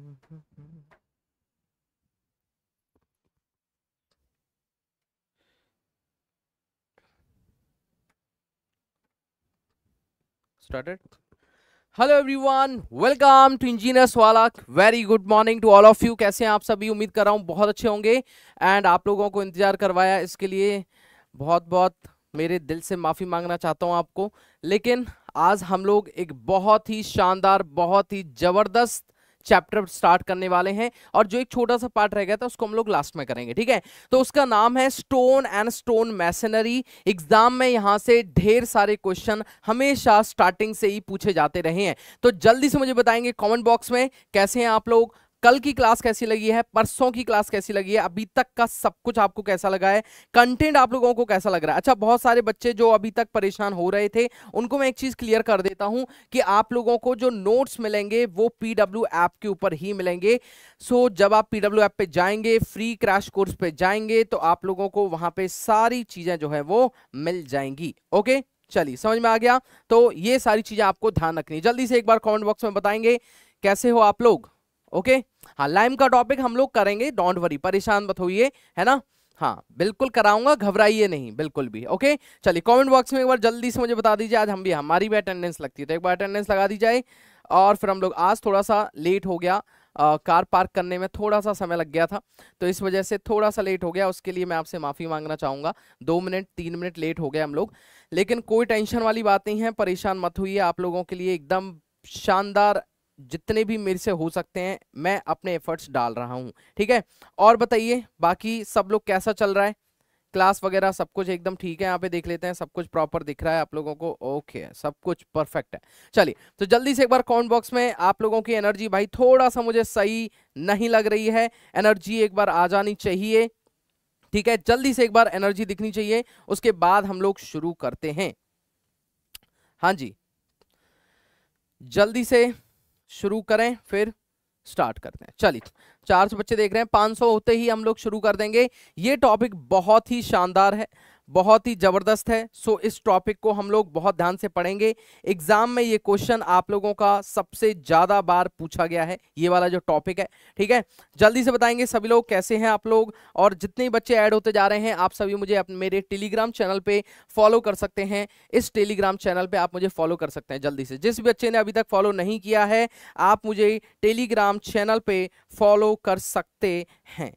started hello everyone welcome to engineer वालक very good morning to all of you कैसे हैं आप सभी उम्मीद कर रहा हूं बहुत अच्छे होंगे एंड आप लोगों को इंतज़ार करवाया इसके लिए बहुत बहुत मेरे दिल से माफ़ी मांगना चाहता हूं आपको लेकिन आज हम लोग एक बहुत ही शानदार बहुत ही ज़बरदस्त चैप्टर स्टार्ट करने वाले हैं और जो एक छोटा सा पार्ट रह गया था उसको हम लोग लास्ट में करेंगे ठीक है तो उसका नाम है stone and stone masonry exam में यहां से ढेर सारे क्वेश्चन हमेशा स्टार्टिंग से ही पूछे जाते रहे हैं तो जल्दी से मुझे बताएंगे कॉमेंट बॉक्स में कैसे हैं आप लोग कल की क्लास कैसी लगी है परसों की क्लास कैसी लगी है अभी तक का सब कुछ आपको कैसा लगा है कंटेंट आप लोगों को कैसा लग रहा है अच्छा बहुत सारे बच्चे जो अभी तक परेशान हो रहे थे उनको मैं एक चीज क्लियर कर देता हूं कि आप लोगों को जो नोट्स मिलेंगे वो पीडब्ल्यू ऐप के ऊपर ही मिलेंगे सो जब आप पीडब्ल्यू ऐप पे जाएंगे फ्री क्रैश कोर्स पे जाएंगे तो आप लोगों को वहां पर सारी चीजें जो है वो मिल जाएंगी ओके चलिए समझ में आ गया तो ये सारी चीजें आपको ध्यान रखनी जल्दी से एक बार कॉमेंट बॉक्स में बताएंगे कैसे हो आप लोग ओके हाँ लाइम का टॉपिक हम लोग करेंगे डोंट वरी परेशान मत होइए है ना हाँ बिल्कुल कराऊंगा घबराइए नहीं बिल्कुल भी ओके चलिए कमेंट बॉक्स में एक बार जल्दी से मुझे बता दीजिए आज हम भी हमारी भी अटेंडेंस लगती है तो एक बार अटेंडेंस लगा दी जाए और फिर हम लोग आज थोड़ा सा लेट हो गया आ, कार पार्क करने में थोड़ा सा समय लग गया था तो इस वजह से थोड़ा सा लेट हो गया उसके लिए मैं आपसे माफ़ी मांगना चाहूँगा दो मिनट तीन मिनट लेट हो गए हम लोग लेकिन कोई टेंशन वाली बात नहीं है परेशान मत हुई आप लोगों के लिए एकदम शानदार जितने भी मेरे से हो सकते हैं मैं अपने एफर्ट्स डाल रहा हूँ ठीक है और बताइए बाकी सब लोग कैसा चल रहा है क्लास वगैरह सब कुछ एकदम ठीक है यहाँ पे देख लेते हैं सब कुछ प्रॉपर दिख रहा है आप लोगों को ओके है सब कुछ परफेक्ट है चलिए तो जल्दी से एक बार कॉमेंट बॉक्स में आप लोगों की एनर्जी भाई थोड़ा सा मुझे सही नहीं लग रही है एनर्जी एक बार आ जानी चाहिए ठीक है जल्दी से एक बार एनर्जी दिखनी चाहिए उसके बाद हम लोग शुरू करते हैं हाँ जी जल्दी से शुरू करें फिर स्टार्ट करते हैं चलिए चार सौ बच्चे देख रहे हैं 500 होते ही हम लोग शुरू कर देंगे ये टॉपिक बहुत ही शानदार है बहुत ही ज़बरदस्त है सो इस टॉपिक को हम लोग बहुत ध्यान से पढ़ेंगे एग्जाम में ये क्वेश्चन आप लोगों का सबसे ज़्यादा बार पूछा गया है ये वाला जो टॉपिक है ठीक है जल्दी से बताएंगे सभी लोग कैसे हैं आप लोग और जितने बच्चे ऐड होते जा रहे हैं आप सभी मुझे अपने मेरे टेलीग्राम चैनल पर फॉलो कर सकते हैं इस टेलीग्राम चैनल पर आप मुझे फॉलो कर सकते हैं जल्दी से जिस बच्चे ने अभी तक फॉलो नहीं किया है आप मुझे टेलीग्राम चैनल पर फॉलो कर सकते हैं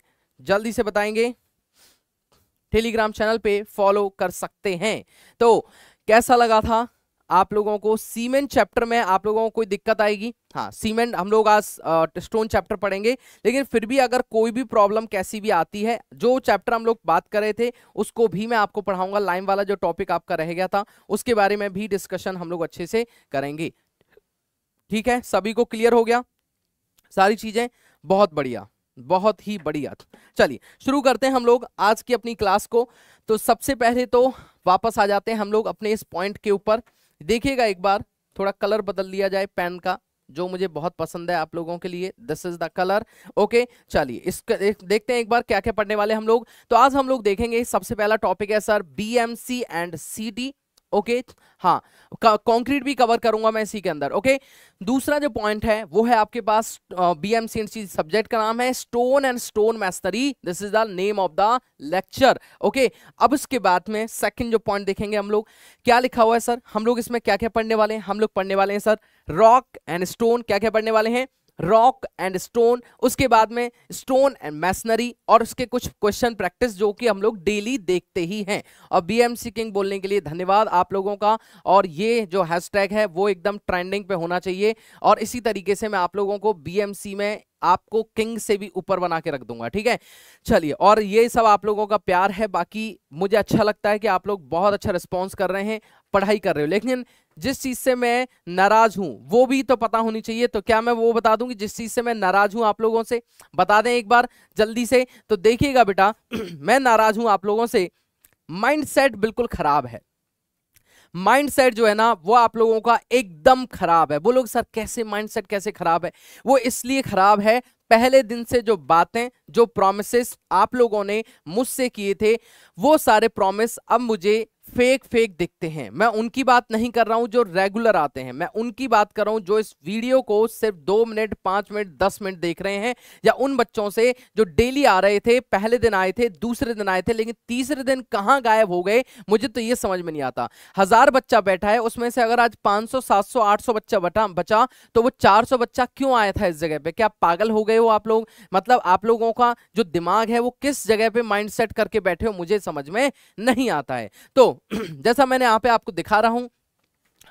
जल्दी से बताएंगे टेलीग्राम चैनल पे फॉलो कर सकते हैं तो कैसा लगा था आप लोगों को सीमेंट चैप्टर में आप लोगों को कोई दिक्कत आएगी हाँ सीमेंट हम लोग आज स्टोन चैप्टर पढ़ेंगे लेकिन फिर भी अगर कोई भी प्रॉब्लम कैसी भी आती है जो चैप्टर हम लोग बात कर रहे थे उसको भी मैं आपको पढ़ाऊंगा लाइन वाला जो टॉपिक आपका रह गया था उसके बारे में भी डिस्कशन हम लोग अच्छे से करेंगे ठीक है सभी को क्लियर हो गया सारी चीजें बहुत बढ़िया बहुत ही बढ़िया चलिए शुरू करते हैं हम लोग आज की अपनी क्लास को तो सबसे पहले तो वापस आ जाते हैं हम लोग अपने इस पॉइंट के ऊपर देखिएगा एक बार थोड़ा कलर बदल लिया जाए पेन का जो मुझे बहुत पसंद है आप लोगों के लिए this is the colour okay चलिए इस देखते हैं एक बार क्या क्या पढ़ने वाले हम लोग तो आज हम लोग देखेंगे सबसे पहला टॉपिक है sir B M C and C okay हाँ कंक्रीट भी कवर करूंगा मैं इसी के अंदर ओके दूसरा जो पॉइंट है वो है आपके पास बी एम सी सब्जेक्ट का नाम है stone and stone masonry this is the name of the lecture okay अब इसके बाद में सेकंड जो पॉइंट देखेंगे हम लोग क्या लिखा हुआ है सर हम लोग इसमें क्या क्या पढ़ने वाले हैं हम लोग पढ़ने वाले हैं सर रॉक एंड स्टोन क्या क्या पढ़ने वाले हैं रॉक एंड स्टोन उसके बाद में स्टोन एंड मैसनरी और उसके कुछ क्वेश्चन प्रैक्टिस जो कि हम लोग डेली देखते ही हैं और बी एम सी किंग बोलने के लिए धन्यवाद आप लोगों का और ये जो हैशटैग है वो एकदम ट्रेंडिंग पे होना चाहिए और इसी तरीके से मैं आप लोगों को बी एम सी में आपको किंग से भी ऊपर बना के रख दूंगा ठीक है चलिए और ये सब आप लोगों का प्यार है बाकी मुझे अच्छा लगता है कि आप लोग बहुत अच्छा रिस्पॉन्स कर रहे हैं पढ़ाई कर रहे हो लेकिन जिस चीज से मैं नाराज हूं वो भी तो पता होनी चाहिए तो क्या मैं वो बता दूंगी जिस चीज से मैं नाराज हूं आप लोगों से बता दें एक बार जल्दी से तो देखिएगा बेटा मैं नाराज हूं आप लोगों से माइंडसेट बिल्कुल खराब है माइंडसेट जो है ना वो आप लोगों का एकदम खराब है बोलोग सर कैसे माइंड कैसे खराब है वो इसलिए खराब है पहले दिन से जो बातें जो प्रोमिस आप लोगों ने मुझसे किए थे वो सारे प्रोमिस अब मुझे फेक फेक दिखते हैं मैं उनकी बात नहीं कर रहा हूं जो रेगुलर आते हैं मैं उनकी बात कर रहा हूं जो इस वीडियो को सिर्फ दो मिनट पांच मिनट दस मिनट देख रहे हैं या उन बच्चों से जो डेली आ रहे थे पहले दिन आए थे दूसरे दिन आए थे लेकिन तीसरे दिन कहाँ गायब हो गए मुझे तो ये समझ में नहीं आता हजार बच्चा बैठा है उसमें से अगर आज पांच सौ सात सौ आठ सौ बच्चा बटा बचा तो वो सौ बच्चा क्यों आया था इस जगह पे क्या पागल हो गए हो आप लोग मतलब आप लोगों का जो दिमाग है वो किस जगह पे सेट करके बैठे हो मुझे समझ में नहीं आता है तो जैसा मैंने यहाँ पे आपको दिखा रहा हूं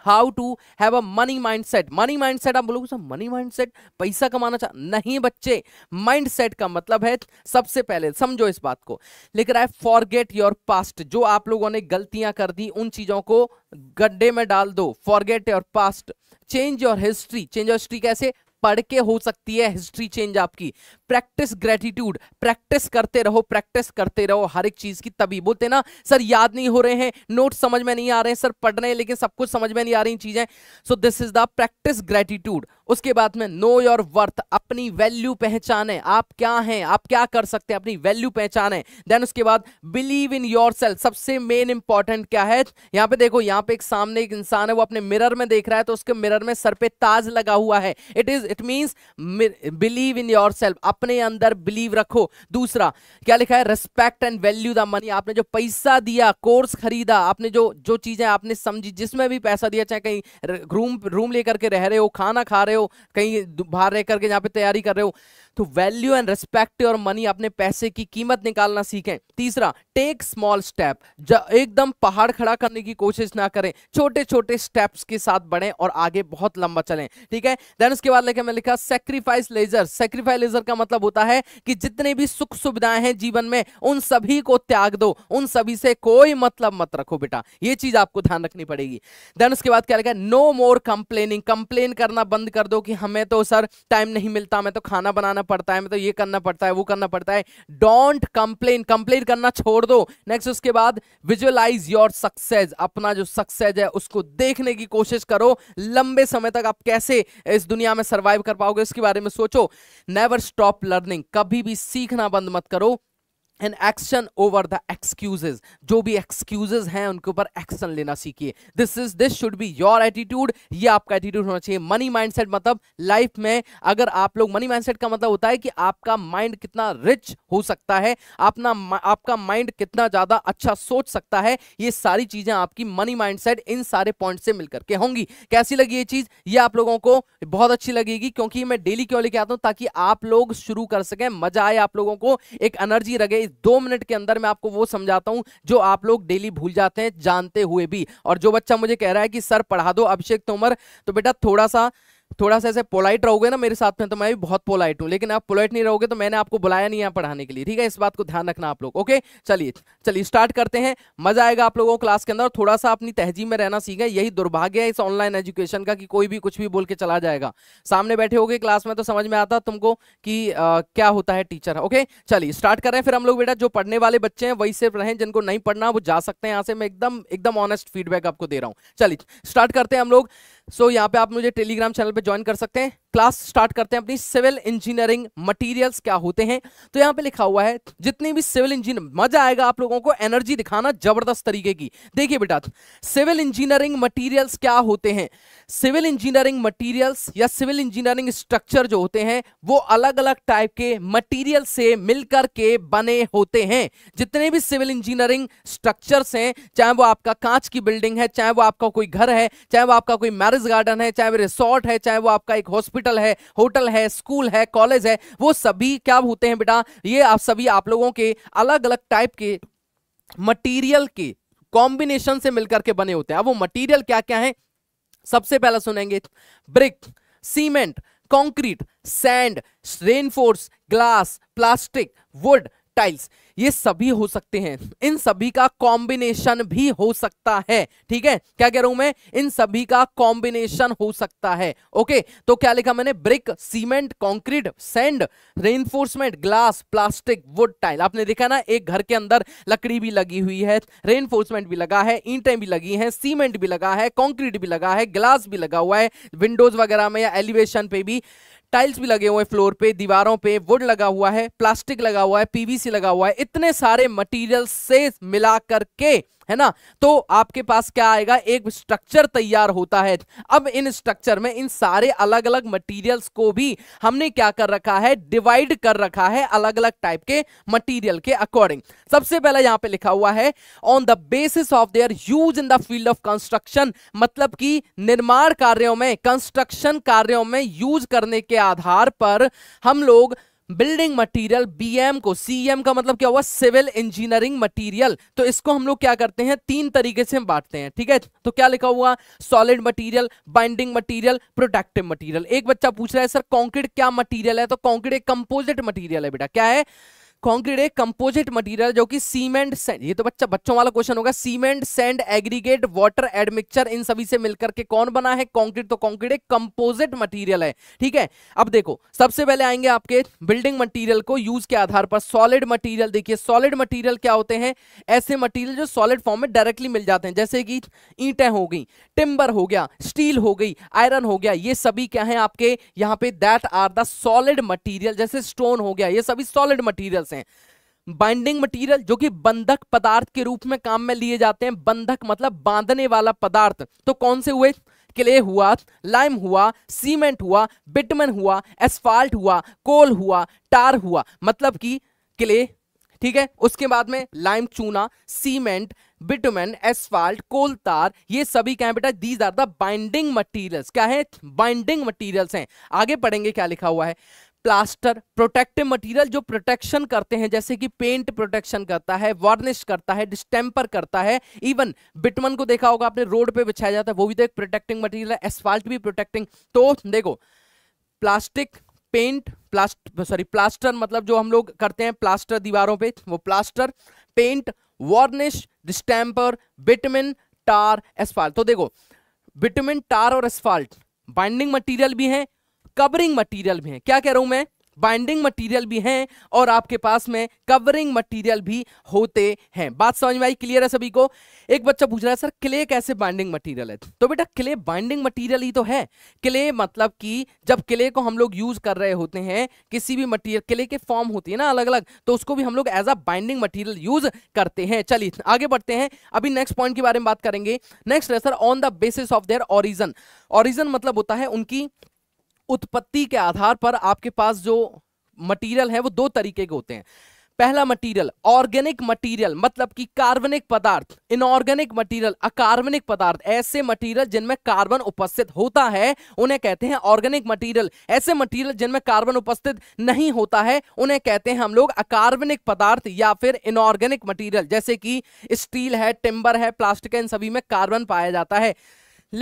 how to have a money mindset money mindset आप बोलोगे सर मनी माइंड सेट पैसा कमाना चाह नहीं बच्चे माइंड सेट का मतलब है सबसे पहले समझो इस बात को लिख रहा है फॉरगेट योर पास्ट जो आप लोगों ने गलतियां कर दी उन चीजों को गड्ढे में डाल दो forget your past change your history change your history कैसे पढ़ के हो सकती है हिस्ट्री चेंज आपकी प्रैक्टिस ग्रेटिट्यूड प्रैक्टिस करते रहो प्रैक्टिस करते रहो हर एक चीज की तभी बोलते ना सर याद नहीं हो रहे हैं नोट समझ में नहीं आ रहे हैं सर पढ़ रहे हैं लेकिन सब कुछ समझ में नहीं आ रही चीजें so this is the practice gratitude उसके बाद में नो योर वर्थ अपनी वैल्यू पहचाने आप क्या हैं आप क्या कर सकते हैं अपनी वैल्यू पहचाने देन उसके बाद बिलीव इन योर सबसे मेन इंपॉर्टेंट क्या है यहां पे देखो यहां पे एक सामने एक इंसान है वो अपने मिरर में देख रहा है तो उसके मिरर में सर पे ताज लगा हुआ है it is it means believe in your अपने अंदर बिलीव रखो दूसरा क्या लिखा है respect and value the money आपने जो पैसा दिया कोर्स खरीदा आपने जो जो चीजें आपने समझी जिसमें भी पैसा दिया चाहे कहीं रूम रूम लेकर के रह रहे हो खाना खा रहे हो हो कहीं बाहर रह करके यहाँ पे तैयारी कर रहे हो तो value and respect your money अपने पैसे की कीमत निकालना सीखें तीसरा टेक स्मॉल स्टेप एकदम पहाड़ खड़ा करने की कोशिश ना करें छोटे छोटे स्टेप्स के साथ बढ़े और आगे बहुत लंबा चलें ठीक है देन उसके बाद लेकर मैं लिखा सेक्रीफाइस लेजर सेक्रीफाइस लेजर का मतलब होता है कि जितने भी सुख सुविधाएं हैं जीवन में उन सभी को त्याग दो उन सभी से कोई मतलब मत रखो बेटा ये चीज आपको ध्यान रखनी पड़ेगी देन उसके बाद क्या लिखा नो मोर कंप्लेनिंग कंप्लेन करना बंद कर दो कि हमें तो सर टाइम नहीं मिलता हमें तो खाना बनाना करना पड़ता है मतलब ये करना पड़ता है वो करना पड़ता है डोंट कंप्लेन कंप्लेन करना छोड़ दो नेक्स्ट उसके बाद विजुअलाइज योर सक्सेस अपना जो सक्सेस है उसको देखने की कोशिश करो लंबे समय तक आप कैसे इस दुनिया में सर्वाइव कर पाओगे इसके बारे में सोचो नेवर स्टॉप लर्निंग कभी भी सीखना बंद मत करो an action over the excuses जो भी एक्सक्यूजेज हैं उनके ऊपर एक्शन लेना सीखिए this is this should be your attitude ये आपका एटीट्यूड होना चाहिए मनी माइंडसेट मतलब लाइफ में अगर आप लोग मनी माइंडसेट का मतलब होता है कि आपका माइंड कितना रिच हो सकता है अपना आपका माइंड कितना ज्यादा अच्छा सोच सकता है ये सारी चीजें आपकी मनी सेट इन सारे पॉइंट से मिलकर के होंगी कैसी लगी ये चीज ये आप लोगों को बहुत अच्छी लगेगी क्योंकि मैं डेली क्यों लेके आता हूँ ताकि आप लोग शुरू कर सकें मजा आए आप लोगों को एक एनर्जी लगे दो मिनट के अंदर मैं आपको वो समझाता हूं जो आप लोग डेली भूल जाते हैं जानते हुए भी और जो बच्चा मुझे कह रहा है कि सर पढ़ा दो अभिषेक तोमर तो बेटा थोड़ा सा थोड़ा सा ऐसे पोलाइट रहोगे ना मेरे साथ में तो मैं भी बहुत पोलाइट हूँ लेकिन आप पोलाइट नहीं रहोगे तो मैंने आपको बुलाया नहीं यहाँ पढ़ाने के लिए ठीक है इस बात को ध्यान रखना आप लोग ओके चलिए चलिए स्टार्ट करते हैं मजा आएगा आप लोगों को क्लास के अंदर थोड़ा सा अपनी तहजीब में रहना सीखें यही दुर्भाग्य है इस ऑनलाइन एजुकेशन का कि कोई भी कुछ भी बोल के चला जाएगा सामने बैठे हो क्लास में तो समझ में आता तुमको कि क्या होता है टीचर ओके चलिए स्टार्ट कर रहे हैं फिर हम लोग बेटा जो पढ़ने वाले बच्चे हैं वही सिर्फ रहें जिनको नहीं पढ़ना वो जा सकते हैं यहाँ से मैं एकदम एकदम ऑनेस्ट फीडबैक आपको दे रहा हूँ चलिए स्टार्ट करते हैं हम लोग सो so, यहाँ पे आप मुझे टेलीग्राम चैनल पे ज्वाइन कर सकते हैं क्लास स्टार्ट करते हैं अपनी सिविल इंजीनियरिंग मटेरियल्स क्या होते हैं तो यहाँ पे लिखा हुआ है जितने भी सिविल इंजीनियर मजा आएगा आप लोगों को एनर्जी दिखाना जबरदस्त तरीके की देखिए बेटा सिविल इंजीनियरिंग मटेरियल्स क्या होते हैं सिविल इंजीनियरिंग मटेरियल्स या सिविल इंजीनियरिंग स्ट्रक्चर जो होते हैं वो अलग अलग टाइप के मटीरियल से मिलकर के बने होते हैं जितने भी सिविल इंजीनियरिंग स्ट्रक्चर्स हैं चाहे वो आपका कांच की बिल्डिंग है चाहे वो आपका कोई घर है चाहे वो आपका कोई मैरिज गार्डन है चाहे वो रिसोर्ट है चाहे वो आपका एक हॉस्पिटल हॉस्पिटल है होटल है स्कूल है कॉलेज है वो सभी क्या होते हैं बेटा ये आप सभी आप लोगों के अलग अलग टाइप के मटेरियल के कॉम्बिनेशन से मिलकर के बने होते हैं अब वो मटेरियल क्या क्या है सबसे पहला सुनेंगे brick cement concrete sand reinforce glass plastic wood tiles ये सभी हो सकते हैं इन सभी का कॉम्बिनेशन भी हो सकता है ठीक है क्या कह रहा हूं मैं इन सभी का कॉम्बिनेशन हो सकता है ओके तो क्या लिखा मैंने brick cement concrete sand reinforcement glass plastic wood tile आपने देखा ना एक घर के अंदर लकड़ी भी लगी हुई है रेनफोर्समेंट भी लगा है ईंटें भी लगी हैं सीमेंट भी लगा है कॉन्क्रीट भी लगा है ग्लास भी लगा हुआ है विंडोज वगैरह में या एलिवेशन पे भी टाइल्स भी लगे हुए फ्लोर पे दीवारों पे वुड लगा हुआ है प्लास्टिक लगा हुआ है पीवीसी लगा हुआ है इतने सारे मटेरियल से मिला करके है ना तो आपके पास क्या आएगा एक स्ट्रक्चर तैयार होता है अब इन स्ट्रक्चर में इन सारे अलग अलग मटेरियल्स को भी हमने क्या कर रखा है डिवाइड कर रखा है अलग अलग टाइप के मटेरियल के अकॉर्डिंग सबसे पहले यहां पे लिखा हुआ है on the basis of their use in the field of construction मतलब कि निर्माण कार्यों में कंस्ट्रक्शन कार्यों में यूज करने के आधार पर हम लोग बिल्डिंग मटेरियल बीएम को सीएम का मतलब क्या हुआ सिविल इंजीनियरिंग मटेरियल तो इसको हम लोग क्या करते हैं तीन तरीके से हम बांटते हैं ठीक है तो क्या लिखा हुआ solid material binding material protective material एक बच्चा पूछ रहा है सर कॉन्क्रीट क्या मटीरियल है तो कॉन्क्रीट एक कंपोजिट मटीरियल है बेटा क्या है कॉन्क्रीट एक कंपोजिट मटीरियल जो कि सीमेंट सैंड ये तो बच्चा बच्चों वाला क्वेश्चन होगा cement sand aggregate water admixture इन सभी से मिलकर के कौन बना है कॉन्क्रीट तो कॉन्क्रीट एक कंपोजिट मटीरियल है ठीक है अब देखो सबसे पहले आएंगे आपके बिल्डिंग मटीरियल को यूज के आधार पर सॉलिड मटीरियल देखिए सॉलिड मटीरियल क्या होते हैं ऐसे मटीरियल जो सॉलिड फॉर्म में डायरेक्टली मिल जाते हैं जैसे कि ईटें हो गई टिम्बर हो गया स्टील हो गई आयरन हो गया ये सभी क्या है आपके यहाँ पे that are the solid material जैसे स्टोन हो गया ये सभी सॉलिड मटीरियल प्रोसेस हैं बाइंडिंग मटेरियल जो कि बंधक पदार्थ के रूप में काम में लिए जाते हैं बंधक मतलब बांधने वाला पदार्थ तो कौन से हुए क्ले हुआ लाइम हुआ सीमेंट हुआ बिटमन हुआ एस्फाल्ट हुआ कोल हुआ टार हुआ मतलब कि क्ले ठीक है उसके बाद में लाइम चूना सीमेंट बिटुमेन एस्फाल्ट कोल तार ये सभी क्या है बेटा these are the binding materials क्या है बाइंडिंग मटेरियल्स हैं आगे पढ़ेंगे क्या लिखा हुआ है प्लास्टर प्रोटेक्टिव मटेरियल जो प्रोटेक्शन करते हैं जैसे कि पेंट प्रोटेक्शन करता है वार्निश करता है डिस्टेम्पर करता है इवन बिटमन को देखा होगा आपने रोड पे बिछाया जाता है वो भी तो एक प्रोटेक्टिंग मटेरियल है एसफाल्ट भी प्रोटेक्टिंग तो देखो plastic paint plast sorry plaster मतलब जो हम लोग करते हैं प्लास्टर दीवारों पे वो plaster paint varnish distemper bitumen tar asphalt तो देखो बिटमिन टार और एसफाल्ट बाइंडिंग मटेरियल भी हैं कवरिंग मटेरियल भी है क्या कह रहा हूं मैं बाइंडिंग मटेरियल भी हैं और आपके पास में कवरिंग मटेरियल भी होते हैं बात समझ में आई क्लियर है सभी को एक बच्चा पूछ रहा है सर क्ले कैसे बाइंडिंग मटेरियल है तो बेटा क्ले बाइंडिंग मटेरियल ही तो है क्ले मतलब कि जब क्ले को हम लोग यूज कर रहे होते हैं किसी भी मटीरियल क्ले के फॉर्म होती है ना अलग अलग तो उसको भी हम लोग as a binding material use करते हैं चलिए आगे बढ़ते हैं अभी नेक्स्ट पॉइंट के बारे में बात करेंगे नेक्स्ट है sir on the basis of their origin origin मतलब होता है उनकी उत्पत्ति के आधार पर आपके पास जो मटेरियल है वो दो तरीके के होते हैं पहला मटेरियल ऑर्गेनिक मटेरियल मतलब कि कार्बनिक पदार्थ इनऑर्गेनिक मटेरियल अकार्बनिक पदार्थ ऐसे मटेरियल जिनमें कार्बन उपस्थित होता है उन्हें कहते हैं ऑर्गेनिक मटेरियल ऐसे मटेरियल जिनमें कार्बन उपस्थित नहीं होता है उन्हें कहते हैं हम लोग अकार्बनिक पदार्थ या फिर इनऑर्गेनिक मटीरियल जैसे कि स्टील है टिम्बर है प्लास्टिक है इन सभी में कार्बन पाया जाता है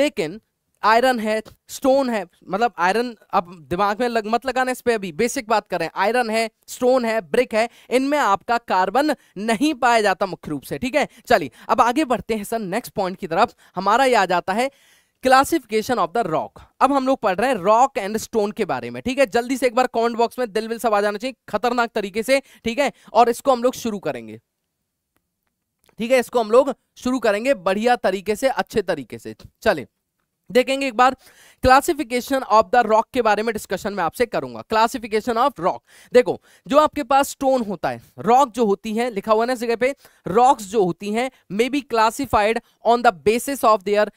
लेकिन आयरन है स्टोन है मतलब आयरन अब दिमाग में लग मत लगाना इस पे अभी बेसिक बात करें आयरन है स्टोन है ब्रिक है इनमें आपका कार्बन नहीं पाया जाता मुख्य रूप से ठीक है चलिए अब आगे बढ़ते हैं सर नेक्स्ट पॉइंट की तरफ हमारा यह आ जाता है क्लासिफिकेशन ऑफ द रॉक अब हम लोग पढ़ रहे हैं रॉक एंड स्टोन के बारे में ठीक है जल्दी से एक बार कॉमेंट बॉक्स में दिल विल सब आ जाना चाहिए खतरनाक तरीके से ठीक है और इसको हम लोग शुरू करेंगे ठीक है इसको हम लोग शुरू करेंगे बढ़िया तरीके से अच्छे तरीके से चलिए देखेंगे एक बार क्लासिफिकेशन ऑफ द रॉक के बारे में डिस्कशन में आपसे करूंगा क्लासिफिकेशन ऑफ रॉक देखो जो आपके पास स्टोन होता है रॉक जो होती है लिखा हुआ ना जगह पे रॉक्स जो होती हैं may be classified on the basis of their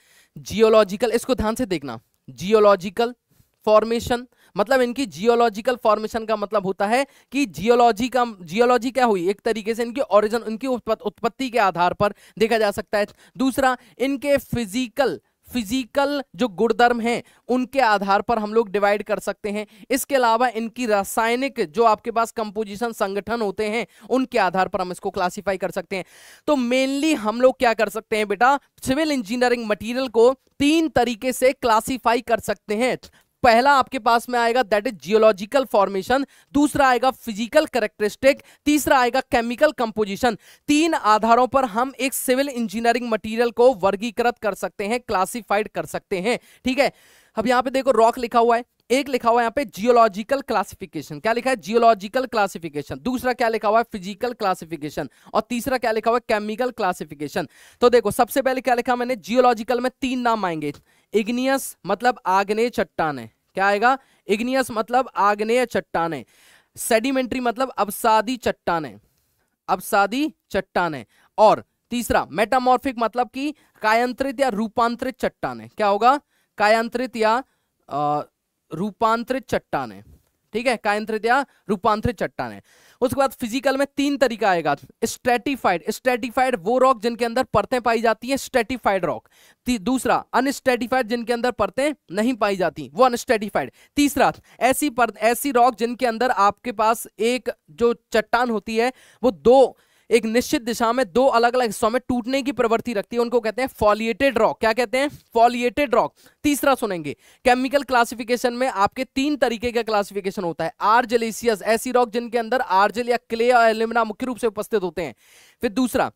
geological इसको ध्यान से देखना जियोलॉजिकल फॉर्मेशन मतलब इनकी जियोलॉजिकल फॉर्मेशन का मतलब होता है कि जियोलॉजी का जियोलॉजी क्या हुई एक तरीके से इनकी ओरिजिन उनकी उत्पत्ति के आधार पर देखा जा सकता है दूसरा इनके फिजिकल फिजिकल जो गुणधर्म हैं उनके आधार पर हम लोग डिवाइड कर सकते हैं इसके अलावा इनकी रासायनिक जो आपके पास कंपोजिशन संगठन होते हैं उनके आधार पर हम इसको क्लासीफाई कर सकते हैं तो मेनली हम लोग क्या कर सकते हैं बेटा सिविल इंजीनियरिंग मटीरियल को तीन तरीके से क्लासीफाई कर सकते हैं पहला आपके पास में आएगा दैट इज जियोलॉजिकल फॉर्मेशन दूसरा आएगा फिजिकल करेक्टरिस्टिक तीसरा आएगा केमिकल कंपोजिशन तीन आधारों पर हम एक सिविल इंजीनियरिंग मटीरियल को वर्गीकृत कर सकते हैं क्लासिफाइड कर सकते हैं ठीक है अब यहाँ पे देखो रॉक लिखा हुआ है एक लिखा हुआ है पे जियोलॉजिकल क्लासिफिकेशन क्या लिखा है जियोलॉजिकल क्लासिफिकेशन दूसरा क्या लिखा हुआ है फिजिकल क्लासिफिकेशन और तीसरा क्या लिखा हुआ है केमिकल क्लासिफिकेशन तो देखो सबसे पहले क्या लिखा मैंने जियोलॉजिकल में तीन नाम आएंगे इग्नियस मतलब आग्नेय चट्टाने क्या आएगा इग्नियस मतलब आग्नेय चट्टाने सेडिमेंट्री मतलब अवसादी चट्टाने अवसादी चट्टाने और तीसरा मेटामॉर्फिक मतलब कि कायांतरित या रूपांतरित चट्टाने क्या होगा कायांतरित या रूपांतरित चट्टाने ठीक है कायंत्रित या रूपांतरित चट्टान है उसके बाद फिजिकल में तीन तरीका आएगा स्ट्रेटिफाइड स्ट्रेटिफाइड वो रॉक जिनके अंदर परतें पाई जाती हैं स्ट्रेटिफाइड रॉक दूसरा अनस्ट्रेटिफाइड जिनके अंदर परतें नहीं पाई जाती वो अनस्ट्रेटिफाइड तीसरा ऐसी ऐसी रॉक जिनके अंदर आपके पास एक जो चट्टान होती है वो दो एक निश्चित दिशा में दो अलग अलग हिस्सों में टूटने की प्रवृत्ति रखती है उनको कहते हैं फॉलिएटेड रॉक क्या कहते हैं फॉलिएटेड रॉक तीसरा सुनेंगे केमिकल क्लासिफिकेशन में आपके तीन तरीके का क्लासिफिकेशन होता है आर्जलेसियस ऐसी रॉक जिनके अंदर आर्जल या क्ले और एल्यूमिना मुख्य रूप से उपस्थित होते हैं फिर दूसरा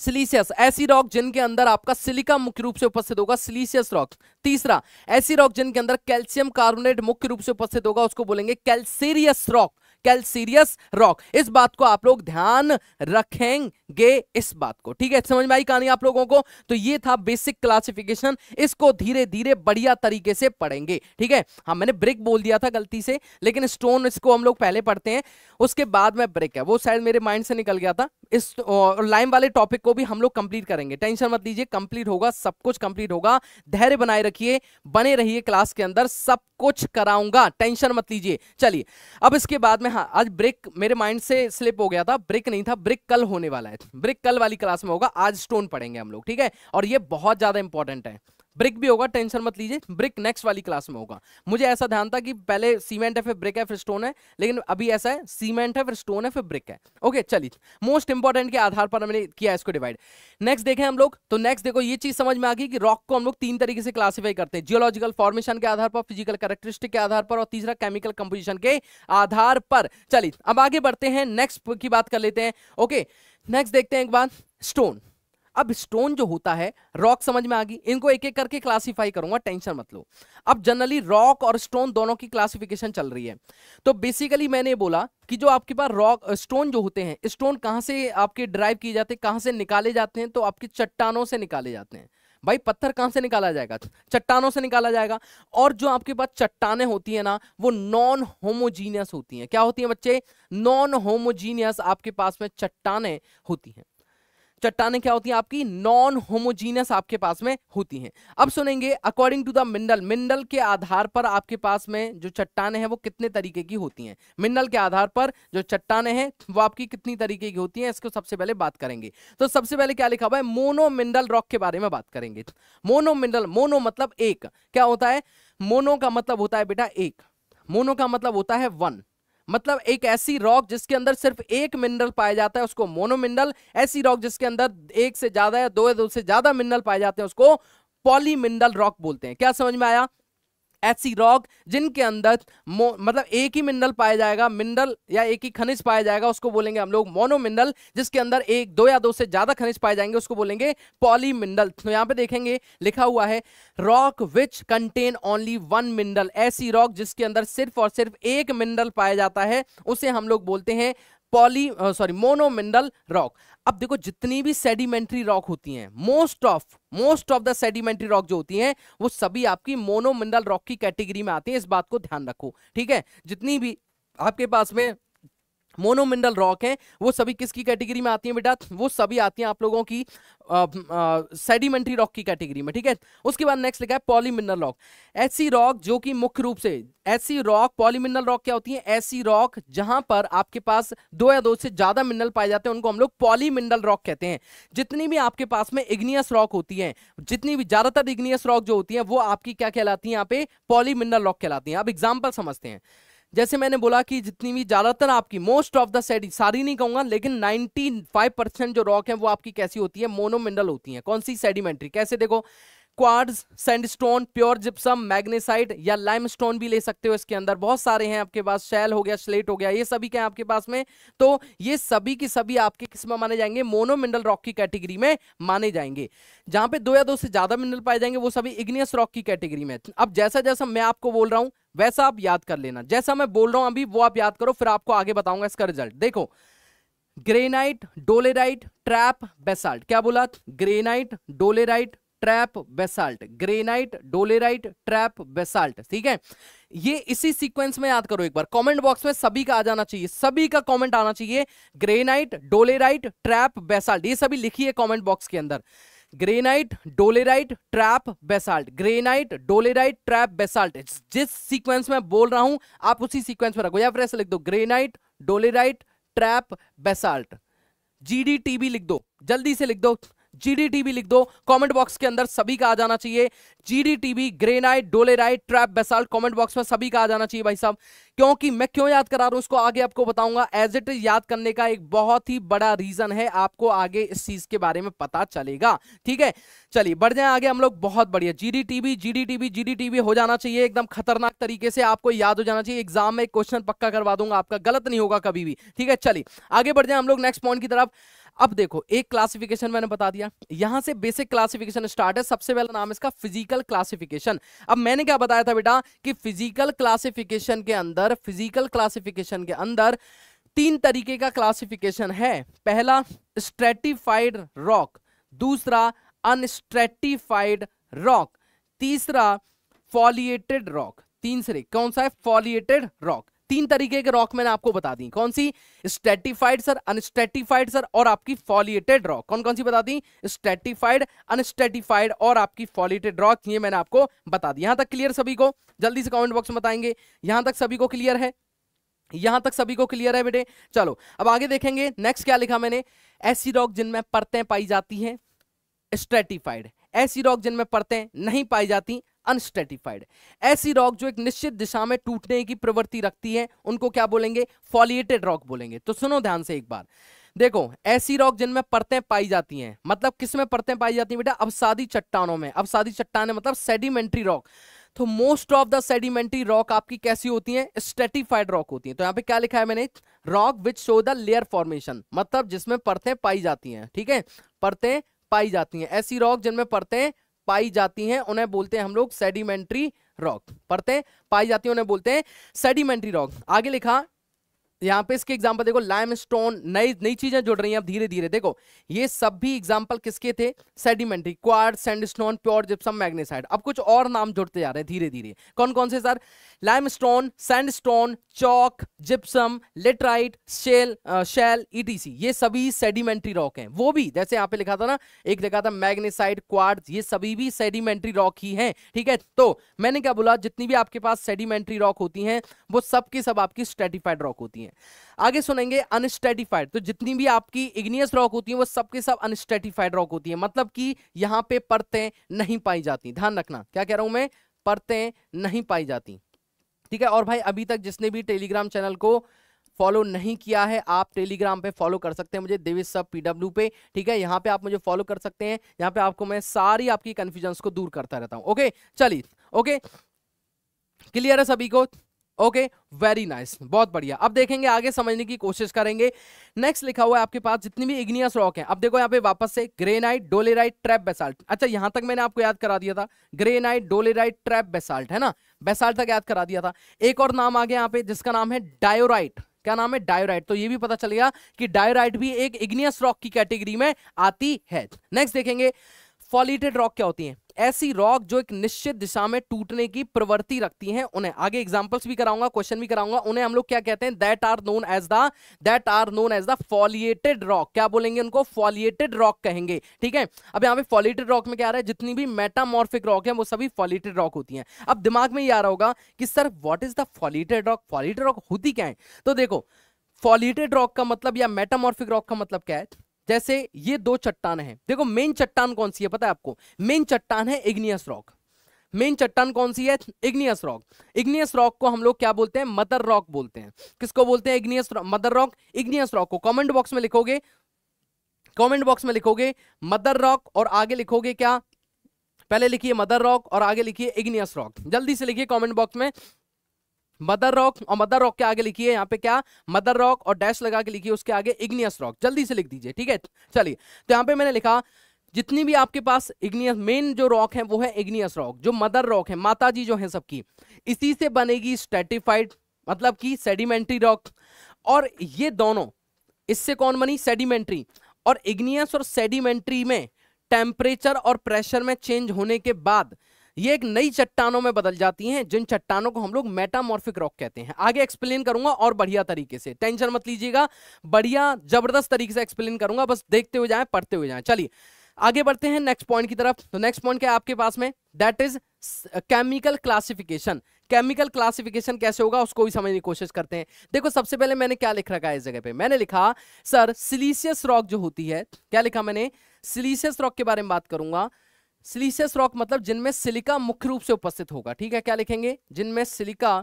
सिलीसियस ऐसी रॉक जिनके अंदर आपका सिलिका मुख्य रूप से उपस्थित होगा सिलीसियस रॉक तीसरा ऐसी रॉक जिनके अंदर कैल्शियम कार्बोनेट मुख्य रूप से उपस्थित होगा उसको बोलेंगे कैल्सेरियस रॉक कैल्सीरियस रॉक इस बात को आप लोग ध्यान रखेंगे इस बात को ठीक है समझ में आई कहानी आप लोगों को तो ये था बेसिक क्लासिफिकेशन इसको धीरे धीरे बढ़िया तरीके से पढ़ेंगे ठीक है हाँ मैंने ब्रिक बोल दिया था गलती से लेकिन स्टोन इसको हम लोग पहले पढ़ते हैं उसके बाद में ब्रिक है वो शायद मेरे माइंड से निकल गया था इस लाइन वाले टॉपिक को भी हम लोग कंप्लीट करेंगे टेंशन मत लीजिए कंप्लीट होगा सब कुछ कंप्लीट होगा धैर्य बनाए रखिए बने रहिए क्लास के अंदर सब कुछ कराऊंगा टेंशन मत लीजिए चलिए अब इसके बाद में हाँ आज ब्रेक मेरे माइंड से स्लिप हो गया था ब्रेक नहीं था ब्रेक कल होने वाला है ब्रेक कल वाली क्लास में होगा आज स्टोन पढ़ेंगे हम लोग ठीक है और ये बहुत ज्यादा इंपॉर्टेंट है ब्रिक भी होगा टेंशन मत लीजिए ब्रिक नेक्स्ट वाली क्लास में होगा मुझे ऐसा ध्यान था कि पहले सीमेंट है फिर ब्रिक है फिर स्टोन है लेकिन अभी ऐसा है सीमेंट है फिर स्टोन है फिर ब्रिक है ओके चलिए मोस्ट इंपॉर्टेंट के आधार पर हमने किया इसको डिवाइड नेक्स्ट देखें हम लोग तो नेक्स्ट देखो ये चीज समझ में आ गई कि रॉक को हम लोग तीन तरीके से क्लासीफाई करते हैं जियोलॉजिकल फॉर्मेशन के आधार पर फिजिकल कैरेक्टरिस्टिक के आधार पर और तीसरा केमिकल कंपोजिशन के आधार पर चलिए अब आगे बढ़ते हैं नेक्स्ट की बात कर लेते हैं ओके नेक्स्ट देखते हैं एक बार स्टोन अब स्टोन जो होता है रॉक समझ में आ गई इनको एक एक करके क्लासीफाई करूंगा टेंशन मत लो अब जनरली रॉक और स्टोन दोनों की क्लासिफिकेशन चल रही है तो बेसिकली मैंने बोला कि जो आपके पास रॉक स्टोन जो होते हैं स्टोन कहां से आपके ड्राइव किए जाते हैं कहां से निकाले जाते हैं तो आपकी चट्टानों से निकाले जाते हैं भाई पत्थर कहां से निकाला जाएगा चट्टानों से निकाला जाएगा और जो आपके पास चट्टाने होती है ना वो नॉन होमोजीनियस होती हैं क्या होती है बच्चे नॉन होमोजीनियस आपके पास में चट्टाने होती हैं चट्टाने क्या होती हैं आपकी नॉन होमोजीनियस आपके पास में होती हैं अब सुनेंगे according to the mineral mineral के आधार पर आपके पास में जो चट्टाने हैं वो कितने तरीके की होती हैं मिनरल के आधार पर जो चट्टाने हैं वो आपकी कितनी तरीके की होती हैं इसको सबसे पहले बात करेंगे तो सबसे पहले क्या लिखा हुआ है मोनो मिनरल रॉक के बारे में बात करेंगे मोनो मिनरल मोनो मतलब एक क्या होता है मोनो का मतलब होता है बेटा एक मोनो का मतलब होता है वन मतलब एक ऐसी रॉक जिसके अंदर सिर्फ एक मिनरल पाया जाता है उसको मोनोमिनरल ऐसी रॉक जिसके अंदर एक से ज्यादा या दो या दो से ज्यादा मिनरल पाए जाते हैं उसको पॉलीमिनरल रॉक बोलते हैं क्या समझ में आया ऐसी रॉक जिनके अंदर मतलब एक ही मिनरल पाया जाएगा मिनरल या एक ही खनिज पाया जाएगा उसको बोलेंगे हम लोग मोनो मिनरल जिसके अंदर एक दो या दो से ज्यादा खनिज पाए जाएंगे उसको बोलेंगे पॉली मिनरल तो यहां पे देखेंगे लिखा हुआ है rock which contain only one mineral ऐसी रॉक जिसके अंदर सिर्फ और सिर्फ एक मिनरल पाया जाता है उसे हम लोग बोलते हैं पॉली सॉरी मोनोमिनरल रॉक अब देखो जितनी भी सेडिमेंट्री रॉक होती हैं most of most of the sedimentary rock जो होती हैं वो सभी आपकी मोनोमिनरल रॉक की कैटेगरी में आती हैं इस बात को ध्यान रखो ठीक है जितनी भी आपके पास में मोनोमिनरल रॉक हैं वो सभी किसकी कैटेगरी में आती हैं बेटा वो सभी आती हैं आप लोगों की सेडिमेंट्री रॉक की कैटेगरी में ठीक है उसके बाद नेक्स्ट लिखा है पॉलीमिनरल रॉक ऐसी रॉक जो कि मुख्य रूप से ऐसी रॉक पॉलीमिनरल रॉक क्या होती है ऐसी रॉक जहां पर आपके पास दो या दो से ज्यादा मिनरल पाए जाते हैं उनको हम लोग पॉलीमिनरल रॉक कहते हैं जितनी भी आपके पास में इग्नियस रॉक होती है जितनी भी ज्यादातर इग्नियस रॉक जो होती है वो आपकी क्या कहलाती है यहाँ पे पॉलीमिनरल रॉक कहलाती है आप एग्जाम्पल समझते हैं जैसे मैंने बोला कि जितनी भी ज़्यादातर आपकी मोस्ट ऑफ द सैडी सारी नहीं कहूँगा लेकिन 95 परसेंट जो रॉक है वो आपकी कैसी होती है मोनोमिनरल होती है कौन सी सेडिमेंट्री कैसे देखो quartz sandstone pure gypsum magnesite या लाइमस्टोन भी ले सकते हो इसके अंदर बहुत सारे हैं आपके पास शैल हो गया स्लेट हो गया ये सभी क्या आपके पास में तो ये सभी की सभी आपके किस्म माने जाएंगे मोनोमिनरल रॉक की कैटेगरी में माने जाएंगे जहां पे दो या दो से ज्यादा मिनरल पाए जाएंगे वो सभी इग्नियस रॉक की कैटेगरी में अब जैसा जैसा मैं आपको बोल रहा हूं वैसा आप याद कर लेना जैसा मैं बोल रहा हूं अभी वो आप याद करो फिर आपको आगे बताऊंगा इसका रिजल्ट देखो ग्रेनाइट डोलेराइट ट्रैप बेसाल्ट क्या बोला granite dolerite trap basalt granite dolerite trap basalt ठीक है ये इसी सीक्वेंस में याद करो एक बार कमेंट बॉक्स में सभी का आ जाना चाहिए सभी का कमेंट आना चाहिए ग्रेनाइट डोलेराइट ट्रैप बेसाल्ट ये सभी लिखिए कमेंट बॉक्स के अंदर granite dolerite trap basalt granite dolerite trap basalt जिस सीक्वेंस में बोल रहा हूं आप उसी सीक्वेंस में रखो या फिर ऐसे लिख दो granite dolerite trap basalt GDTB लिख दो जल्दी से लिख दो जीडीटीबी लिख दो कमेंट बॉक्स के अंदर सभी का आ जाना चाहिए GDTB granite dolerite trap basalt comment box में सभी का आ जाना चाहिए भाई साहब क्योंकि मैं क्यों याद करा रहा हूं उसको आगे आपको बताऊंगा एज इट याद करने का एक बहुत ही बड़ा रीजन है आपको आगे इस चीज के बारे में पता चलेगा ठीक है चलिए बढ़ जाए आगे हम लोग बहुत बढ़िया जीडीटीबी जीडीटीबी जीडीटीबी हो जाना चाहिए एकदम खतरनाक तरीके से आपको याद हो जाना चाहिए एग्जाम में क्वेश्चन पक्का करवा दूंगा आपका गलत नहीं होगा कभी भी ठीक है चलिए आगे बढ़ जाए हम लोग नेक्स्ट पॉइंट की तरफ अब देखो एक क्लासिफिकेशन मैंने बता दिया यहां से बेसिक क्लासिफिकेशन स्टार्ट है सबसे पहला नाम इसका फिजिकल क्लासिफिकेशन अब मैंने क्या बताया था बेटा कि फिजिकल क्लासिफिकेशन के अंदर फिजिकल क्लासिफिकेशन के अंदर तीन तरीके का क्लासिफिकेशन है पहला स्ट्रेटिफाइड रॉक दूसरा अनस्ट्रेटिफाइड रॉक तीसरा फॉलिएटेड रॉक तीन से कौन सा है फॉलिएटेड रॉक तीन तरीके के रॉक मैंने आपको बता दी कौन सी स्टेटिफाइड सर अनस्टेटिफाइड सर और आपकी फॉलिएटेड रॉक कौन कौन सी बता दी स्टेटिफाइड अनस्टेटिफाइड और आपकी फॉलिएटेड रॉक ये मैंने आपको बता दी यहां तक क्लियर सभी को जल्दी से कॉमेंट बॉक्स में बताएंगे यहां तक सभी को क्लियर है यहां तक सभी को क्लियर है बेटे चलो अब आगे देखेंगे नेक्स्ट क्या लिखा मैंने ऐसी रॉक जिनमें परतें पाई जाती हैं स्ट्रेटिफाइड ऐसी रॉक जिनमें परतें नहीं पाई जाती अनस्टेटिफाइड ऐसी रॉक जो एक निश्चित दिशा में टूटने की प्रवृत्ति रखती है उनको क्या बोलेंगे फॉलिएटेड रॉक बोलेंगे तो सुनो ध्यान से एक बार देखो ऐसी रॉक जिनमें परतें पाई जाती हैं मतलब किस में परतें पाई जाती हैं बेटा अवसादी चट्टानों में अवसादी चट्टाने मतलब सेडिमेंट्री रॉक तो most of the sedimentary rock आपकी कैसी होती हैं स्टेटिफाइड रॉक होती हैं तो यहाँ पे क्या लिखा है मैंने rock which show the layer formation मतलब जिसमें परतें पाई जाती हैं ठीक है परतें पाई जाती हैं ऐसी रॉक जिनमें परतें पाई जाती हैं उन्हें बोलते हैं हम लोग सेडिमेंट्री रॉक पढ़ते हैं पाई जाती है उन्हें बोलते हैं सेडिमेंट्री रॉक आगे लिखा यहाँ पे इसके एग्जाम्पल देखो लाइम स्टोन नई नई चीजें जुड़ रही हैं अब धीरे धीरे देखो ये सब भी एग्जाम्पल किसके थे sedimentary quartz sand stone pure gypsum magnesite अब कुछ और नाम जुड़ते जा रहे हैं धीरे धीरे कौन कौन से sir lime stone sand stone chalk gypsum laterite shale shale ETC ये सभी सेडिमेंट्री रॉक हैं वो भी जैसे यहाँ पे लिखा था ना एक लिखा था मैग्नेसाइड क्वार ये सभी भी सेडिमेंट्री रॉक ही है ठीक है तो मैंने क्या बोला जितनी भी आपके पास सेडिमेंट्री रॉक होती है वो सबके सब आपकी स्ट्रेटिफाइड रॉक होती है हैं आगे सुनेंगे अनस्टेटिफाइड तो जितनी भी आपकी इग्नियस रॉक होती है वो सबके सब अनस्टेटिफाइड रॉक होती है मतलब कि यहां पे परतें नहीं पाई जाती ध्यान रखना क्या कह रहा हूं मैं परतें नहीं पाई जाती ठीक है और भाई अभी तक जिसने भी टेलीग्राम चैनल को फॉलो नहीं किया है आप टेलीग्राम पे फॉलो कर सकते हैं मुझे देवी सब पीडब्ल्यू पे ठीक है यहाँ पे आप मुझे फॉलो कर सकते हैं यहाँ पे आपको मैं सारी आपकी कन्फ्यूजन्स को दूर करता रहता हूँ ओके चलिए ओके क्लियर है सभी को ओके वेरी नाइस बहुत बढ़िया अब देखेंगे आगे समझने की कोशिश करेंगे नेक्स्ट लिखा हुआ है आपके पास जितनी भी इग्नियस रॉक है अब देखो यहाँ पे वापस से ग्रेनाइट डोलेराइट ट्रैप बेसाल्ट अच्छा यहां तक मैंने आपको याद करा दिया था ग्रेनाइट डोलेराइट ट्रैप बेसाल्ट है ना बेसाल्ट तक याद करा दिया था एक और नाम आ गया यहाँ पे जिसका नाम है डायोराइट क्या नाम है डायोराइट तो ये भी पता चल गया कि डायोराइट भी एक इग्नियस रॉक की कैटेगरी में आती है नेक्स्ट देखेंगे फॉलिटेड रॉक क्या होती हैं ऐसी रॉक जो एक निश्चित दिशा में टूटने की प्रवृत्ति रखती हैं उन्हें आगे एग्जांपल्स भी कराऊंगा क्वेश्चन भी कराऊंगा उन्हें हम लोग क्या कहते हैं that are known as the that are known as the foliated rock क्या बोलेंगे उनको फॉलिएटेड रॉक कहेंगे ठीक है अब यहां पे फॉलिएटेड रॉक में क्या आ रहा है जितनी भी मेटामॉर्फिक रॉक है वो सभी फॉलिएटेड रॉक होती है अब दिमाग में ये आ रहा होगा कि sir what is the foliated rock foliated rock होती क्या है तो देखो फॉलिएटेड रॉक का मतलब या मेटामॉर्फिक रॉक का मतलब क्या है जैसे ये दो चट्टान है देखो मेन चट्टान कौन सी है पता है आपको मेन चट्टान है इग्नियस रॉक मेन चट्टान कौन सी है इग्नियस रॉक इग्नियस रॉक को हम लोग क्या बोलते हैं मदर रॉक बोलते हैं किसको बोलते हैं igneous mother rock igneous rock को कमेंट बॉक्स में लिखोगे कमेंट बॉक्स में लिखोगे मदर रॉक और आगे लिखोगे क्या पहले लिखिए मदर रॉक और आगे लिखिए इग्नियस रॉक जल्दी से लिखिए कमेंट बॉक्स में मदर रॉक और मदर रॉक के आगे लिखिए यहाँ पे क्या मदर रॉक और डैश लगा के लिखिए उसके आगे इग्नियस रॉक जल्दी से लिख दीजिए ठीक है चलिए तो यहाँ पे मैंने लिखा जितनी भी आपके पास इग्नियस मेन जो रॉक है वो है इग्नियस रॉक जो मदर रॉक है माता जो है सबकी इसी से बनेगी स्टेटिफाइड मतलब कि सेडिमेंट्री रॉक और ये दोनों इससे कौन बनी सेडिमेंट्री और इग्नियस और सेडिमेंट्री में टेम्परेचर और प्रेशर में चेंज होने के बाद ये एक नई चट्टानों में बदल जाती हैं जिन चट्टानों को हम लोग मेटामॉर्फिक रॉक कहते हैं आगे एक्सप्लेन करूंगा और बढ़िया तरीके से टेंशन मत लीजिएगा बढ़िया जबरदस्त तरीके से एक्सप्लेन करूंगा बस देखते हुए जाए पढ़ते हुए जाए चलिए आगे बढ़ते हैं नेक्स्ट पॉइंट की तरफ तो नेक्स्ट पॉइंट क्या है आपके पास में that is chemical classification chemical classification कैसे होगा उसको भी समझने की कोशिश करते हैं देखो सबसे पहले मैंने क्या लिख रखा है इस जगह पे मैंने लिखा सर सिलीसियस रॉक जो होती है क्या लिखा मैंने सिलीसियस रॉक के बारे में बात करूंगा सिलीसियस रॉक मतलब जिनमें सिलिका मुख्य रूप से उपस्थित होगा ठीक है क्या लिखेंगे जिनमें सिलिका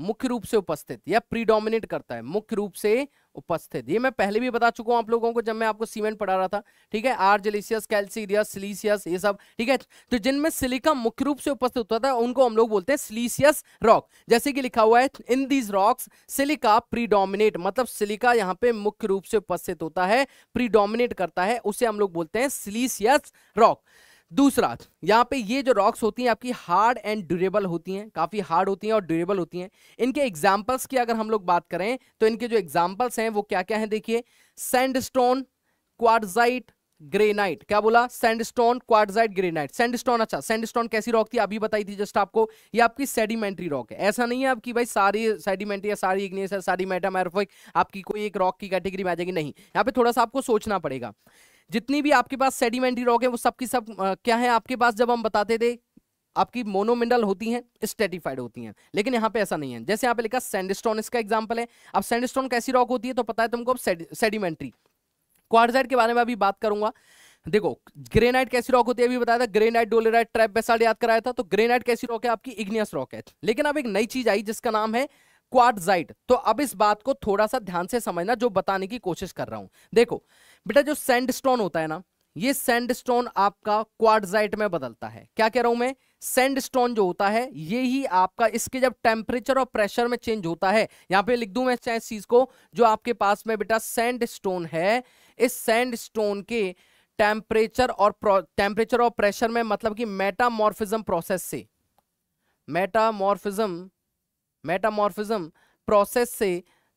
मुख्य रूप से उपस्थित या प्रीडोमिनेट करता है मुख्य रूप से उपस्थित ये मैं पहले भी बता चुका हूं आप लोगों को जब मैं आपको सीमेंट पढ़ा रहा था ठीक है आर्जलिसियस कैल्सीरियस सिलीसियस ये सब ठीक है तो जिनमें सिलिका मुख्य रूप से उपस्थित होता था उनको हम लोग बोलते हैं सिलीसियस रॉक जैसे कि लिखा हुआ है in these rocks silica predominate मतलब सिलिका यहाँ पे मुख्य रूप से उपस्थित होता है प्रीडोमिनेट करता है उसे हम लोग बोलते हैं सिलीसियस रॉक दूसरा यहाँ पे ये जो रॉक्स होती हैं आपकी हार्ड एंड ड्यूरेबल होती हैं काफ़ी हार्ड होती हैं और ड्यूरेबल होती हैं इनके एग्जांपल्स की अगर हम लोग बात करें तो इनके जो एग्जांपल्स हैं वो क्या क्या हैं देखिए सैंडस्टोन क्वार्टजाइट ग्रेनाइट क्या बोला सैंडस्टोन क्वार्टजाइट ग्रेनाइट सैंडस्टोन अच्छा सैंडस्टोन कैसी रॉक थी अभी बताई थी जस्ट आपको ये आपकी सेडिमेंट्री रॉक है ऐसा नहीं है आपकी भाई सारी सेडिमेंट्री या सारी इग्नियस सारी मेटामोरफिक आपकी कोई एक रॉक की कैटेगरी में आ जाएगी नहीं यहाँ पे थोड़ा सा आपको सोचना पड़ेगा जितनी भी आपके पास सेडिमेंट्री रॉक है वो सबकी सब, की सब आ, क्या है आपके पास जब हम बताते थे आपकी मोनोमिनरल होती हैं स्टेटिफाइड होती हैं लेकिन यहाँ पे ऐसा नहीं है जैसे यहां पे लिखा सैंडस्टोन इसका एग्जांपल है अब सैंडस्टोन कैसी रॉक होती है तो पता है तुमको सेडिमेंट्री क्वार्टजाइट के बारे में अभी बात करूंगा देखो ग्रेनाइट कैसी रॉक होती है अभी बताया था ग्रेनाइट डोलेराइट ट्रैप बेसाल्ट याद कराया था तो ग्रेनाइट कैसी रॉक है आपकी इग्नियस रॉक है लेकिन अब एक नई चीज आई जिसका नाम है क्वार्टजाइट तो अब इस बात को थोड़ा सा ध्यान से समझना जो बताने की कोशिश कर रहा हूं देखो बेटा जो सैंडस्टोन होता है ना ये सैंडस्टोन आपका क्वाडजाइट में बदलता है क्या कह रहा हूं मैं सैंडस्टोन जो होता है ये ही आपका इसके जब टेम्परेचर और प्रेशर में चेंज होता है यहां पे लिख दू मैं चाहे चीज को जो आपके पास में बेटा सैंडस्टोन है इस सैंडस्टोन के टेम्परेचर और टेम्परेचर और प्रेशर में मतलब कि मेटामॉर्फिज्म प्रोसेस से मेटामॉर्फिज्म मेटामॉर्फिज्म प्रोसेस से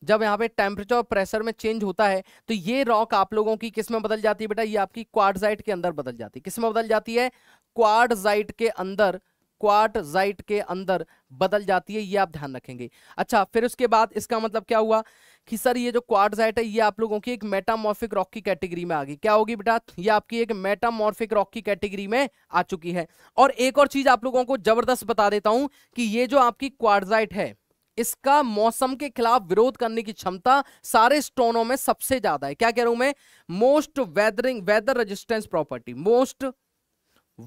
जब यहाँ पे टेम्परेचर और प्रेशर में चेंज होता है तो ये रॉक आप लोगों की किस में बदल जाती है बेटा ये आपकी क्वाडजाइट के अंदर बदल जाती है किस में बदल जाती है क्वाडजाइट के अंदर क्वाडजाइट के अंदर बदल जाती है ये आप ध्यान रखेंगे अच्छा फिर उसके बाद इसका मतलब क्या हुआ कि सर ये जो क्वाडजाइट है ये आप लोगों की एक मेटामॉर्फिक रॉक की कैटेगरी में आ गई क्या होगी बेटा ये आपकी एक मेटामॉर्फिक रॉक की कैटेगरी में आ चुकी है और एक और चीज आप लोगों को जबरदस्त बता देता हूं कि ये जो आपकी क्वाडजाइट है इसका मौसम के खिलाफ विरोध करने की क्षमता सारे स्टोनों में सबसे ज्यादा है क्या कह रहा हूं मैं most weathering weather resistance property most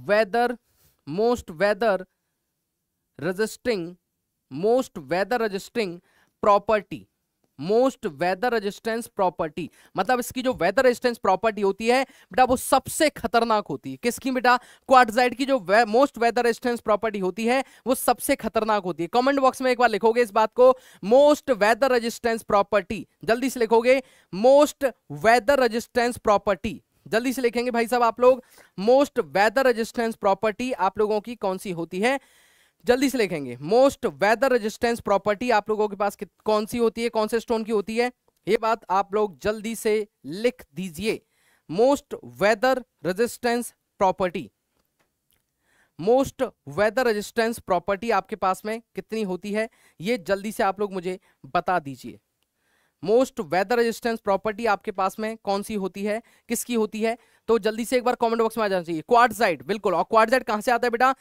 weather most weather resisting most weather resisting property most weather resistance property मतलब इसकी जो वेदर रेजिस्टेंस प्रॉपर्टी होती है बेटा वो सबसे खतरनाक होती है किसकी बेटा क्वार्टजाइट की जो मोस्ट वेदर रेजिस्टेंस प्रॉपर्टी होती है वो सबसे खतरनाक होती है कमेंट बॉक्स में एक बार लिखोगे इस बात को मोस्ट वेदर रेजिस्टेंस प्रॉपर्टी जल्दी से लिखोगे मोस्ट वेदर रेजिस्टेंस प्रॉपर्टी जल्दी से लिखेंगे भाई साहब आप लोग मोस्ट वेदर रेजिस्टेंस प्रॉपर्टी आप लोगों की कौन सी होती है जल्दी से लिखेंगे मोस्ट वेदर रेजिस्टेंस प्रॉपर्टी आप लोगों के पास कौन सी होती है कौन से स्टोन की होती है ये बात आप लोग जल्दी से लिख दीजिए most weather resistance property most weather resistance property आपके पास में कितनी होती है ये जल्दी से आप लोग मुझे बता दीजिए मोस्ट वेदर रेजिस्टेंस प्रॉपर्टी आपके पास में कौन सी होती है किसकी होती है तो जल्दी से एक बार कमेंट बॉक्स में आ जाना चाहिए क्वार्टजाइट बिल्कुल और क्वार्टजाइट कहां से आता है बेटा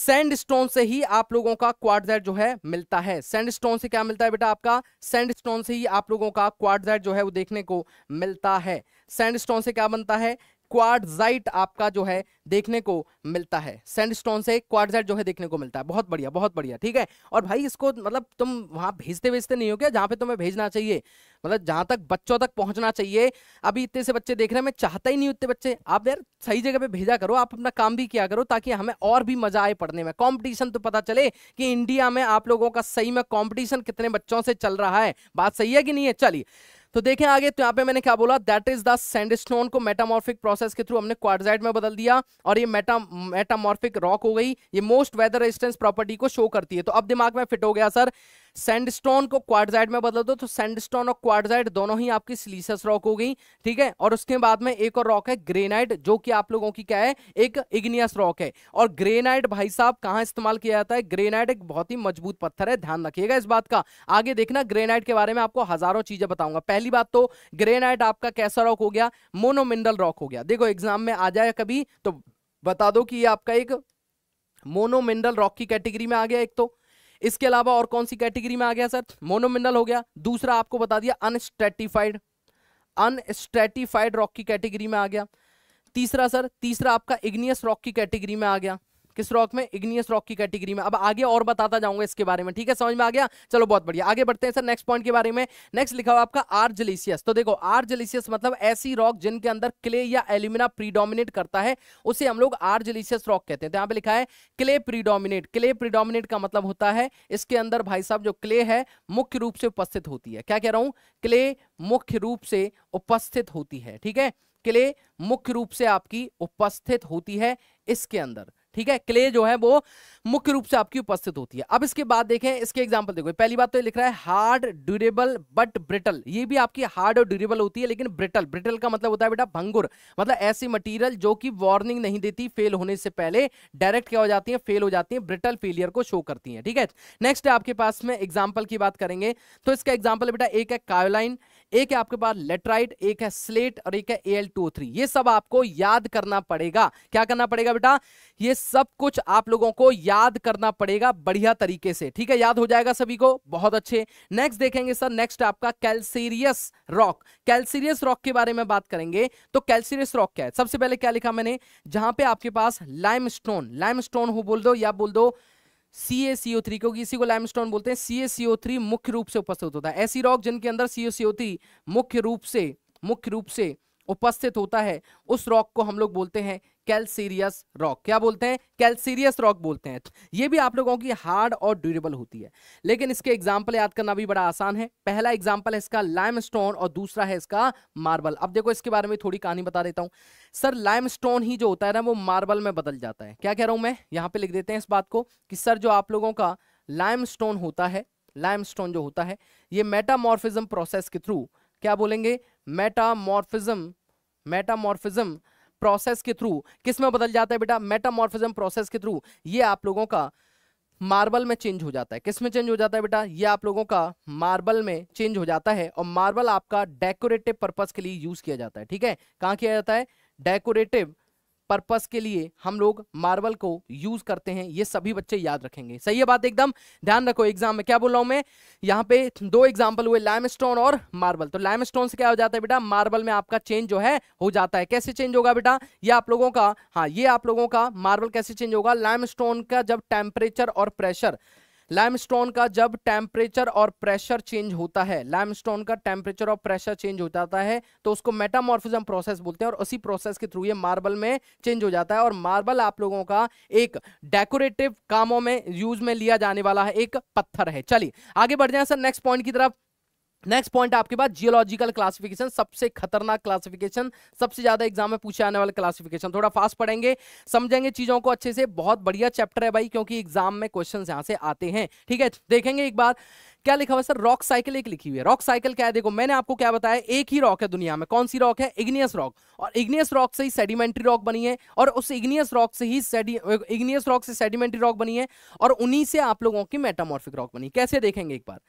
सैंड स्टोन से ही आप लोगों का क्वार्टजाइट जो है मिलता है सैंड स्टोन से क्या मिलता है बेटा आपका सैंड स्टोन से ही आप लोगों का क्वार्टजाइट जो है वो देखने को मिलता है सैंड स्टोन से क्या बनता है क्वार्टजाइट आपका जो है देखने को मिलता है सैंडस्टोन से क्वार्टजाइट जो है देखने को मिलता है बहुत बढ़िया बहुत बढ़िया ठीक है और भाई इसको मतलब तुम वहां भेजते भेजते नहीं हो क्या जहां पे तुम्हें भेजना चाहिए मतलब जहां तक बच्चों तक पहुंचना चाहिए अभी इतने से बच्चे देख रहे हैं मैं चाहता ही नहीं उतने बच्चे आप यार सही जगह पे भेजा करो आप अपना काम भी किया करो ताकि हमें और भी मजा आए पढ़ने में कॉम्पिटिशन तो पता चले कि इंडिया में आप लोगों का सही में कॉम्पिटिशन कितने बच्चों से चल रहा है बात सही है कि नहीं है चलिए तो देखें आगे तो यहाँ पे मैंने क्या बोला दैट इज द स्टोन को मेटामॉर्फिक प्रोसेस के थ्रू हमने क्वार्जाइट में बदल दिया और ये मेटा मेटामॉर्फिक रॉक हो गई ये मोस्ट वेदर रेजिस्टेंस प्रॉपर्टी को शो करती है तो अब दिमाग में फिट हो गया सर सैंडस्टोन को क्वाडजाइड में बदल दो तो सैंडस्टोन और क्वाडजाइड दोनों ही आपकी सिलीसस रॉक हो गई ठीक है और उसके बाद में एक और रॉक है ग्रेनाइट जो कि आप लोगों की क्या है एक इग्नियस रॉक है और ग्रेनाइट भाई साहब कहां इस्तेमाल किया जाता है ग्रेनाइट एक बहुत ही मजबूत पत्थर है ध्यान रखिएगा इस बात का आगे देखना ग्रेनाइट के बारे में आपको हजारों चीजें बताऊंगा पहली बात तो ग्रेनाइट आपका कैसा रॉक हो गया मोनोमिनरल रॉक हो गया देखो एग्जाम में आ जाए कभी तो बता दो कि ये आपका एक मोनोमिनरल रॉक की कैटेगरी में आ गया एक तो इसके अलावा और कौन सी कैटेगरी में आ गया सर मोनोमिनल हो गया दूसरा आपको बता दिया अनस्ट्रेटिफाइड अनस्ट्रेटिफाइड रॉक की कैटेगरी में आ गया तीसरा सर तीसरा आपका इग्नियस रॉक की कैटेगरी में आ गया किस रॉक में इग्नियस रॉक की कैटेगरी में अब आगे और बताता जाऊंगा इसके बारे में ठीक है समझ में आ गया चलो बहुत बढ़िया आगे बढ़ते हैं सर नेक्स्ट पॉइंट के बारे में नेक्स्ट लिखा हुआ आपका आर जलिसियस तो देखो आर जलिसियस मतलब ऐसी रॉक जिनके अंदर क्ले या एल्यूमिना प्रीडोमिनेट करता है उसे हम लोग आर जलिसियस रॉक कहते हैं तो यहाँ पे लिखा है क्ले प्रीडोमिनेट क्ले प्रीडोमिनेट का मतलब होता है इसके अंदर भाई साहब जो क्ले है मुख्य रूप से उपस्थित होती है क्या कह रहा हूं क्ले मुख्य रूप से उपस्थित होती है ठीक है क्ले मुख्य रूप से आपकी उपस्थित होती है इसके अंदर ठीक है क्ले जो है वो मुख्य रूप से आपकी उपस्थित होती है अब इसके बाद देखें इसके एग्जांपल देखो पहली बात तो ये लिख रहा है हार्ड ड्यूरेबल बट ब्रिटल ये भी आपकी हार्ड और ड्यूरेबल होती है लेकिन ब्रिटल ब्रिटल का मतलब होता है बेटा भंगुर मतलब ऐसी मटेरियल जो कि वार्निंग नहीं देती फेल होने से पहले डायरेक्ट क्या हो जाती है फेल हो जाती है ब्रिटल फेलियर को शो करती है ठीक है नेक्स्ट आपके पास में एग्जाम्पल की बात करेंगे तो इसका एग्जाम्पल बेटा एक है कायोलाइन एक है आपके पास लेटराइट एक है स्लेट और एक है एल oh ये सब आपको याद करना पड़ेगा क्या करना पड़ेगा बेटा ये सब कुछ आप लोगों को याद करना पड़ेगा बढ़िया तरीके से ठीक है याद हो जाएगा सभी को बहुत अच्छे नेक्स्ट देखेंगे सर नेक्स्ट आपका कैल्सीरियस रॉक कैल्सीरियस रॉक के बारे में बात करेंगे तो कैल्सीरियस रॉक क्या है सबसे पहले क्या लिखा मैंने जहां पे आपके पास लाइम स्टोन लाइम स्टोन हो बोल दो या बोल दो सी ए सीओ थ्री क्योंकि इसी को लाइमस्टोन बोलते हैं सी ए सीओ थ्री मुख्य रूप से उपस्थित होता है ऐसी रॉक जिनके अंदर सीओ सीओ थ्री मुख्य रूप से मुख्य रूप से उपस्थित होता है उस रॉक को हम लोग बोलते हैं कैल्सीरियस रॉक क्या बोलते हैं कैल्सीरियस रॉक बोलते हैं ये भी आप लोगों की हार्ड और ड्यूरेबल होती है लेकिन इसके एग्जाम्पल याद करना भी बड़ा आसान है पहला एग्जाम्पल है इसका लाइम स्टोन और दूसरा है इसका मार्बल अब देखो इसके बारे में थोड़ी कहानी बता देता हूं सर लाइम स्टोन ही जो होता है ना वो मार्बल में बदल जाता है क्या कह रहा हूं मैं यहाँ पे लिख देते हैं इस बात को कि सर जो आप लोगों का लाइम स्टोन होता है लाइम स्टोन जो होता है ये मेटामॉर्फिज्म प्रोसेस के थ्रू क्या बोलेंगे मेटामॉर्फिज्म मेटामॉर्फिज्म प्रोसेस के थ्रू किस में बदल जाता है बेटा मेटामॉर्फिज्म प्रोसेस के थ्रू ये आप लोगों का मार्बल में चेंज हो जाता है किस में चेंज हो जाता है बेटा ये आप लोगों का मार्बल में चेंज हो जाता है और मार्बल आपका डेकोरेटिव पर्पज के लिए यूज किया जाता है ठीक है कहाँ किया जाता है डेकोरेटिव पर्पस के लिए हम लोग मार्बल को यूज करते हैं ये सभी बच्चे याद रखेंगे सही है बात एकदम ध्यान रखो एग्जाम में क्या बोल रहा हूं मैं यहाँ पे दो एग्जाम्पल हुए लाइमस्टोन और मार्बल तो लाइमस्टोन से क्या हो जाता है बेटा मार्बल में आपका चेंज जो है हो जाता है कैसे चेंज होगा बेटा ये आप लोगों का हाँ ये आप लोगों का मार्बल कैसे चेंज होगा लाइम का जब टेम्परेचर और प्रेशर लाइमस्टोन का जब टेम्परेचर और प्रेशर चेंज होता है लाइमस्टोन का टेम्परेचर और प्रेशर चेंज हो जाता है तो उसको मेटामॉर्फिज्म प्रोसेस बोलते हैं और उसी प्रोसेस के थ्रू ये मार्बल में चेंज हो जाता है और मार्बल आप लोगों का एक डेकोरेटिव कामों में यूज में लिया जाने वाला है एक पत्थर है चलिए आगे बढ़ जाए सर नेक्स्ट पॉइंट की तरफ नेक्स्ट पॉइंट आपके पास जियोलॉजिकल क्लासिफिकेशन सबसे खतरनाक क्लासिफिकेशन सबसे ज्यादा एग्जाम में पूछे आने वाले क्लासिफिकेशन थोड़ा फास्ट पढ़ेंगे समझेंगे चीजों को अच्छे से बहुत बढ़िया चैप्टर है भाई क्योंकि एग्जाम में क्वेश्चन यहां से आते हैं ठीक है देखेंगे एक बार क्या लिखा हुआ सर रॉक साइकिल एक लिखी हुई है रॉक साइकिल क्या है देखो मैंने आपको क्या बताया एक ही रॉक है दुनिया में कौन सी रॉक है इग्नियस रॉक और इग्नियस रॉक से ही सेडिमेंट्री रॉक बनी है और उस इग्नियस रॉक से ही इग्नियस रॉक से सेडिमेंट्री रॉक बनी है और उन्हीं से आप लोगों की मेटामॉर्फिक रॉक बनी कैसे देखेंगे एक बार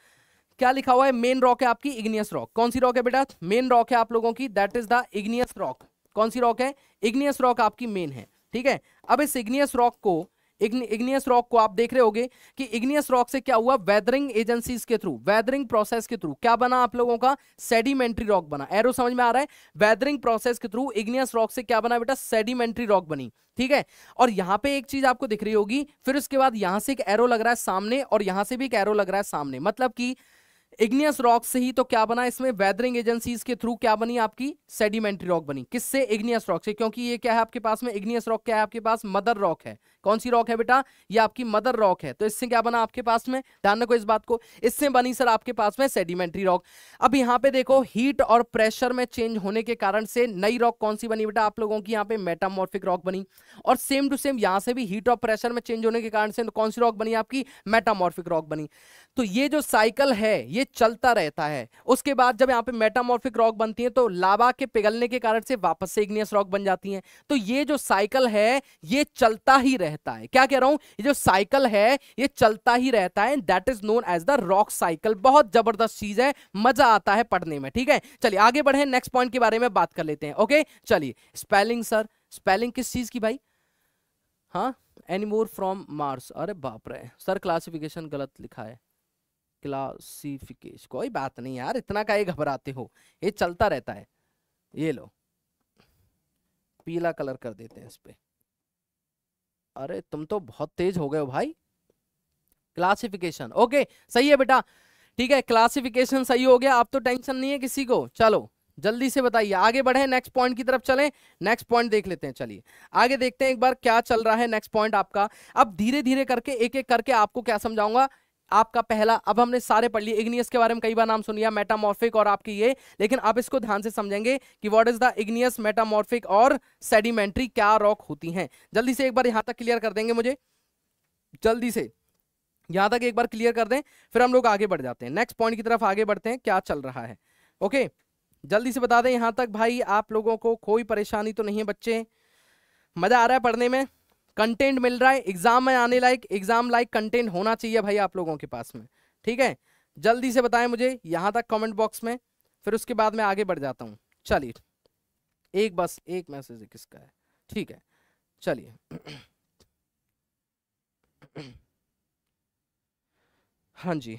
क्या लिखा हुआ है मेन रॉक है आपकी इग्नियस रॉक कौन सी रॉक है बेटा मेन रॉक है आप लोगों की that is the igneous rock कौन सी रॉक है इग्नियस रॉक आपकी मेन है ठीक है अब इस इग्नियस रॉक को इग्नियस रॉक को आप देख रहे होगे कि इग्नियस रॉक से क्या हुआ वेदरिंग एजेंसीज के थ्रू वेदरिंग प्रोसेस के थ्रू क्या बना आप लोगों का सेडिमेंट्री रॉक बना एरो समझ में आ रहा है वेदरिंग प्रोसेस के थ्रू इग्नियस रॉक से क्या बना बेटा सेडिमेंट्री रॉक बनी ठीक है और यहां पे एक चीज आपको दिख रही होगी फिर उसके बाद यहां से एक एरो लग रहा है सामने और यहां से भी एक एरो लग रहा है सामने मतलब की इग्नियस रॉक से ही तो क्या बना इसमें वेदरिंग एजेंसीज के थ्रू क्या बनी आपकी सेडिमेंट्री रॉक बनी किससे इग्नियस रॉक से क्योंकि ये क्या है आपके पास में इग्नियस रॉक क्या है आपके पास मदर रॉक है कौन सी रॉक है बेटा ये आपकी मदर रॉक है तो इससे क्या बना आपके पास में ध्यान रखो इस बात को इससे बनी सर आपके पास में सेडिमेंट्री रॉक अब यहाँ पे देखो हीट और प्रेशर में चेंज होने के कारण से नई रॉक कौन सी बनी बेटा आप लोगों की यहाँ पे मेटामॉर्फिक रॉक बनी और सेम टू सेम यहाँ से भी हीट और प्रेशर में चेंज होने के कारण से कौन सी रॉक बनी आपकी मेटामॉर्फिक रॉक बनी तो ये जो साइकिल है ये चलता रहता है उसके बाद जब यहाँ पे मेटामॉर्फिक रॉक बनती है तो लावा के पिघलने के कारण से वापस से इग्नियस रॉक बन जाती है तो ये जो साइकिल है ये चलता ही रहता है क्या कह रहा हूं ये जो साइकिल है ये चलता ही रहता है that is known as the rock cycle बहुत जबरदस्त चीज है मजा आता है पढ़ने में ठीक है चलिए आगे बढ़े नेक्स्ट पॉइंट के बारे में बात कर लेते हैं ओके चलिए स्पेलिंग सर स्पेलिंग किस चीज की भाई हाँ एनी मोर फ्रॉम मार्स अरे बाप रे सर क्लासिफिकेशन गलत लिखा है क्लासिफिकेशन कोई बात नहीं यार इतना का ये घबराते हो ये चलता रहता है ये लो पीला कलर कर देते हैं इस पर अरे तुम तो बहुत तेज हो गए हो भाई क्लासिफिकेशन ओके सही है बेटा ठीक है क्लासिफिकेशन सही हो गया आप तो टेंशन नहीं है किसी को चलो जल्दी से बताइए आगे बढ़े नेक्स्ट पॉइंट की तरफ चलें नेक्स्ट पॉइंट देख लेते हैं चलिए आगे देखते हैं एक बार क्या चल रहा है नेक्स्ट पॉइंट आपका अब धीरे धीरे करके एक एक करके आपको क्या समझाऊंगा आपका पहला अब हमने सारे पढ़ लिए इग्नियस के बारे में कई बार नाम सुनिया मेटामॉर्फिक और आपकी ये लेकिन आप इसको ध्यान से समझेंगे कि what is the igneous metamorphic और सेडिमेंट्री क्या रॉक होती हैं जल्दी से एक बार यहां तक क्लियर कर देंगे मुझे जल्दी से यहां तक एक बार क्लियर कर दें फिर हम लोग आगे बढ़ जाते हैं नेक्स्ट पॉइंट की तरफ आगे बढ़ते हैं क्या चल रहा है ओके जल्दी से बता दें यहां तक भाई आप लोगों को कोई परेशानी तो नहीं है बच्चे मज़ा आ रहा है पढ़ने में कंटेंट मिल रहा है एग्जाम में आने लायक एग्जाम लाइक कंटेंट होना चाहिए भाई आप लोगों के पास में ठीक है जल्दी से बताएं मुझे यहां तक कमेंट बॉक्स में फिर उसके बाद मैं आगे बढ़ जाता हूँ चलिए एक बस एक मैसेज किसका है ठीक है चलिए हाँ जी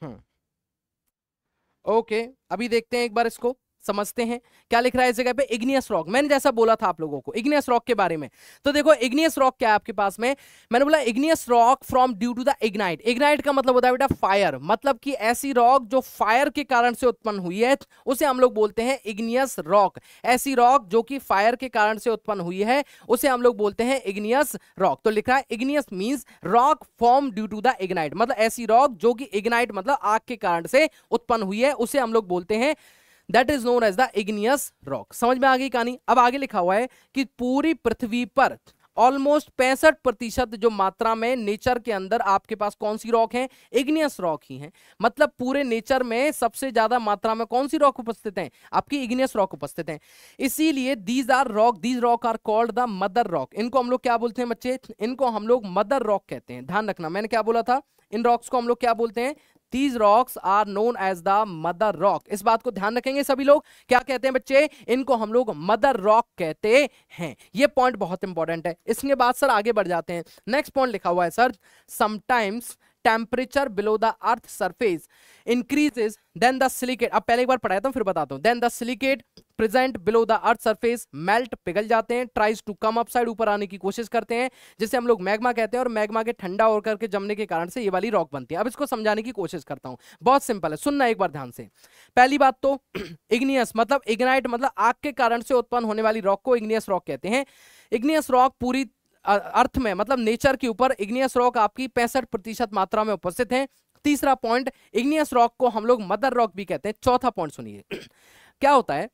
हाँ ओके अभी देखते हैं एक बार इसको समझते हैं क्या लिख रहा है इस जगह पे इग्नियस रॉक मैंने जैसा बोला था आप लोगों को इग्नियस रॉक के बारे में तो देखो इग्नियस रॉक क्या है आपके पास में मैंने बोला igneous rock from due to the ignite ignite का मतलब होता है बेटा फायर मतलब कि ऐसी रॉक जो फायर के कारण से उत्पन्न हुई है उसे हम लोग बोलते हैं इग्नियस रॉक ऐसी रॉक जो कि फायर के कारण से उत्पन्न हुई है उसे हम लोग बोलते हैं इग्नियस रॉक तो लिख रहा है igneous means rock form due to the ignite मतलब ऐसी रॉक जो कि इग्नाइट मतलब आग के कारण से उत्पन्न हुई है उसे हम लोग बोलते हैं that is known as the igneous rock समझ में आ गई कहानी अब आगे लिखा हुआ है कि पूरी पृथ्वी पर ऑलमोस्ट पैंसठ प्रतिशत जो मात्रा में नेचर के अंदर आपके पास कौन सी रॉक है इग्नियस रॉक ही है मतलब पूरे नेचर में सबसे ज्यादा मात्रा में कौन सी रॉक उपस्थित है आपकी इग्नियस रॉक उपस्थित है इसीलिए these are rock these rock are called the mother rock इनको हम लोग क्या बोलते हैं बच्चे इनको हम लोग मदर रॉक कहते हैं ध्यान रखना मैंने क्या बोला था इन रॉक्स को हम लोग क्या बोलते हैं these rocks are known as the mother rock इस बात को ध्यान रखेंगे सभी लोग क्या कहते हैं बच्चे इनको हम लोग मदर रॉक कहते हैं ये पॉइंट बहुत इंपॉर्टेंट है इसके बाद सर आगे बढ़ जाते हैं नेक्स्ट पॉइंट लिखा हुआ है sir sometimes temperature below the earth surface increases then the silicate अब पहले एक बार पढ़ाया था तो फिर बताता हूँ then the silicate present below the earth surface melt पिघल जाते हैं ट्राइज टू कम अपसाइड ऊपर आने की कोशिश करते हैं जिसे हम लोग मैग्मा कहते हैं और मैग्मा के ठंडा और करके जमने के कारण से ये वाली रॉक बनती है अब इसको समझाने की कोशिश करता हूँ बहुत सिंपल है सुनना एक बार ध्यान से पहली बात तो इग्नियस मतलब इग्नाइट मतलब आग के कारण से उत्पन्न होने वाली रॉक को इग्नियस रॉक कहते हैं इग्नियस रॉक पूरी अर्थ में मतलब नेचर के ऊपर इग्नियस रॉक आपकी पैंसठ प्रतिशत मात्रा में उपस्थित है तीसरा पॉइंट इग्नियस रॉक को हम लोग मदर रॉक भी कहते हैं चौथा पॉइंट सुनिए क्या होता है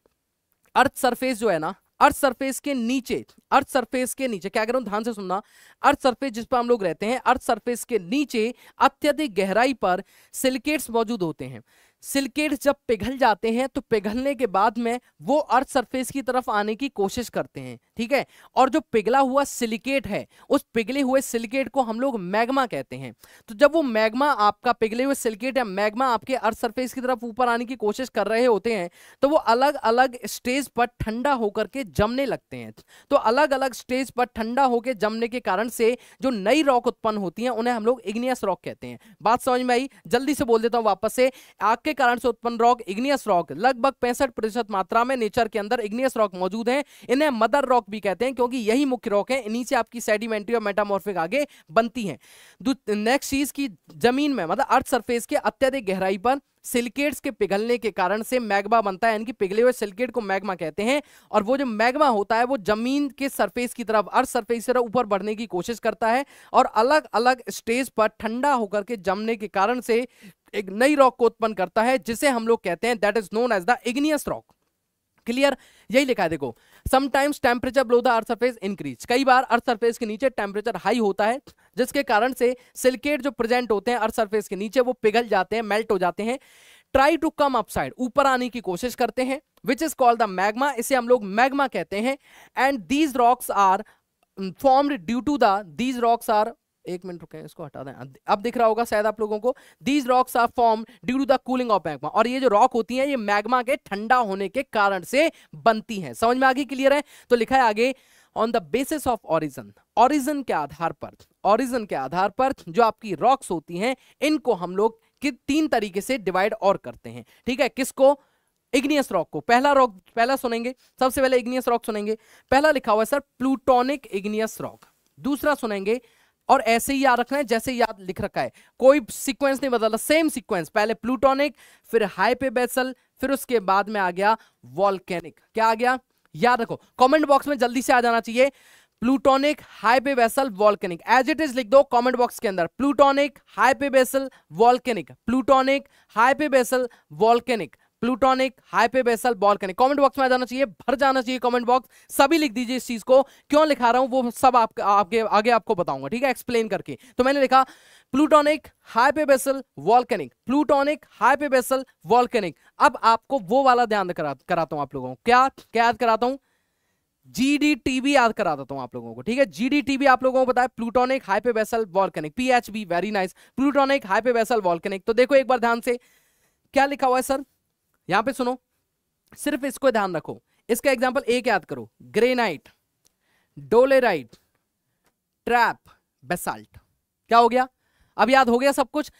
अर्थ सरफेस जो है ना अर्थ सरफेस के नीचे अर्थ सरफेस के नीचे क्या करूं ध्यान से सुनना अर्थ सरफेस जिस पर हम लोग रहते हैं अर्थ सरफेस के नीचे अत्यधिक गहराई पर सिलिकेट्स मौजूद होते हैं सिलकेट जब पिघल जाते हैं तो पिघलने के बाद में वो अर्थ सरफेस की तरफ आने की कोशिश करते हैं ठीक है और जो पिघला हुआ सिलिकेट है उस पिघले हुए सिलिकेट को हम लोग मैग्मा कहते हैं तो जब वो मैग्मा आपका पिघले हुए सिलिकेट या मैग्मा आपके अर्थ सरफेस की तरफ ऊपर आने की कोशिश कर रहे होते हैं तो वो अलग अलग स्टेज पर ठंडा होकर के जमने लगते हैं तो अलग अलग स्टेज पर ठंडा होकर जमने के कारण से जो नई रॉक उत्पन्न होती है उन्हें हम लोग इग्नियस रॉक कहते हैं बात समझ में आई जल्दी से बोल देता हूँ वापस से आके जिसके कारण से उत्पन्न रॉक इग्नियस रॉक लगभग पैंसठ प्रतिशत मात्रा में नेचर के अंदर इग्नियस रॉक मौजूद है इन्हें मदर रॉक भी कहते हैं क्योंकि यही मुख्य रॉक है नीचे आपकी सेडिमेंट्री और मेटामोर्फिक आगे बनती है नेक्स्ट चीज की जमीन में मतलब अर्थ सरफेस के अत्यधिक गहराई पर सिलिकेट्स के पिघलने के कारण से मैग्मा बनता है यानी कि पिघले हुए सिलिकेट को मैग्मा कहते हैं और वो जो मैग्मा होता है वो जमीन के सरफेस की तरफ अर्थ सरफेस की तरफ ऊपर बढ़ने की कोशिश करता है और अलग अलग स्टेज पर ठंडा होकर के जमने के कारण से एक नई रॉक को उत्पन्न करता है जिसे हम लोग कहते हैं that is known as the igneous rock clear यही लिखा है देखो sometimes temperature below the earth surface increase कई बार अर्थ सरफेस के नीचे टेम्परेचर हाई होता है जिसके कारण से सिल्केट जो प्रेजेंट होते हैं अर्थ सरफेस के नीचे वो पिघल जाते हैं मेल्ट हो जाते हैं ट्राई टू कम अपसाइड ऊपर आने की कोशिश करते हैं which is called the magma इसे हम लोग मैग्मा कहते हैं and these rocks are formed due to the these rocks are एक मिनट रुके इसको हटा दें अब दिख रहा होगा शायद आप लोगों को these rocks are form due to the cooling of magma और ये जो रॉक होती हैं ये मैग्मा के ठंडा होने के कारण से बनती हैं समझ में आगे क्लियर है तो लिखा है आगे on the basis of origin origin के आधार पर ऑरिजन के आधार पर जो आपकी रॉक्स होती हैं इनको हम लोग तीन तरीके से डिवाइड और करते हैं ठीक है किसको इग्नियस रॉक को पहला रॉक पहला सुनेंगे सबसे पहले इग्नियस रॉक सुनेंगे पहला लिखा हुआ है सर प्लूटोनिक इग्नियस रॉक दूसरा सुनेंगे और ऐसे ही याद रखना है जैसे याद लिख रखा है कोई सीक्वेंस नहीं बदला सेम सीक्वेंस पहले प्लूटोनिक फिर हाइपेबेसल फिर उसके बाद में आ गया वॉल्केनिक क्या आ गया याद रखो कमेंट बॉक्स में जल्दी से आ जाना चाहिए plutonic hypabyssal volcanic as it is लिख दो कमेंट बॉक्स के अंदर plutonic hypabyssal volcanic plutonic hypabyssal volcanic plutonic hypabyssal connect comment box में आ जाना चाहिए भर जाना चाहिए कमेंट बॉक्स सभी लिख दीजिए इस चीज को क्यों लिखा रहा हूं वो सब आप, आपके आगे आपको बताऊंगा ठीक है एक्सप्लेन करके तो मैंने लिखा plutonic hypabyssal volcanic plutonic hypabyssal volcanic अब आपको वो वाला ध्यान करा, कराता हूं आप लोगों को क्या क्या याद कराता हूं जीडीटीबी याद करा देता हूं आप लोगों को ठीक है जीडीटीबी आप लोगों को बताया plutonic hypabyssal volcanic PHB very nice plutonic hypabyssal volcanic तो देखो एक बार ध्यान से क्या लिखा हुआ है सर यहां पे सुनो सिर्फ इसको ध्यान रखो इसका एग्जाम्पल एक याद करो ग्रेनाइट डोलेराइट ट्रैप बेसाल्ट क्या हो गया अब याद हो गया सब कुछ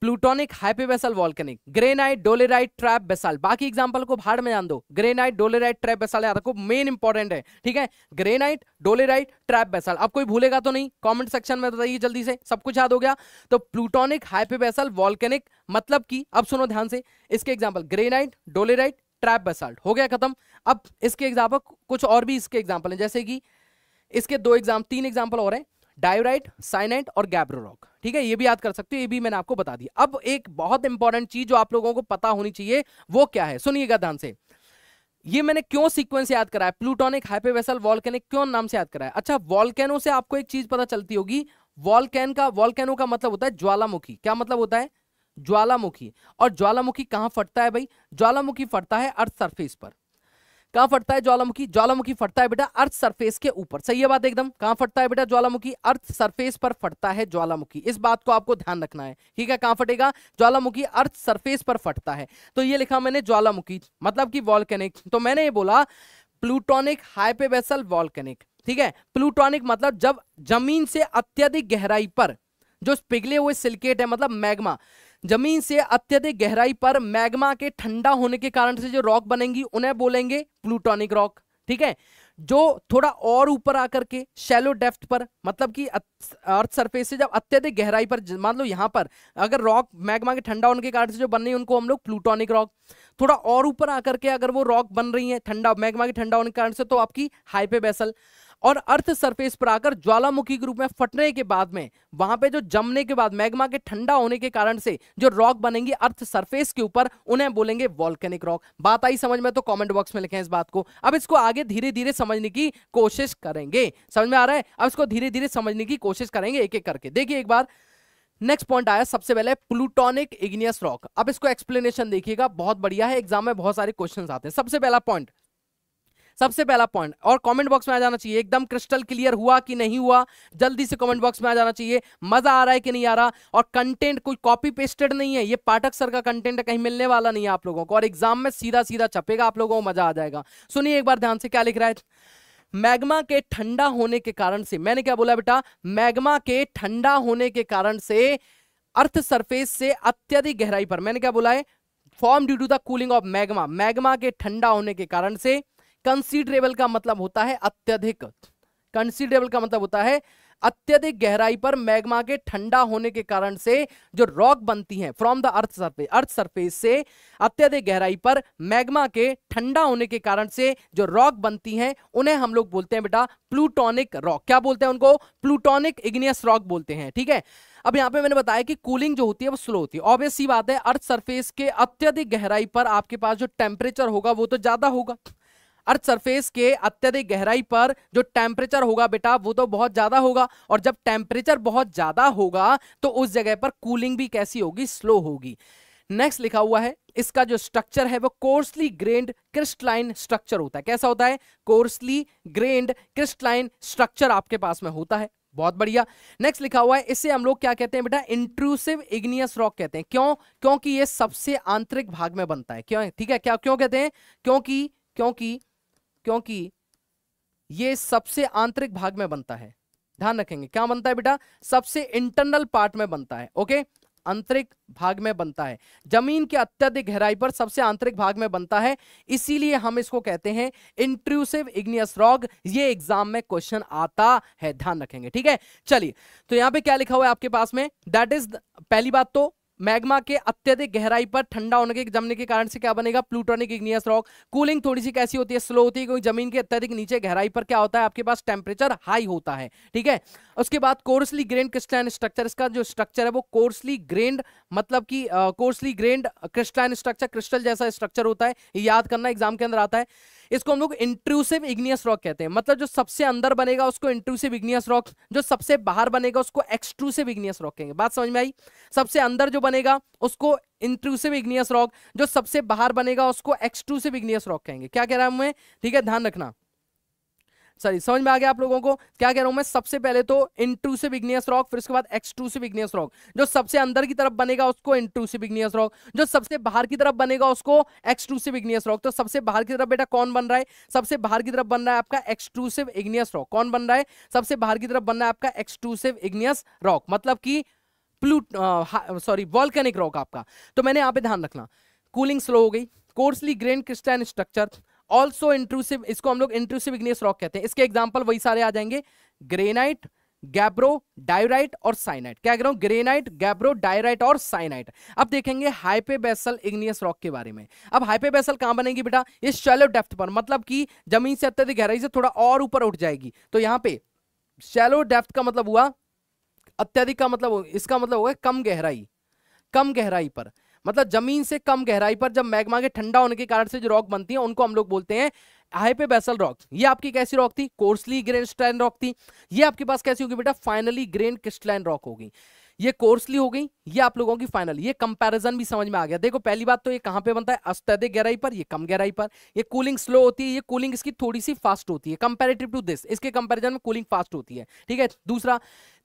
plutonic hypabyssal volcanic granite dolerite trap basalt बाकी एग्जाम्पल को भाड़ में जान दो ग्रेनाइट डोलेराइट ट्रैप बेसल याद रखो मेन इंपॉर्टेंट है ठीक है ग्रेनाइट डोलेराइट ट्रैप बेसल अब कोई भूलेगा तो नहीं कमेंट सेक्शन में बताइए जल्दी से सब कुछ याद हो गया तो प्लूटोनिक हाइपी बेसल वॉल्कनिक मतलब की अब सुनो ध्यान से इसके example granite dolerite trap basalt हो गया खत्म अब इसके एग्जाम्पल कुछ और भी इसके एग्जाम्पल है जैसे कि इसके दो एग्जाम तीन एग्जाम्पल और हैं डायोराइट साइनाइट और गैब्रो रॉक ठीक है ये भी याद कर सकते हो ये भी मैंने आपको बता दिया अब एक बहुत इंपॉर्टेंट चीज जो आप लोगों को पता होनी चाहिए वो क्या है सुनिएगा ध्यान से ये मैंने क्यों सीक्वेंस याद कराया प्लूटोनिक हाइपेवेसल वॉल्केनिक क्यों नाम से याद कराया अच्छा वॉल्केनो से आपको एक चीज पता चलती होगी वॉल्केन का वॉल्केनो का मतलब होता है ज्वालामुखी क्या मतलब होता है ज्वालामुखी और ज्वालामुखी कहां फटता है भाई ज्वालामुखी फटता है अर्थ सरफेस पर कहां फटता है ज्वालामुखी ज्वालामुखी फटता है बेटा अर्थ सरफेस के ऊपर सही है बात एकदम कहां फटता है बेटा ज्वालामुखी अर्थ सरफेस पर फटता है ज्वालामुखी इस बात को आपको ध्यान रखना है ठीक है कहां फटेगा ज्वालामुखी अर्थ सरफेस पर फटता है तो ये लिखा मैंने ज्वालामुखी मतलब कि वॉल्केनिक तो मैंने ये बोला प्लूटोनिक हाइपे वेसल वॉल्केनिक ठीक है प्लूटोनिक मतलब जब जमीन से अत्यधिक गहराई पर जो पिघले हुए सिलिकेट है मतलब मैग्मा जमीन से अत्यधिक गहराई पर मैग्मा के ठंडा होने के कारण से जो रॉक बनेंगी उन्हें बोलेंगे प्लूटोनिक रॉक ठीक है जो थोड़ा और ऊपर आकर के शेलो डेफ्ट पर मतलब कि अर्थ सरफेस से जब अत्यधिक गहराई पर मान लो यहां पर अगर रॉक मैग्मा के ठंडा होने के कारण से जो बन रही है उनको हम लोग प्लूटोनिक रॉक थोड़ा और ऊपर आकर के अगर वो रॉक बन रही है ठंडा मैग्मा के ठंडा होने के कारण से तो आपकी हाइपे बेसल और अर्थ सरफेस पर आकर ज्वालामुखी के रूप में फटने के बाद में वहां पे जो जमने के बाद मैग्मा के ठंडा होने के कारण से जो रॉक बनेंगी अर्थ सरफेस के ऊपर उन्हें बोलेंगे वॉल्केनिक रॉक बात आई समझ में तो कमेंट बॉक्स में लिखें इस बात को अब इसको आगे धीरे धीरे समझने की कोशिश करेंगे समझ में आ रहा है अब इसको धीरे धीरे समझने की कोशिश करेंगे एक एक करके देखिए एक बार नेक्स्ट पॉइंट आया सबसे पहले प्लूटोनिक इग्नियस रॉक अब इसको एक्सप्लेनेशन देखिएगा बहुत बढ़िया है एग्जाम में बहुत सारे क्वेश्चंस आते हैं सबसे पहला पॉइंट सबसे पहला पॉइंट और कमेंट बॉक्स में आ जाना चाहिए एकदम क्रिस्टल क्लियर हुआ कि नहीं हुआ जल्दी से कमेंट बॉक्स में आ जाना चाहिए मजा आ रहा है कि नहीं आ रहा और कंटेंट कोई कॉपी पेस्टेड नहीं है ये पाठक सर का कंटेंट कहीं मिलने वाला नहीं है आप लोगों को और एग्जाम में सीधा सीधा छपेगा आप लोगों को मजा आ जाएगा सुनिए एक बार ध्यान से क्या लिख रहा है मैग्मा के ठंडा होने के कारण से मैंने क्या बोला बेटा मैग्मा के ठंडा होने के कारण से अर्थ सरफेस से अत्यधिक गहराई पर मैंने क्या बोला है form due to the cooling of magma magma के ठंडा होने के कारण से कंसीडरेबल का मतलब होता है अत्यधिक कंसीडरेबल का मतलब होता है अत्यधिक गहराई पर मैग्मा के ठंडा होने के कारण से जो रॉक बनती हैं from the earth surface earth surface से अत्यधिक गहराई पर मैग्मा के ठंडा होने के कारण से जो रॉक बनती हैं उन्हें हम लोग बोलते हैं बेटा प्लूटोनिक रॉक क्या बोलते हैं उनको प्लूटोनिक इग्नियस रॉक बोलते हैं ठीक है अब यहाँ पे मैंने बताया कि कूलिंग जो होती है वो स्लो होती है ऑब्वियस सी बात है अर्थ सरफेस के अत्यधिक गहराई पर आपके पास जो टेम्परेचर होगा वो तो ज्यादा होगा अर्थ सरफेस के अत्यधिक गहराई पर जो टेम्परेचर होगा बेटा वो तो बहुत ज्यादा होगा और जब टेम्परेचर बहुत ज्यादा होगा तो उस जगह पर कूलिंग भी कैसी होगी स्लो होगी नेक्स्ट लिखा हुआ है इसका जो स्ट्रक्चर है वो कोर्सली ग्रेन्ड क्रिस्टलाइन स्ट्रक्चर होता है कैसा होता है कोर्सली ग्रेन्ड क्रिस्टलाइन स्ट्रक्चर आपके पास में होता है बहुत बढ़िया नेक्स्ट लिखा हुआ है इसे हम लोग क्या कहते हैं बेटा इंट्रूसिव इग्नियस रॉक कहते हैं क्यों क्योंकि ये सबसे आंतरिक भाग में बनता है क्यों ठीक है क्या क्यों कहते हैं क्योंकि क्योंकि क्योंकि ये सबसे आंतरिक भाग में बनता है ध्यान रखेंगे क्या बनता है बेटा सबसे इंटरनल पार्ट में बनता है ओके आंतरिक भाग में बनता है जमीन के अत्यधिक गहराई पर सबसे आंतरिक भाग में बनता है इसीलिए हम इसको कहते हैं इंट्रूसिव इग्नियस रॉग ये एग्जाम में क्वेश्चन आता है ध्यान रखेंगे ठीक है चलिए तो यहां पे क्या लिखा हुआ है आपके पास में दैट इज पहली बात तो मैग्मा के अत्यधिक गहराई पर ठंडा होने के जमने के कारण से क्या बनेगा प्लूटोनिक इग्नियस रॉक कूलिंग थोड़ी सी कैसी होती है स्लो होती है क्योंकि जमीन के अत्यधिक नीचे गहराई पर क्या होता है आपके पास टेम्परेचर हाई होता है ठीक है उसके बाद कोर्सली ग्रेंड क्रिस्टाइन स्ट्रक्चर इसका जो स्ट्रक्चर है वो कोर्सली ग्रेंड मतलब कि coarsely grained crystalline structure crystal जैसा स्ट्रक्चर होता है याद करना एग्जाम के अंदर आता है इसको हम लोग इंट्रूसिव इग्नियस रॉक कहते हैं मतलब जो सबसे अंदर बनेगा उसको इंट्रूसिव इग्नियस रॉक जो सबसे बाहर बनेगा उसको एक्सट्रूसिव इग्नियस रॉक कहेंगे बात समझ में आई सबसे अंदर जो बनेगा उसको इंट्रूसिव इग्नियस रॉक जो सबसे बाहर बनेगा उसको एक्सट्रूसिव इग्नियस रॉक कहेंगे क्या कह रहा है हमें ठीक है ध्यान रखना सॉरी समझ में आ गया आप लोगों को क्या कह रहा हूं मैं सबसे पहले तो इंट्रूसिव इग्नियस रॉक फिर उसके बाद एक्सट्रूसिव इग्नियस रॉक जो सबसे अंदर की तरफ बनेगा उसको इंट्रूसिव इग्नियस रॉक जो सबसे बाहर की तरफ बनेगा उसको एक्सट्रूसिव इग्नियस रॉक तो सबसे बाहर की तरफ बेटा कौन बन रहा है सबसे बाहर की तरफ बन रहा है आपका एक्सट्रूसिव इग्नियस रॉक कौन बन रहा है सबसे बाहर की तरफ बन रहा है आपका एक्सट्रूसिव इग्नियस रॉक मतलब की प्लूट सॉरी वॉल्केनिक रॉक आपका तो मैंने यहां पर ध्यान रखना कूलिंग स्लो हो गई coarsely grain crystalline structure also intrusive इसको हम लोग इंट्रूसिव इग्नियस रॉक कहते हैं इसके एग्जाम्पल वही सारे आ जाएंगे ग्रेनाइट गैब्रो डायराइट और साइनाइट क्या कह रहा हूं ग्रेनाइट गैब्रो डायराइट और साइनाइट अब देखेंगे हाइपे बेसल इग्नियस रॉक के बारे में अब हाइपे बेसल कहां बनेगी बेटा इस शैलो डेप्थ पर मतलब कि जमीन से अत्यधिक गहराई से थोड़ा और ऊपर उठ जाएगी तो यहां पे शैलो डेप्थ का मतलब हुआ अत्यधिक का मतलब इसका मतलब होगा कम गहराई कम गहराई पर मतलब जमीन से कम गहराई पर जब मैग्मा के ठंडा होने के कारण से जो रॉक बनती है उनको हम लोग बोलते हैं हाइपे बेसल रॉक ये आपकी कैसी रॉक थी कोर्सली ग्रेन स्टैन रॉक थी ये आपके पास कैसी होगी बेटा फाइनली ग्रेन क्रिस्टलाइन रॉक होगी ये कोर्सली हो गई ये आप लोगों की फाइनल ये कंपैरिजन भी समझ में आ गया देखो पहली बात तो ये कहां पे बनता है अत्यधिक गहराई पर ये कम गहराई पर ये कूलिंग स्लो होती है ये कूलिंग इसकी थोड़ी सी फास्ट होती है कंपेरेटिव टू दिस इसके कंपैरिजन में कूलिंग फास्ट होती है ठीक है दूसरा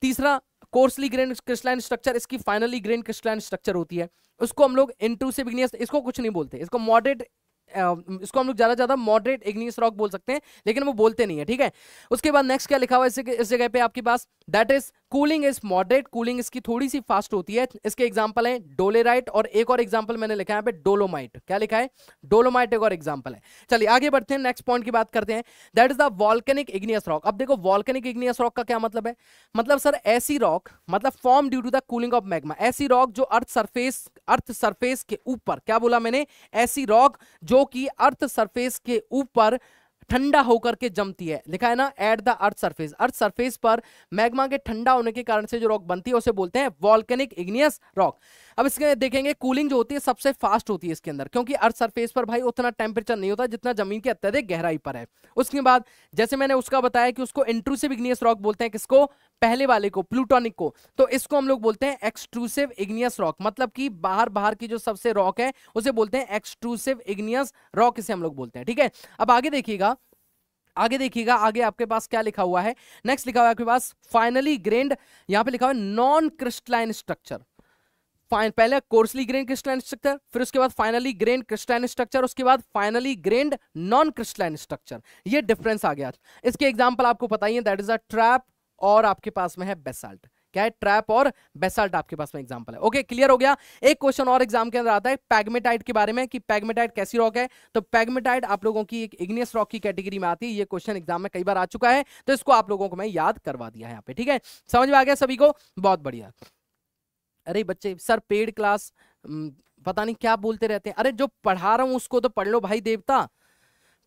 तीसरा कोर्सली ग्रेन क्रिस्टलाइन स्ट्रक्चर इसकी फाइनली ग्रेन क्रिस्टलाइन स्ट्रक्चर होती है उसको हम लोग इंट्रूसिव इग्नियस इसको कुछ नहीं बोलते इसको मॉडरेट इसको हम लोग ज़्यादा ज़्यादा मॉडरेट इग्नियस रॉक बोल सकते हैं लेकिन वो बोलते नहीं है ठीक है उसके बाद नेक्स्ट क्या लिखा हुआ है इस जगह पे आपके पास that is cooling is moderate cooling इसकी थोड़ी सी फास्ट होती है इसके एग्जाम्पल है डोलेराइट और एक और एग्जाम्पल मैंने लिखा है डोलोमाइट क्या लिखा है डोलोमाइट एक और एग्जाम्पल है चलिए आगे बढ़ते हैं नेक्स्ट पॉइंट की बात करते हैं that is the volcanic igneous rock अब देखो वॉल्केनिक इग्नियस रॉक का क्या मतलब है मतलब सर ऐसी रॉक मतलब form due to the cooling of magma ऐसी रॉक जो अर्थ सरफेस अर्थ सरफेस के ऊपर क्या बोला मैंने ऐसी रॉक जो कि अर्थ सरफेस के ऊपर ठंडा होकर के जमती है लिखा है ना at the earth surface earth surface पर मैग्मा के ठंडा होने के कारण से जो रॉक बनती है उसे बोलते हैं वॉल्केनिक इग्नियस रॉक अब इसके देखेंगे कूलिंग जो होती है सबसे फास्ट होती है इसके अंदर क्योंकि अर्थ सरफेस पर भाई उतना टेम्परेचर नहीं होता जितना जमीन के अत्यधिक गहराई पर है उसके बाद जैसे मैंने उसका बताया कि उसको इंट्रूसिव इग्नियस रॉक बोलते हैं किसको पहले वाले को प्लूटोनिक को तो इसको हम लोग बोलते हैं एक्सट्रूसिव इग्नियस रॉक मतलब कि बाहर बाहर की जो सबसे रॉक है उसे बोलते हैं एक्सट्रूसिव इग्नियस रॉक इसे हम लोग बोलते हैं ठीक है अब आगे देखिएगा आगे देखिएगा आगे आपके पास क्या लिखा हुआ है नेक्स्ट लिखा हुआ है आपके पास फाइनली ग्रेंड यहां पे लिखा हुआ है नॉन क्रिस्टलाइन स्ट्रक्चर फाइन पहले कोर्सली ग्रेन क्रिस्टलाइन स्ट्रक्चर फिर उसके बाद फाइनली ग्रेन क्रिस्टलाइन स्ट्रक्चर उसके बाद finely grain non crystalline structure ये डिफरेंस आ गया इसके एग्जांपल आपको पता ही है दैट इज अ ट्रैप और आपके पास में है बेसाल्ट क्या है ट्रैप और बेसाल्ट आपके पास में एग्जाम्पल है ओके क्लियर हो गया एक क्वेश्चन और एग्जाम के अंदर आता है पैगमेटाइट के बारे में कि पैगमेटाइट कैसी रॉक है तो पैगमेटाइट आप लोगों की एक इग्नियस रॉक की कैटेगरी में आती है ये क्वेश्चन एग्जाम में कई बार आ चुका है तो इसको आप लोगों को मैं याद करवा दिया है यहाँ पे ठीक है समझ में आ गया सभी को बहुत बढ़िया अरे बच्चे सर पेड क्लास पता नहीं क्या बोलते रहते हैं अरे जो पढ़ा रहा हूँ उसको तो पढ़ लो भाई देवता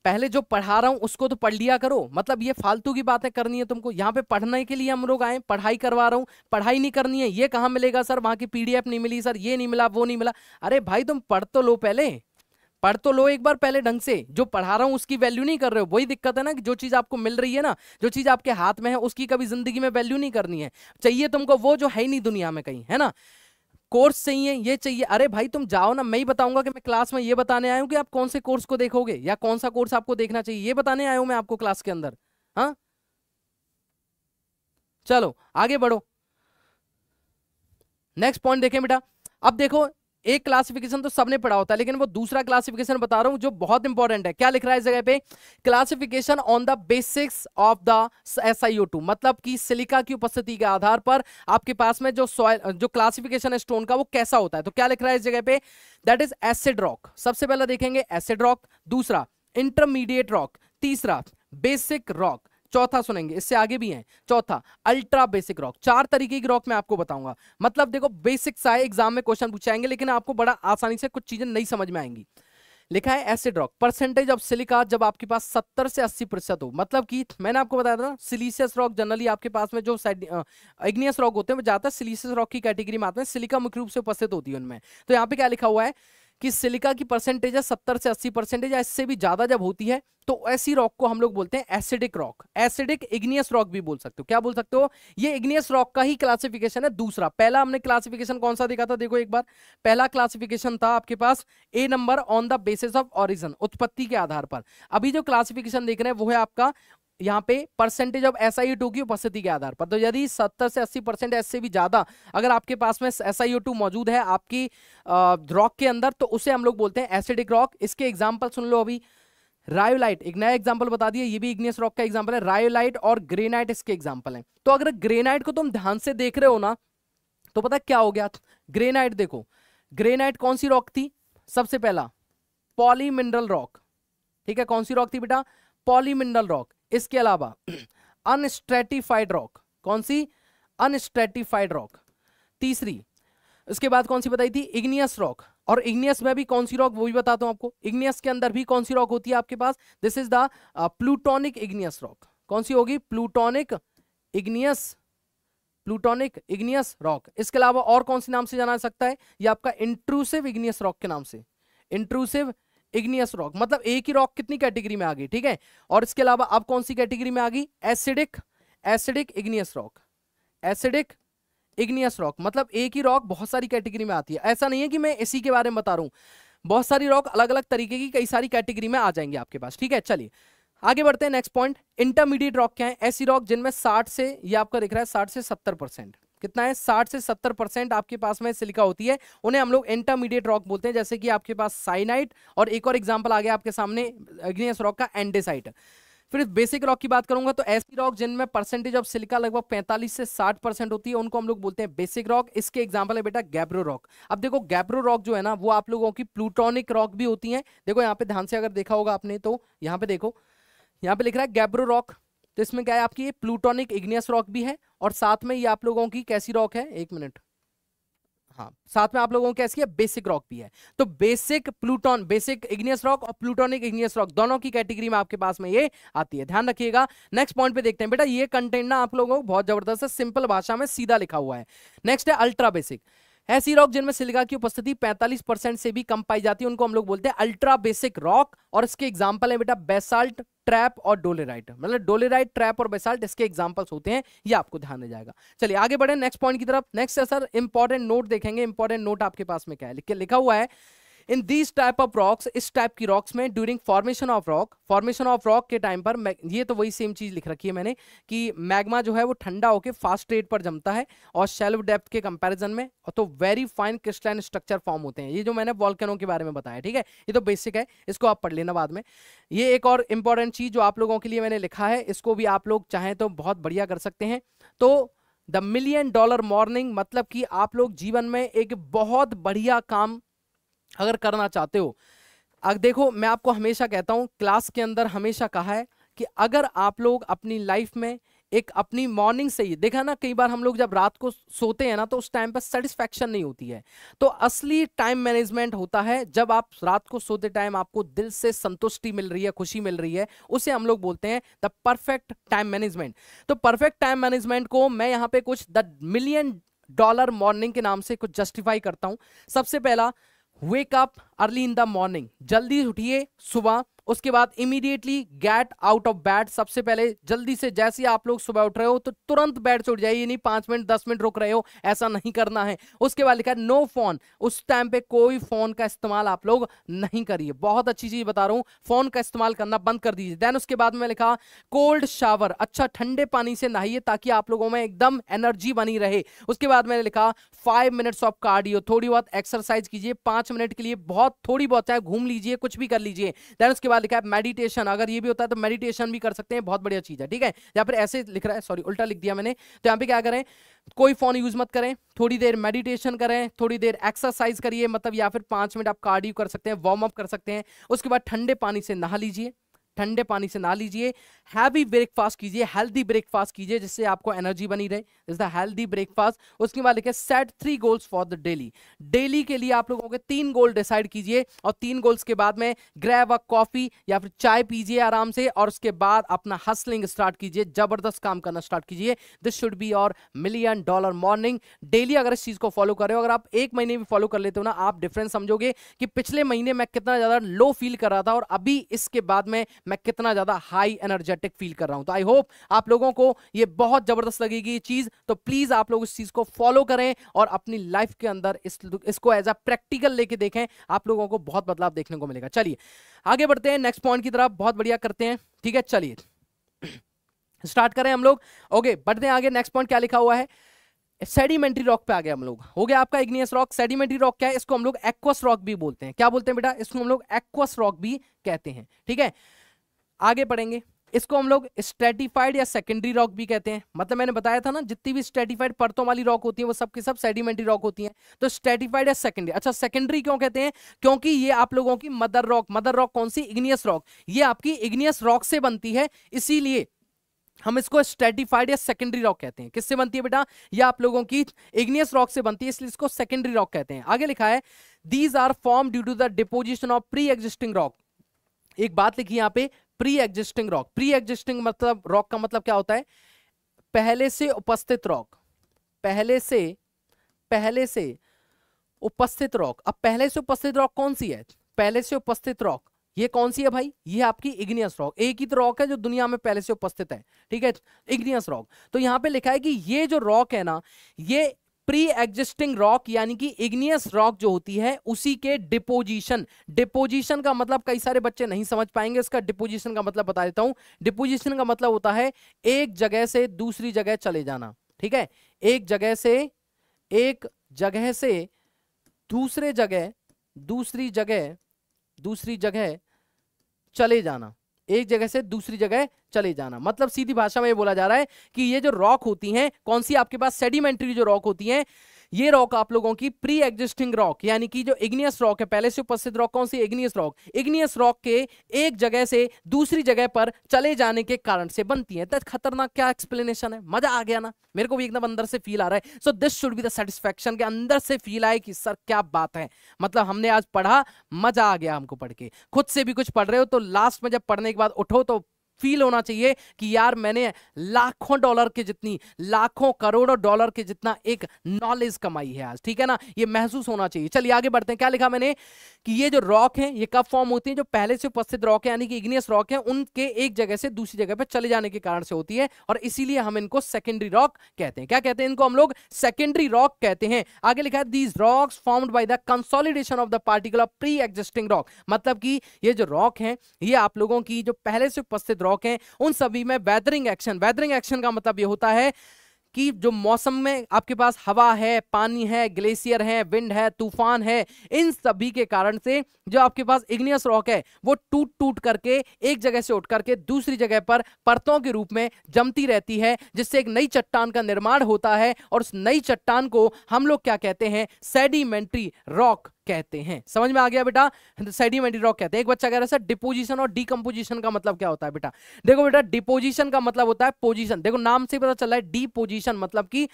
पहले जो पढ़ा रहा हूं उसको तो पढ़ लिया करो मतलब ये फालतू की बातें करनी है तुमको यहाँ पे पढ़ने के लिए हम लोग आए पढ़ाई करवा रहा हूँ पढ़ाई नहीं करनी है ये कहाँ मिलेगा सर वहाँ की पीडीएफ नहीं मिली सर ये नहीं मिला वो नहीं मिला अरे भाई तुम पढ़ तो लो पहले पढ़ तो लो एक बार पहले ढंग से जो पढ़ा रहा हूँ उसकी वैल्यू नहीं कर रहे हो वही दिक्कत है ना कि जो चीज़ आपको मिल रही है ना जो चीज़ आपके हाथ में है उसकी कभी जिंदगी में वैल्यू नहीं करनी है चाहिए तुमको वो जो है ही नहीं दुनिया में कहीं है ना कोर्स चाहिए ये चाहिए अरे भाई तुम जाओ ना मैं ही बताऊंगा कि मैं क्लास में ये बताने आया हूँ कि आप कौन से कोर्स को देखोगे या कौन सा कोर्स आपको देखना चाहिए ये बताने आया हूँ मैं आपको क्लास के अंदर हाँ चलो आगे बढ़ो नेक्स्ट पॉइंट देखें बेटा अब देखो एक क्लासिफिकेशन तो सबने पढ़ा होता है लेकिन वो दूसरा क्लासिफिकेशन बता रहा हूं जो बहुत इंपॉर्टेंट है क्या लिख रहा है इस जगह पे classification on the basics of the S मतलब कि सिलिका की उपस्थिति के आधार पर आपके पास में जो सॉइल जो क्लासिफिकेशन है स्टोन का वो कैसा होता है तो क्या लिख रहा है इस जगह पे दैट इज एसिड रॉक सबसे पहला देखेंगे एसिड रॉक दूसरा इंटरमीडिएट रॉक तीसरा बेसिक रॉक चौथा सुनेंगे इससे आगे भी हैं चौथा अल्ट्रा बेसिक रॉक चार तरीके की रॉक मैं आपको बताऊंगा मतलब देखो बेसिक सा है एग्जाम में क्वेश्चन पूछाएंगे लेकिन आपको बड़ा आसानी से कुछ चीजें नहीं समझ में आएंगी लिखा है acid rock percentage of silica जब आपके पास 70 से 80 प्रतिशत हो मतलब कि मैंने आपको बताया था सिलीसियस रॉक जनरली आपके पास में जो इग्नियस रॉक होते हैं वो ज्यादातर सिलीसियस रॉक की कैटेगरी में आते हैं सिलिका मुख्य रूप से उपस्थित होती है उनमें तो यहाँ पे क्या लिखा हुआ है कि सिलिका की परसेंटेज है सत्तर से अस्सी परसेंटेज या इससे भी ज्यादा जब होती है तो ऐसी रॉक को हम लोग बोलते हैं acidic rock acidic igneous rock भी बोल सकते हो क्या बोल सकते हो ये इग्नियस रॉक का ही क्लासिफिकेशन है दूसरा पहला हमने क्लासिफिकेशन कौन सा देखा था देखो एक बार पहला क्लासिफिकेशन था आपके पास a number on the basis of origin उत्पत्ति के आधार पर अभी जो क्लासिफिकेशन देख रहे हैं वो है आपका यहाँ पे परसेंटेज ऑफ एस आई की उपस्थिति के आधार पर तो यदि 70 से 80 परसेंट एस से भी ज्यादा अगर आपके पास में एस मौजूद है आपकी रॉक के अंदर तो उसे हम लोग बोलते हैं एसिडिक रॉक इसके एग्जाम्पल सुन लो अभी रायोलाइट एक नया एग्जाम्पल बता दिया ये भी इग्नियस रॉक का एग्जाम्पल है रायोलाइट और ग्रेनाइट इसके एग्जाम्पल है तो अगर ग्रेनाइट को तुम ध्यान से देख रहे हो ना तो पता क्या हो गया ग्रेनाइट देखो ग्रेनाइट कौन सी रॉक थी सबसे पहला पॉलीमिनरल रॉक ठीक है कौन सी रॉक थी बेटा पॉलीमिनरल रॉक इसके अलावा अनस्ट्रेटिफाइड रॉक कौन सी अनस्ट्रेटिफाइड रॉक तीसरी उसके बाद कौन सी बताई थी इग्नियस रॉक और इग्नियस में भी कौन सी रॉक वो भी बताता हूं आपको इग्नियस के अंदर भी कौन सी रॉक होती है आपके पास this is the plutonic igneous rock कौन सी होगी plutonic igneous plutonic igneous rock इसके अलावा और कौन सी नाम से जाना सकता है ये आपका इंट्रूसिव इग्नियस रॉक के नाम से इंट्रूसिव इग्नियस रॉक मतलब एक ही रॉक कितनी कैटेगरी में आ गई ठीक है और इसके अलावा अब कौन सी कैटेगरी में आ गई acidic acidic igneous rock acidic igneous rock मतलब एक ही रॉक बहुत सारी कैटेगरी में आती है ऐसा नहीं है कि मैं इसी के बारे में बता रहा हूं बहुत सारी रॉक अलग अलग तरीके की कई सारी कैटेगरी में आ जाएंगे आपके पास ठीक है चलिए आगे बढ़ते हैं नेक्स्ट पॉइंट इंटरमीडिएट रॉक क्या है ऐसी रॉक जिनमें 60 से ये आपका दिख रहा है 60 से 70 परसेंट कितना है 60 से 70 परसेंट आपके पास में सिलिका होती है उन्हें हम लोग इंटरमीडिएट रॉक बोलते हैं जैसे कि आपके पास साइनाइट और एक और एग्जाम्पल आ गया आपके सामने अग्नियस रॉक का एंडेसाइट फिर बेसिक रॉक की बात करूंगा तो ऐसी रॉक जिनमें परसेंटेज ऑफ सिलिका लगभग 45 से 60 परसेंट होती है उनको हम लोग बोलते हैं बेसिक रॉक इसके एग्जांपल है बेटा गैब्रो रॉक अब देखो गैब्रो रॉक जो है ना वो आप लोगों की प्लूटोनिक रॉक भी होती है देखो यहाँ पे ध्यान से अगर देखा होगा आपने तो यहाँ पे देखो यहाँ पे लिख रहा है गैब्रो रॉक तो इसमें क्या है आपकी ये प्लूटोनिक इग्नियस रॉक भी है और साथ में ये आप लोगों की कैसी रॉक है एक मिनट हाँ साथ में आप लोगों की कैसी है बेसिक रॉक भी है तो basic pluton basic igneous rock और प्लूटोनिक इग्नियस रॉक दोनों की कैटेगरी में आपके पास में ये आती है ध्यान रखिएगा नेक्स्ट पॉइंट पे देखते हैं बेटा ये कंटेंट ना आप लोगों को बहुत जबरदस्त है सिंपल भाषा में सीधा लिखा हुआ है नेक्स्ट है अल्ट्रा बेसिक ऐसी रॉक जिनमें सिलिका की उपस्थिति 45 परसेंट से भी कम पाई जाती है उनको हम लोग बोलते हैं अल्ट्रा बेसिक रॉक और इसके एग्जाम्पल है बेटा बेसाल्ट ट्रैप और डोलेराइट मतलब डोलेराइट ट्रैप और बेसाल्ट इसके एग्जाम्पल्स होते हैं ये आपको ध्यान में जाएगा चलिए आगे बढ़े नेक्स्ट पॉइंट की तरफ नेक्स्ट है सर इंपॉर्टेंट नोट देखेंगे इंपॉर्टेंट नोट आपके पास में क्या है लिखा हुआ है in these type of rocks इस टाइप की रॉक्स में during formation of rock formation of rock के टाइम पर ये तो वही सेम चीज़ लिख रखी है मैंने कि मैग्मा जो है वो ठंडा होकर फास्ट रेट पर जमता है और शेल्फ डेप्थ के कंपैरिजन में तो very fine crystalline structure form होते हैं ये जो मैंने वॉल्केनो के बारे में बताया ठीक है ये तो बेसिक है इसको आप पढ़ लेना बाद में ये एक और इम्पॉर्टेंट चीज़ जो आप लोगों के लिए मैंने लिखा है इसको भी आप लोग चाहें तो बहुत बढ़िया कर सकते हैं तो द मिलियन डॉलर मॉर्निंग मतलब कि आप लोग जीवन में एक बहुत बढ़िया काम अगर करना चाहते हो अब देखो मैं आपको हमेशा कहता हूँ क्लास के अंदर हमेशा कहा है कि अगर आप लोग अपनी लाइफ में एक अपनी मॉर्निंग से ही देखा ना कई बार हम लोग जब रात को सोते हैं ना तो उस टाइम पर सेटिस्फेक्शन नहीं होती है तो असली टाइम मैनेजमेंट होता है जब आप रात को सोते टाइम आपको दिल से संतुष्टि मिल रही है खुशी मिल रही है उसे हम लोग बोलते हैं द परफेक्ट टाइम मैनेजमेंट तो परफेक्ट टाइम मैनेजमेंट को मैं यहाँ पे कुछ द मिलियन डॉलर मॉर्निंग के नाम से कुछ जस्टिफाई करता हूँ सबसे पहला wake up early in the morning जल्दी उठिए सुबह उसके बाद immediately get out of bed सबसे पहले जल्दी से जैसे आप लोग सुबह उठ रहे हो तो तुरंत बैट से उठ जाइए नहीं पांच मिनट दस मिनट रुक रहे हो ऐसा नहीं करना है उसके बाद लिखा है नो फोन उस टाइम पे कोई फोन का इस्तेमाल आप लोग नहीं करिए बहुत अच्छी चीज बता रहा हूं फोन का इस्तेमाल करना बंद कर दीजिए देन उसके बाद में लिखा कोल्ड शावर अच्छा ठंडे पानी से नहाइए ताकि आप लोगों में एकदम एनर्जी बनी रहे उसके बाद मैंने लिखा फाइव मिनट्स ऑफ कार्डियो थोड़ी बहुत एक्सरसाइज कीजिए पांच मिनट के लिए बहुत थोड़ी बहुत चाहे घूम लीजिए कुछ भी कर लीजिए देन उसके बाद लिखा है मेडिटेशन अगर ये भी होता है तो मेडिटेशन भी कर सकते हैं बहुत बढ़िया चीज है ठीक है या फिर ऐसे लिख रहा है सॉरी उल्टा लिख दिया मैंने तो यहाँ पे क्या करें कोई फोन यूज मत करें थोड़ी देर मेडिटेशन करें थोड़ी देर एक्सरसाइज करिए मतलब या फिर पांच मिनट आप कार्डियो कर सकते हैं वार्म अप कर सकते हैं उसके बाद ठंडे पानी से नहा लीजिए ठंडे पानी से ना लीजिए हैवी ब्रेकफास्ट कीजिए हेल्दी ब्रेकफास्ट कीजिए जिससे आपको एनर्जी बनी रहे इज द हेल्दी ब्रेकफास्ट उसके बाद लिखे set three goals for the daily daily के लिए आप लोगों के तीन गोल डिसाइड कीजिए और तीन गोल्स के बाद में ग्रह अ कॉफी या फिर चाय पीजिए आराम से और उसके बाद अपना हसलिंग स्टार्ट कीजिए जबरदस्त काम करना स्टार्ट कीजिए this should be your million dollar morning daily अगर इस चीज को फॉलो करें अगर आप एक महीने भी फॉलो कर लेते हो ना आप डिफरेंस समझोगे कि पिछले महीने मैं कितना ज्यादा लो फील कर रहा था और अभी इसके बाद में मैं कितना ज़्यादा हाई एनर्जेटिक फील कर रहा हूं तो आई होप आप लोगों को ये बहुत ज़बरदस्त लगेगी ये चीज़ तो प्लीज़ आप लोग इस चीज़ को फॉलो करें और अपनी लाइफ के अंदर इस इसको एज अ प्रैक्टिकल लेके देखें आप लोगों को बहुत बदलाव देखने को मिलेगा चलिए आगे बढ़ते हैं नेक्स्ट पॉइंट की तरफ बहुत बढ़िया करते हैं ठीक है चलिए स्टार्ट करें हम लोग ओके बढ़ते हैं आगे नेक्स्ट पॉइंट क्या लिखा हुआ है सेडिमेंट्री रॉक पे आ गए हम लोग हो गया आपका इग्नियस रॉक सेडिमेंट्री रॉक क्या है इसको हम लोग एक्वस रॉक भी बोलते हैं क्या बोलते हैं बेटा इसको हम लोग एक्वस रॉक भी कहते हैं ठीक है आगे पढ़ेंगे इसको हम लोग स्ट्रेटिफाइड या सेकेंडरी रॉक भी कहते हैं मतलब मैंने बताया था ना जितनी भी स्ट्रेटिफाइड परतों वाली रॉक होती है वो सब की सब सेडिमेंट्री रॉक होती है तो स्ट्रेटिफाइड या सेकेंडरी अच्छा सेकेंडरी क्यों कहते हैं क्योंकि ये आप लोगों की मदर रॉक मदर रॉक कौन सी इग्नियस रॉक ये आपकी इग्नियस रॉक से बनती है इसीलिए हम इसको स्ट्रेटिफाइड या सेकेंडरी रॉक कहते हैं किससे बनती है बेटा ये आप लोगों की इग्नियस रॉक से बनती है इसलिए इसको सेकेंडरी रॉक कहते हैं आगे लिखा है these are form due to the deposition of pre existing rock एक बात लिखी यहाँ पे pre existing rock pre existing मतलब रॉक का मतलब क्या होता है पहले से उपस्थित रॉक पहले से पहले से उपस्थित रॉक अब पहले से उपस्थित रॉक कौन सी है पहले से उपस्थित रॉक ये कौन सी है भाई ये आपकी इग्नियस रॉक एक ही तो रॉक है जो दुनिया में पहले से उपस्थित है ठीक है इग्नियस रॉक तो यहाँ पे लिखा है कि ये जो रॉक है ना ये प्री एग्जिस्टिंग रॉक यानी कि इग्नियस रॉक जो होती है उसी के डिपोजिशन डिपोजिशन का मतलब कई सारे बच्चे नहीं समझ पाएंगे इसका डिपोजिशन का मतलब बता देता हूं डिपोजिशन का मतलब होता है एक जगह से दूसरी जगह चले जाना ठीक है एक जगह से एक जगह से दूसरे जगह दूसरी जगह दूसरी जगह चले जाना एक जगह से दूसरी जगह चले जाना मतलब सीधी भाषा में ये बोला जा रहा है कि ये जो रॉक होती हैं कौन सी आपके पास सेडिमेंट्री जो रॉक होती हैं ये रॉक आप लोगों की प्री एग्जिस्टिंग रॉक यानी कि जो इग्नियस रॉक है पहले से उपस्थित रॉक कौन सी इग्नियस रॉक इग्नियस रॉक के एक जगह से दूसरी जगह पर चले जाने के कारण से बनती है खतरनाक क्या एक्सप्लेनेशन है मजा आ गया ना मेरे को भी एकदम अंदर से फील आ रहा है so this should be the के अंदर से फील आए कि सर क्या बात है मतलब हमने आज पढ़ा मजा आ गया हमको पढ़ के खुद से भी कुछ पढ़ रहे हो तो लास्ट में जब पढ़ने के बाद उठो तो फील होना चाहिए कि यार मैंने लाखों डॉलर के जितनी लाखों करोड़ों डॉलर के जितना एक नॉलेज कमाई है आज ठीक है ना ये महसूस होना चाहिए चलिए आगे बढ़ते हैं क्या लिखा मैंने कि ये जो रॉक है ये कब फॉर्म होती है जो पहले से उपस्थित रॉक है यानी कि इग्नियस रॉक है उनके एक जगह से दूसरी जगह पर चले जाने के कारण से होती है और इसीलिए हम इनको सेकेंडरी रॉक कहते हैं क्या कहते हैं इनको हम लोग सेकेंडरी रॉक कहते हैं आगे लिखा है these rocks formed by the consolidation of the particular pre existing rock मतलब कि ये जो रॉक है ये आप लोगों की जो पहले से उपस्थित रॉक है उन सभी में वेदरिंग एक्शन वेदरिंग एक्शन का मतलब ये होता है कि जो मौसम में आपके पास हवा है पानी है ग्लेशियर है विंड है तूफान है इन सभी के कारण से जो आपके पास इग्नियस रॉक है वो टूट टूट करके एक जगह से उठ करके दूसरी जगह पर परतों के रूप में जमती रहती है जिससे एक नई चट्टान का निर्माण होता है और उस नई चट्टान को हम लोग क्या कहते हैं सेडिमेंट्री रॉक कहते हैं समझ में आ गया बेटा सेडिमेंटरी तो रॉक कहते हैं एक बच्चा कह रहा है सर डिपोजिशन और डीकम्पोजिशन का मतलब क्या होता है बेटा देखो बेटा डिपोजिशन का मतलब होता है पोजिशन देखो नाम से पता चल रहा है डिपोजिशन मतलब की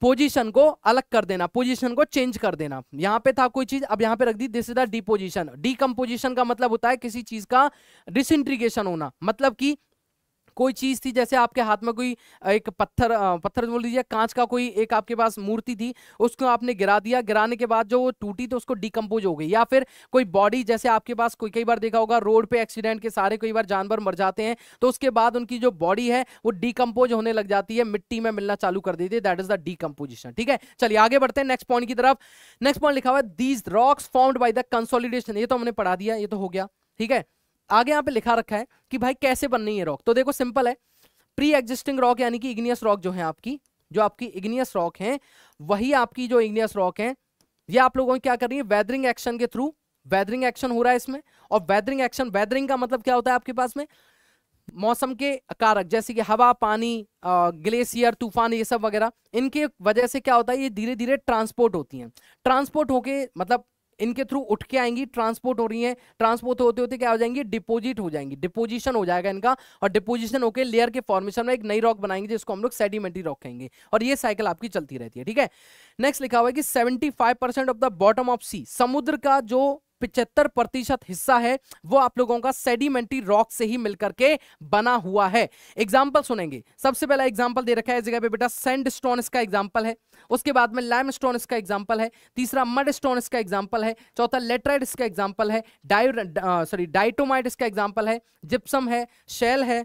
पोजीशन को अलग कर देना पोजीशन को चेंज कर देना यहाँ पे था कोई चीज अब यहाँ पे रख दी this is the deposition decomposition का मतलब होता है किसी चीज का डिसइंट्रीगेशन होना मतलब कि कोई चीज़ थी जैसे आपके हाथ में कोई एक पत्थर पत्थर बोल दीजिए कांच का कोई एक आपके पास मूर्ति थी उसको आपने गिरा दिया गिराने के बाद जो वो टूटी तो उसको डिकम्पोज हो गई या फिर कोई बॉडी जैसे आपके पास कोई कई बार देखा होगा रोड पे एक्सीडेंट के सारे कई बार जानवर मर जाते हैं तो उसके बाद उनकी जो बॉडी है वो डिकम्पोज होने लग जाती है मिट्टी में मिलना चालू कर देती है दैट इज द डिकम्पोजिशन ठीक है चलिए आगे बढ़ते हैं नेक्स्ट पॉइंट की तरफ नेक्स्ट पॉइंट लिखा हुआ है these rocks formed by the consolidation ये तो हमने पढ़ा दिया ये तो हो गया ठीक है आगे यहां पे लिखा रखा है कि भाई कैसे बननी है रॉक तो देखो सिंपल है प्री एग्जिस्टिंग रॉक यानी कि इग्नियस रॉक जो है आपकी जो आपकी इग्नियस रॉक है वही आपकी जो इग्नियस रॉक है ये आप लोगों की क्या कर रही है वेदरिंग एक्शन के थ्रू वेदरिंग एक्शन हो रहा है इसमें और वेदरिंग एक्शन वेदरिंग का मतलब क्या होता है आपके पास में मौसम के कारक जैसे कि हवा पानी ग्लेशियर तूफान ये सब वगैरह इनके वजह से क्या होता है ये धीरे धीरे ट्रांसपोर्ट होती हैं ट्रांसपोर्ट होके मतलब इनके थ्रू उठ के आएंगी ट्रांसपोर्ट हो रही है ट्रांसपोर्ट होते होते क्या हो जाएंगी डिपोजिट हो जाएंगी डिपोजिशन हो जाएगा इनका और डिपोजिशन होकर लेयर के फॉर्मेशन में एक नई रॉक बनाएंगे जिसको हम लोग सेडिमेंटरी रॉक कहेंगे और ये साइकिल आपकी चलती रहती है ठीक है नेक्स्ट लिखा हुआ है कि seventy of the bottom of sea समुद्र का जो पिछहत्तर प्रतिशत हिस्सा है वो आप लोगों का सेडिमेंट्री रॉक से ही मिलकर के बना हुआ है एग्जाम्पल सुनेंगे सबसे पहला एग्जाम्पल दे रखा है इस जगह पे बेटा सेंड स्टोन इसका एग्जाम्पल है उसके बाद में लैम स्टोन इसका एग्जाम्पल है तीसरा मड स्टोन इसका एग्जाम्पल है चौथा लेटराइड इसका एग्जाम्पल है डायो सॉरी डाइटोमाइट इसका एग्जाम्पल है जिप्सम है शेल है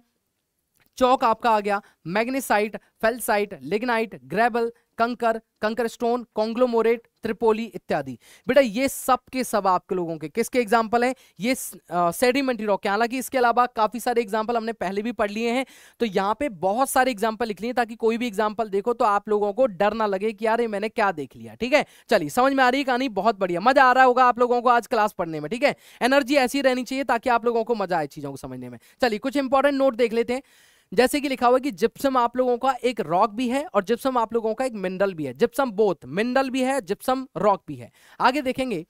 चौक आपका आ गया मैग्नेसाइट फेलसाइट लिग्नाइट ग्रेबल कंकर कंकर स्टोन कॉन्ग्लोमोरेट त्रिपोली इत्यादि बेटा ये सब के सब आपके लोगों के किसके एग्जाम्पल हैं ये सेडिमेंटरी रॉक हालांकि इसके अलावा काफी सारे एग्जाम्पल हमने पहले भी पढ़ लिए हैं तो यहाँ पे बहुत सारे एग्जाम्पल लिख लिए ताकि कोई भी एग्जाम्पल देखो तो आप लोगों को डर ना लगे कि यार मैंने क्या देख लिया ठीक है चलिए समझ में आ रही है कहानी बहुत बढ़िया मजा आ रहा होगा आप लोगों को आज क्लास पढ़ने में ठीक है एनर्जी ऐसी रहनी चाहिए ताकि आप लोगों को मजा आए चीजों को समझने में चलिए कुछ इंपॉर्टेंट नोट देख लेते हैं जैसे कि लिखा हुआ है कि जिप्सम आप लोगों का एक रॉक भी है और जिप्सम आप लोगों का एक मिनरल भी है जिप्सम बोथ मिनरल भी है जिप्सम रॉक भी है आगे देखेंगे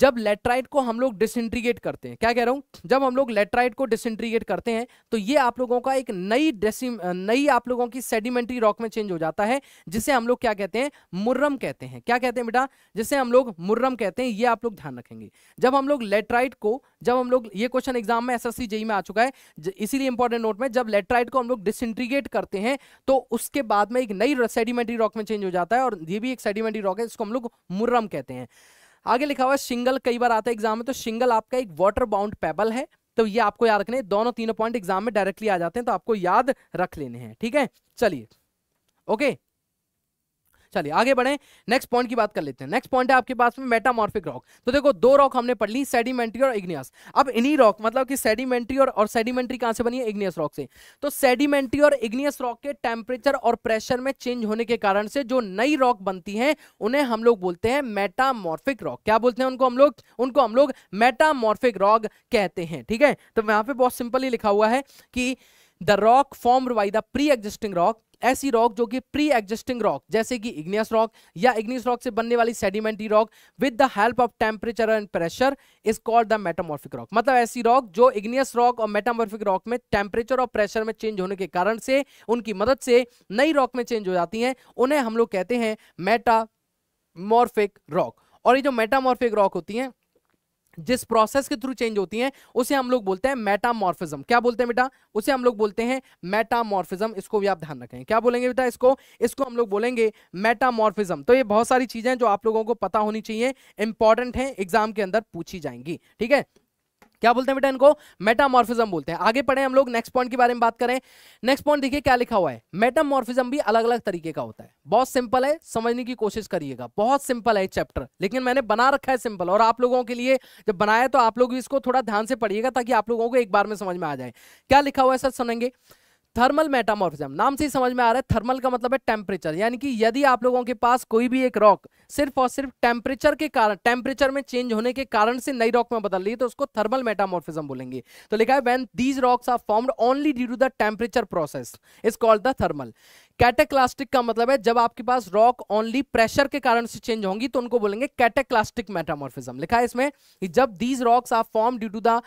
जब लेट्राइट को हम लोग डिसइंट्रीगेट करते हैं क्या कह रहा हूँ जब हम लोग लेट्राइट को डिसइंट्रीगेट करते हैं तो ये आप लोगों का एक नई डेसिम नई आप लोगों की सेडिमेंट्री रॉक में चेंज हो जाता है जिसे हम लोग क्या कहते हैं मुर्रम कहते हैं क्या कहते हैं बेटा जिसे हम लोग मुर्रम कहते हैं ये आप लोग ध्यान रखेंगे जब हम लोग लेट्राइट को जब हम लोग ये क्वेश्चन एग्जाम में एस एस e में आ चुका है इसीलिए इंपॉर्टेंट नोट में जब लेट्राइट को हम लोग डिसइंट्रीगेट करते हैं तो उसके बाद में एक नई सेडिमेंट्री रॉक में चेंज हो जाता है और ये भी एक सेडिमेंट्री रॉक है इसको हम लोग मुर्रम कहते हैं आगे लिखा हुआ है सिंगल कई बार आता है एग्जाम में तो सिंगल आपका एक वाटर बाउंड पेबल है तो ये आपको याद रखने दोनों तीनों पॉइंट एग्जाम में डायरेक्टली आ जाते हैं तो आपको याद रख लेने हैं ठीक है चलिए ओके चलिए आगे बढ़े नेक्स्ट पॉइंट की बात कर लेते हैं नेक्स्ट पॉइंट है आपके पास में मेटामॉर्फिक रॉक तो देखो दो रॉक हमने पढ़ ली सेडिमेंट्री और इग्नियस अब इन्हीं रॉक मतलब कि सेडिमेंट्री और, और सेडिमेंट्री कहां से बनी है इग्नियस रॉक से तो सेडिमेंट्री और इग्नियस रॉक के टेम्परेचर और प्रेशर में चेंज होने के कारण से जो नई रॉक बनती है उन्हें हम लोग बोलते हैं मेटामॉर्फिक रॉक क्या बोलते हैं उनको हम लोग उनको हम लोग मेटामॉर्फिक रॉक कहते हैं ठीक है तो यहां पर बहुत सिंपली लिखा हुआ है कि the rock form by the pre existing rock ऐसी रॉक जो कि प्री एग्जिस्टिंग रॉक जैसे कि इग्नियस रॉक या इग्नियस रॉक से बनने वाली sedimentary rock with the help of temperature and pressure is called the metamorphic rock मतलब ऐसी रॉक जो इग्नियस रॉक और मेटामॉर्फिक रॉक में टेम्परेचर और प्रेशर में चेंज होने के कारण से उनकी मदद से नई रॉक में चेंज हो जाती है उन्हें हम लोग कहते हैं मेटामॉर्फिक रॉक और ये जो मेटामॉर्फिक रॉक होती हैं जिस प्रोसेस के थ्रू चेंज होती हैं उसे हम लोग बोलते हैं मेटामॉर्फिज्म क्या बोलते हैं बेटा उसे हम लोग बोलते हैं मेटामॉर्फिज्म इसको भी आप ध्यान रखें क्या बोलेंगे बेटा इसको इसको हम लोग बोलेंगे मेटामॉर्फिज्म तो ये बहुत सारी चीजें जो आप लोगों को पता होनी चाहिए इंपॉर्टेंट हैं एग्जाम के अंदर पूछी जाएंगी ठीक है क्या बोलते हैं बेटा इनको मेटामॉर्फिज्म बोलते हैं आगे पढ़े हम लोग नेक्स्ट पॉइंट के बारे में बात करें नेक्स्ट पॉइंट देखिए क्या लिखा हुआ है मेटामॉर्फिज्म भी अलग अलग तरीके का होता है बहुत सिंपल है समझने की कोशिश करिएगा बहुत सिंपल है चैप्टर लेकिन मैंने बना रखा है सिंपल और आप लोगों के लिए जब बनाया तो आप लोग इसको थोड़ा ध्यान से पढ़िएगा ताकि आप लोगों को एक बार में समझ में आ जाए क्या लिखा हुआ है सर सुनेंगे थर्मल मेटामॉर्फिज्म नाम से ही समझ में आ रहा है थर्मल का मतलब है टेम्परेचर यानी कि यदि आप लोगों के पास कोई भी एक रॉक सिर्फ और सिर्फ टेम्परेचर के कारण टेम्परेचर में चेंज होने के कारण से नई रॉक में बदल रही है तो उसको थर्मल मेटामॉर्फिज्म बोलेंगे तो लिखा है when these rocks are formed only due to the temperature process is called the thermal cataclastic का मतलब है जब आपके पास रॉक ओनली प्रेशर के कारण से चेंज होंगी तो उनको बोलेंगे कैटेक्लास्टिक मेटामॉर्फिज्म लिखा है इसमें कि जब these rocks are form due to the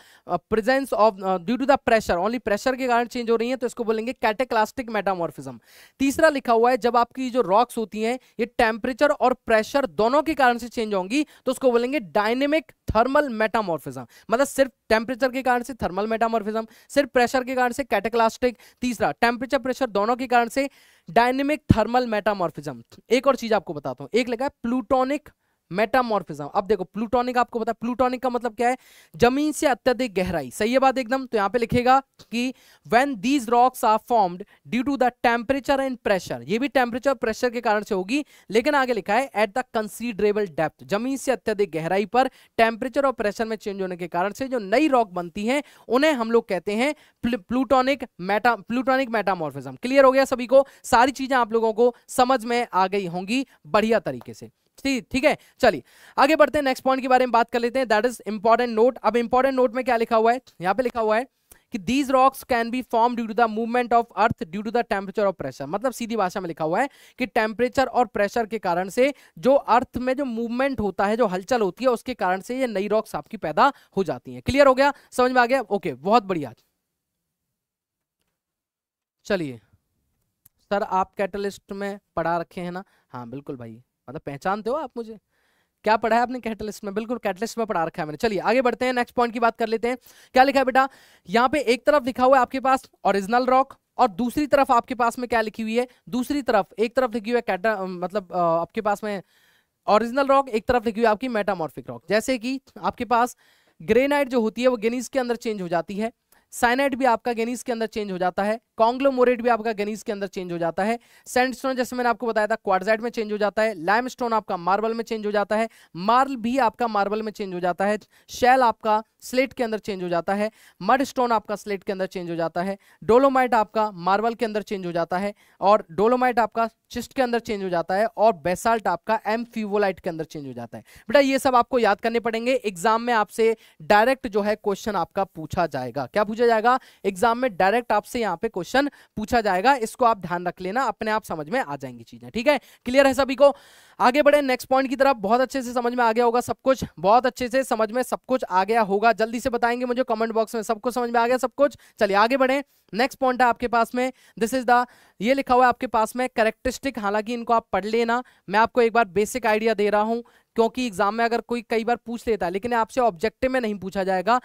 presence of due to the pressure only pressure के कारण चेंज हो रही है तो इसको बोलेंगे कैटेक्लास्टिक मेटामॉर्फिज्म तीसरा लिखा हुआ है जब आपकी जो रॉक्स होती हैं ये टेम्परेचर और प्रेशर दोनों के कारण से चेंज होंगी तो उसको बोलेंगे डायनेमिक थर्मल मेटामॉर्फिज्म मतलब सिर्फ टेम्परेचर के कारण से थर्मल मेटामॉर्फिज्म सिर्फ प्रेशर के कारण से कैटेक्लास्टिक तीसरा टेम्परेचर प्रेशर दोनों के कारण से डायनेमिक थर्मल मेटामॉर्फिज्म एक और चीज आपको बताता हूं एक लगा प्लूटोनिक मेटामॉर्फिज्म अब देखो प्लूटोनिक आपको पता है प्लूटोनिक का मतलब क्या है जमीन से अत्यधिक गहराई सही है बात एकदम तो यहां पे लिखेगा कि when these rocks are formed due to the temperature and pressure ये भी टेम्परेचर प्रेशर के कारण से होगी लेकिन आगे लिखा है एट द कंसीडरेबल डेप्थ जमीन से अत्यधिक गहराई पर टेम्परेचर और प्रेशर में चेंज होने के कारण से जो नई रॉक बनती है उन्हें हम लोग कहते हैं plutonic meta plutonic metamorphism clear हो गया सभी को सारी चीजें आप लोगों को समझ में आ गई होंगी बढ़िया तरीके से थी ठीक है चलिए आगे बढ़ते हैं नेक्स्ट पॉइंट के बारे में बात कर लेते हैं दैट इज इंपॉर्टेंट नोट अब इंपॉर्टेंट नोट में क्या लिखा हुआ है यहाँ पे लिखा हुआ है कि these rocks can be form due to the movement of earth due to the temperature of pressure मतलब सीधी भाषा में लिखा हुआ है कि टेम्परेचर और प्रेशर के कारण से जो अर्थ में जो मूवमेंट होता है जो हलचल होती है उसके कारण से ये नई रॉक्स आपकी पैदा हो जाती हैं क्लियर हो गया समझ में आ गया ओके बहुत बढ़िया चलिए सर आप कैटलिस्ट में पढ़ा रखे हैं ना हाँ बिल्कुल भाई मतलब पहचानते हो आप मुझे क्या पढ़ा है आपने कैटलिस्ट में बिल्कुल कैटलिस्ट में पढ़ा रखा है मैंने चलिए आगे बढ़ते हैं नेक्स्ट पॉइंट की बात कर लेते हैं क्या लिखा है बेटा यहाँ पे एक तरफ लिखा हुआ है आपके पास ओरिजिनल रॉक और दूसरी तरफ आपके पास में क्या लिखी हुई है दूसरी तरफ एक तरफ लिखी हुई है मतलब आपके पास में ओरिजिनल रॉक एक तरफ लिखी हुई है आपकी मेटामॉर्फिक रॉक जैसे कि आपके पास ग्रेनाइट जो होती है वो गेनीज के अंदर चेंज हो जाती है साइनाइट भी आपका गेनीज के अंदर चेंज हो जाता है कॉन्ग्लोमोरेट भी आपका गनीस के अंदर चेंज हो जाता है सैंडस्टोन जैसे मैंने आपको बताया था क्वारजाइट में चेंज हो जाता है लाइमस्टोन आपका मार्बल में चेंज हो जाता है मार्ल भी आपका मार्बल में चेंज हो जाता है शेल आपका स्लेट के अंदर चेंज हो जाता है मड स्टोन आपका स्लेट के अंदर चेंज हो जाता है डोलोमाइट आपका मार्बल के अंदर चेंज हो जाता है और डोलोमाइट आपका चिस्ट के अंदर चेंज हो जाता है और बेसाल्ट आपका एम के अंदर चेंज हो जाता है बेटा ये सब आपको याद करने पड़ेंगे एग्जाम में आपसे डायरेक्ट जो है क्वेश्चन आपका पूछा जाएगा क्या पूछा जाएगा एग्जाम में डायरेक्ट आपसे यहाँ पे क्वेश्चन पूछा जाएगा इसको आप ध्यान रख लेना अपने आप समझ में आ जाएंगी चीजें ठीक है क्लियर है सभी को आगे बढ़े नेक्स्ट पॉइंट की तरफ बहुत अच्छे से समझ में आ गया होगा सब कुछ बहुत अच्छे से समझ में सब कुछ आ गया होगा जल्दी से बताएंगे मुझे कमेंट बॉक्स में सबको समझ में आ गया सब कुछ चलिए आगे बढ़े नेक्स्ट पॉइंट है आपके पास में दिस इज द ये लिखा हुआ है आपके पास में करेक्टरिस्टिक हालांकि इनको आप पढ़ लेना मैं आपको एक बार बेसिक आइडिया दे रहा हूं क्योंकि एग्जाम में अगर कोई कई बार पूछ लेता है लेकिन आपसे ऑब्जेक्टिव में नहीं पूछा जाएगा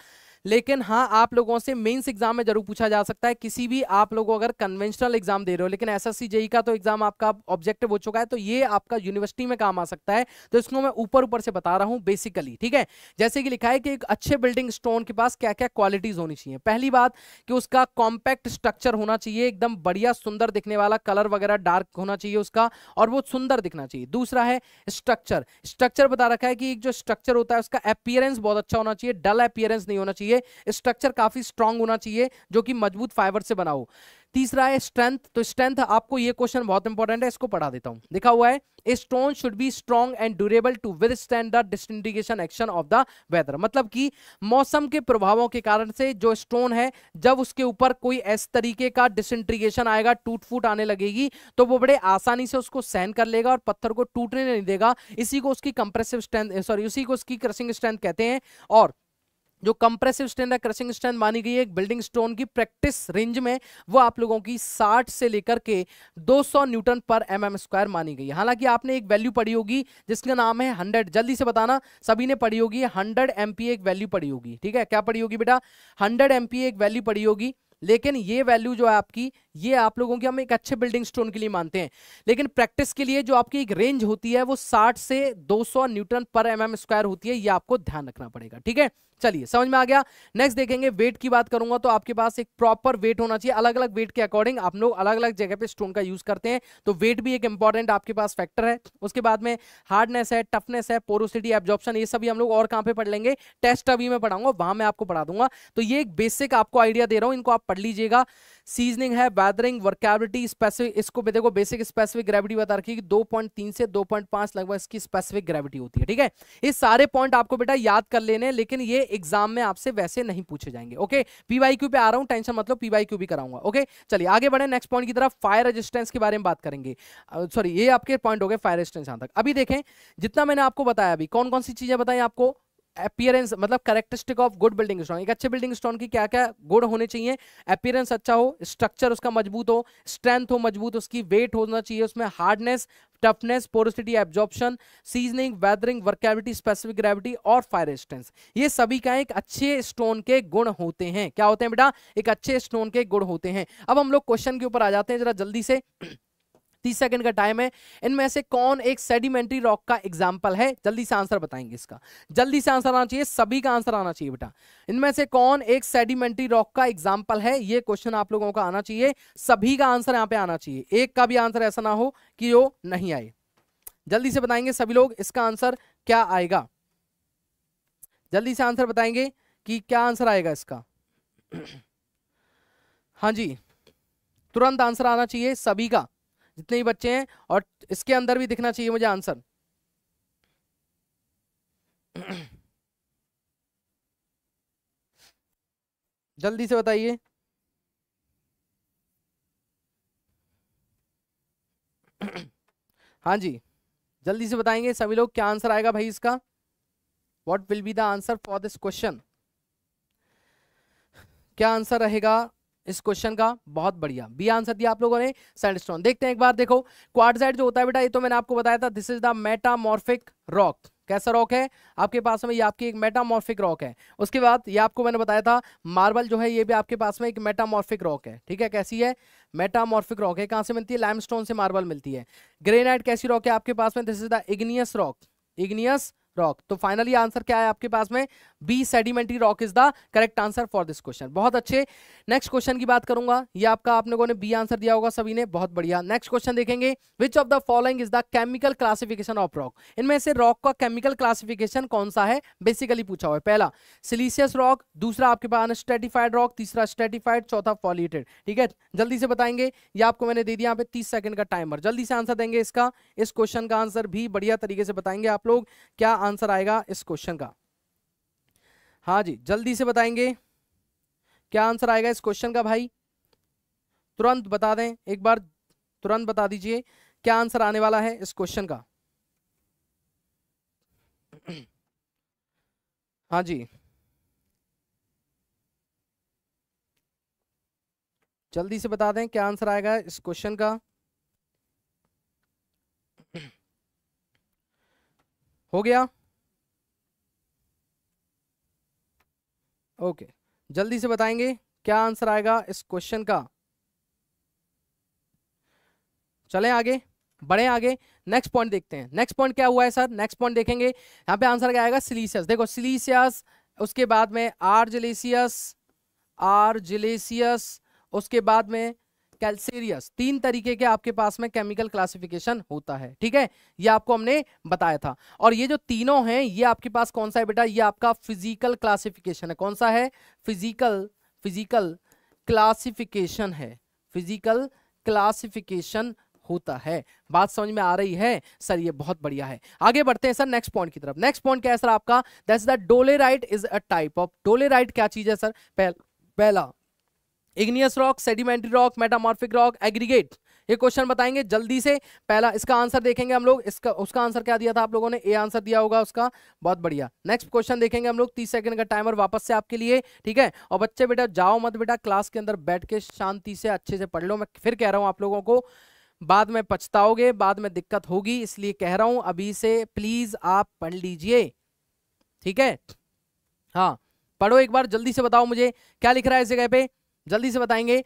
लेकिन हाँ आप लोगों से मेन्स एग्जाम में जरूर पूछा जा सकता है किसी भी आप लोगों अगर कन्वेंशनल एग्जाम दे रहे हो लेकिन एस एस e का तो एग्जाम आपका ऑब्जेक्टिव हो चुका है तो ये आपका यूनिवर्सिटी में काम आ सकता है तो इसको मैं ऊपर ऊपर से बता रहा हूँ बेसिकली ठीक है जैसे कि लिखा है कि एक अच्छे बिल्डिंग स्टोन के पास क्या क्या क्वालिटीज होनी चाहिए पहली बात कि उसका कॉम्पैक्ट स्ट्रक्चर होना चाहिए एकदम बढ़िया सुंदर दिखने वाला कलर वगैरह डार्क होना चाहिए उसका और वो सुंदर दिखना चाहिए दूसरा है स्ट्रक्चर स्ट्रक्चर बता रखा है कि एक जो स्ट्रक्चर होता है उसका अपियरेंस बहुत अच्छा होना चाहिए डल अपियरेंस नहीं होना चाहिए चाहिए स्ट्रक्चर काफ़ी स्ट्रांग होना चाहिए जो कि मजबूत फाइबर से बना हो तीसरा है स्ट्रेंथ तो स्ट्रेंथ आपको ये क्वेश्चन बहुत इंपॉर्टेंट है इसको पढ़ा देता हूं देखा हुआ है stone should be strong and durable to withstand disintegration action of the weather मतलब कि मौसम के प्रभावों के कारण से जो स्टोन है जब उसके ऊपर कोई ऐसे तरीके का डिसइंटीग्रेशन आएगा टूट फूट आने लगेगी तो वो बड़े आसानी से उसको सहन कर लेगा और पत्थर को टूटने नहीं देगा इसी को उसकी कंप्रेसिव स्ट्रेंथ सॉरी उसी को उसकी क्रशिंग स्ट्रेंथ कहते हैं और जो कंप्रेसिव स्ट्रेंथ या क्रशिंग स्ट्रेंथ मानी गई है एक बिल्डिंग स्टोन की प्रैक्टिस रेंज में वो आप लोगों की 60 से लेकर के 200 न्यूटन पर एम एम स्क्वायर मानी गई हालांकि आपने एक वैल्यू पढ़ी होगी जिसका नाम है 100 जल्दी से बताना सभी ने पढ़ी होगी 100 एम एक वैल्यू पढ़ी होगी ठीक है क्या पढ़ी होगी बेटा हंड्रेड एम एक वैल्यू पढ़ी होगी लेकिन ये वैल्यू जो है आपकी ये आप लोगों की हम एक अच्छे बिल्डिंग स्टोन के लिए मानते हैं लेकिन प्रैक्टिस के लिए जो आपकी एक रेंज होती है वो 60 से 200 न्यूटन पर एम mm स्क्वायर होती है ये आपको ध्यान रखना पड़ेगा ठीक है चलिए समझ में आ गया नेक्स्ट देखेंगे वेट की बात करूंगा तो आपके पास एक प्रॉपर वेट होना चाहिए अलग अलग वेट के अकॉर्डिंग आप लोग अलग अलग जगह पे स्टोन का यूज करते हैं तो वेट भी एक इंपॉर्टेंट आपके पास फैक्टर है उसके बाद में हार्डनेस है टफनेस है पोरोसिटी एब्जॉर्प्शन ये सभी हम लोग और कहां पर पढ़ लेंगे टेस्ट अभी मैं पढ़ाऊंगा वहां मैं आपको पढ़ा दूंगा तो ये एक बेसिक आपको आइडिया दे रहा हूं इनको आप पढ़ लीजिएगा सीजनिंग है वेदरिंग वर्कैबिलिटी स्पेसिफिक इसको देखो बेसिक स्पेसिफिक ग्रेविटी बता रखी है दो पॉइंट तीन से दो पॉइंट पांच लगभग इसकी स्पेसिफिक ग्रेविटी होती है ठीक है ये सारे पॉइंट आपको बेटा याद कर लेने हैं लेकिन ये एग्जाम में आपसे वैसे नहीं पूछे जाएंगे ओके पीवाई पे आ रहा हूं टेंशन मतलब पीवाई भी कराऊंगा ओके चलिए आगे बढ़े नेक्स्ट पॉइंट की तरफ फायर रजिस्टेंस के बारे में बात करेंगे सॉरी ये आपके पॉइंट हो गए फायर रजिस्टेंस यहां तक अभी देखें जितना मैंने आपको बताया अभी कौन कौन सी चीजें बताई आपको अपियरेंस मतलब characteristic of good building stone एक अच्छे बिल्डिंग स्टोन की क्या क्या गुड होने चाहिए अपियरेंस अच्छा हो स्ट्रक्चर उसका मजबूत हो स्ट्रेंथ हो मजबूत उसकी वेट होना चाहिए उसमें hardness toughness porosity absorption seasoning weathering workability specific gravity और फायर रेजिस्टेंस ये सभी का एक अच्छे स्टोन के गुण होते हैं क्या होते हैं बेटा एक अच्छे स्टोन के गुण होते हैं अब हम लोग क्वेश्चन के ऊपर आ जाते हैं जरा जल्दी से तीस सेकंड का टाइम है इनमें से कौन एक सेडिमेंट्री रॉक का एग्जाम्पल है जल्दी से आंसर बताएंगे इसका जल्दी से आंसर आना चाहिए सभी का आंसर आना चाहिए बेटा इनमें से कौन एक सेडिमेंट्री रॉक का एग्जाम्पल है ये क्वेश्चन आप लोगों का आना चाहिए सभी का आंसर यहाँ पे आना चाहिए एक का भी आंसर ऐसा ना हो कि वो नहीं आए जल्दी से बताएंगे सभी लोग इसका आंसर क्या आएगा जल्दी से आंसर बताएंगे कि क्या आंसर आएगा इसका हाँ जी तुरंत आंसर आना चाहिए सभी का जितने भी बच्चे हैं और इसके अंदर भी दिखना चाहिए मुझे आंसर जल्दी से बताइए हाँ जी जल्दी से बताएंगे सभी लोग क्या आंसर आएगा भाई इसका what will be the answer for this question क्या आंसर रहेगा इस क्वेश्चन का बहुत बढ़िया बी आंसर दिया आप लोगों ने सैंडस्टोन देखते हैं एक बार देखो क्वार्टजाइट जो होता है बेटा ये तो मैंने आपको बताया था this is the metamorphic rock कैसा रॉक है आपके पास में ये आपकी एक मेटामॉर्फिक रॉक है उसके बाद ये आपको मैंने बताया था मार्बल जो है ये भी आपके पास में एक मेटामॉर्फिक रॉक है ठीक है कैसी है मेटामॉर्फिक रॉक है कहां से मिलती है लाइमस्टोन से मार्बल मिलती है ग्रेनाइट कैसी रॉक है आपके पास में this is the igneous rock igneous rock तो फाइनली आंसर क्या है आपके पास में B sedimentary rock is the correct answer for this question बहुत अच्छे नेक्स्ट क्वेश्चन की बात करूंगा ये आपका आप लोगों ने बी आंसर दिया होगा सभी ने बहुत बढ़िया नेक्स्ट क्वेश्चन देखेंगे which of the following is the chemical classification of rock इनमें से रॉक का केमिकल क्लासिफिकेशन कौन सा है बेसिकली पूछा हुआ है पहला सिलीसियस रॉक दूसरा आपके पास अनस्टेटिफाइड रॉक तीसरा स्टेटिफाइड चौथा फॉलिएटेड ठीक है जल्दी से बताएंगे ये आपको मैंने दे दिया यहाँ पे तीस सेकंड का टाइमर जल्दी से आंसर देंगे इसका इस क्वेश्चन का आंसर भी बढ़िया तरीके से बताएंगे आप लोग क्या आंसर आएगा इस क्वेश्चन का हाँ जी जल्दी से बताएंगे क्या आंसर आएगा इस क्वेश्चन का भाई तुरंत बता दें एक बार तुरंत बता दीजिए क्या आंसर आने वाला है इस क्वेश्चन का हाँ जी जल्दी से बता दें क्या आंसर आएगा इस क्वेश्चन का हो गया ओके जल्दी से बताएंगे क्या आंसर आएगा इस क्वेश्चन का चलें आगे बढ़े आगे नेक्स्ट पॉइंट देखते हैं नेक्स्ट पॉइंट क्या हुआ है सर नेक्स्ट पॉइंट देखेंगे यहां पे आंसर क्या आएगा सिलीसियस देखो सिलीसियस उसके बाद में आर जिलेसियस आर जिलेसियस उसके बाद में कैल्सेरियस तीन तरीके के आपके पास में केमिकल क्लासिफिकेशन होता है ठीक है ये आपको हमने बताया था और ये जो तीनों हैं ये आपके पास कौन सा है बेटा ये आपका फिजिकल क्लासिफिकेशन है कौन सा है फिजिकल फिजिकल क्लासिफिकेशन है फिजिकल क्लासिफिकेशन होता है बात समझ में आ रही है सर ये बहुत बढ़िया है आगे बढ़ते हैं सर नेक्स्ट पॉइंट की तरफ नेक्स्ट पॉइंट क्या है सर आपका that's the dolerite is a type of dolerite क्या चीज है सर पहला igneous rock sedimentary rock metamorphic rock aggregate ये क्वेश्चन बताएंगे जल्दी से पहला इसका आंसर देखेंगे हम लोग इसका उसका आंसर क्या दिया था आप लोगों ने ए आंसर दिया होगा उसका बहुत बढ़िया नेक्स्ट क्वेश्चन देखेंगे हम लोग तीस सेकंड का टाइमर वापस से आपके लिए ठीक है और बच्चे बेटा जाओ मत बेटा क्लास के अंदर बैठ के शांति से अच्छे से पढ़ लो मैं फिर कह रहा हूँ आप लोगों को बाद में पछताओगे बाद में दिक्कत होगी इसलिए कह रहा हूँ अभी से प्लीज आप पढ़ लीजिए ठीक है हाँ पढ़ो एक बार जल्दी से बताओ मुझे क्या लिख रहा है इस जगह पे जल्दी से बताएंगे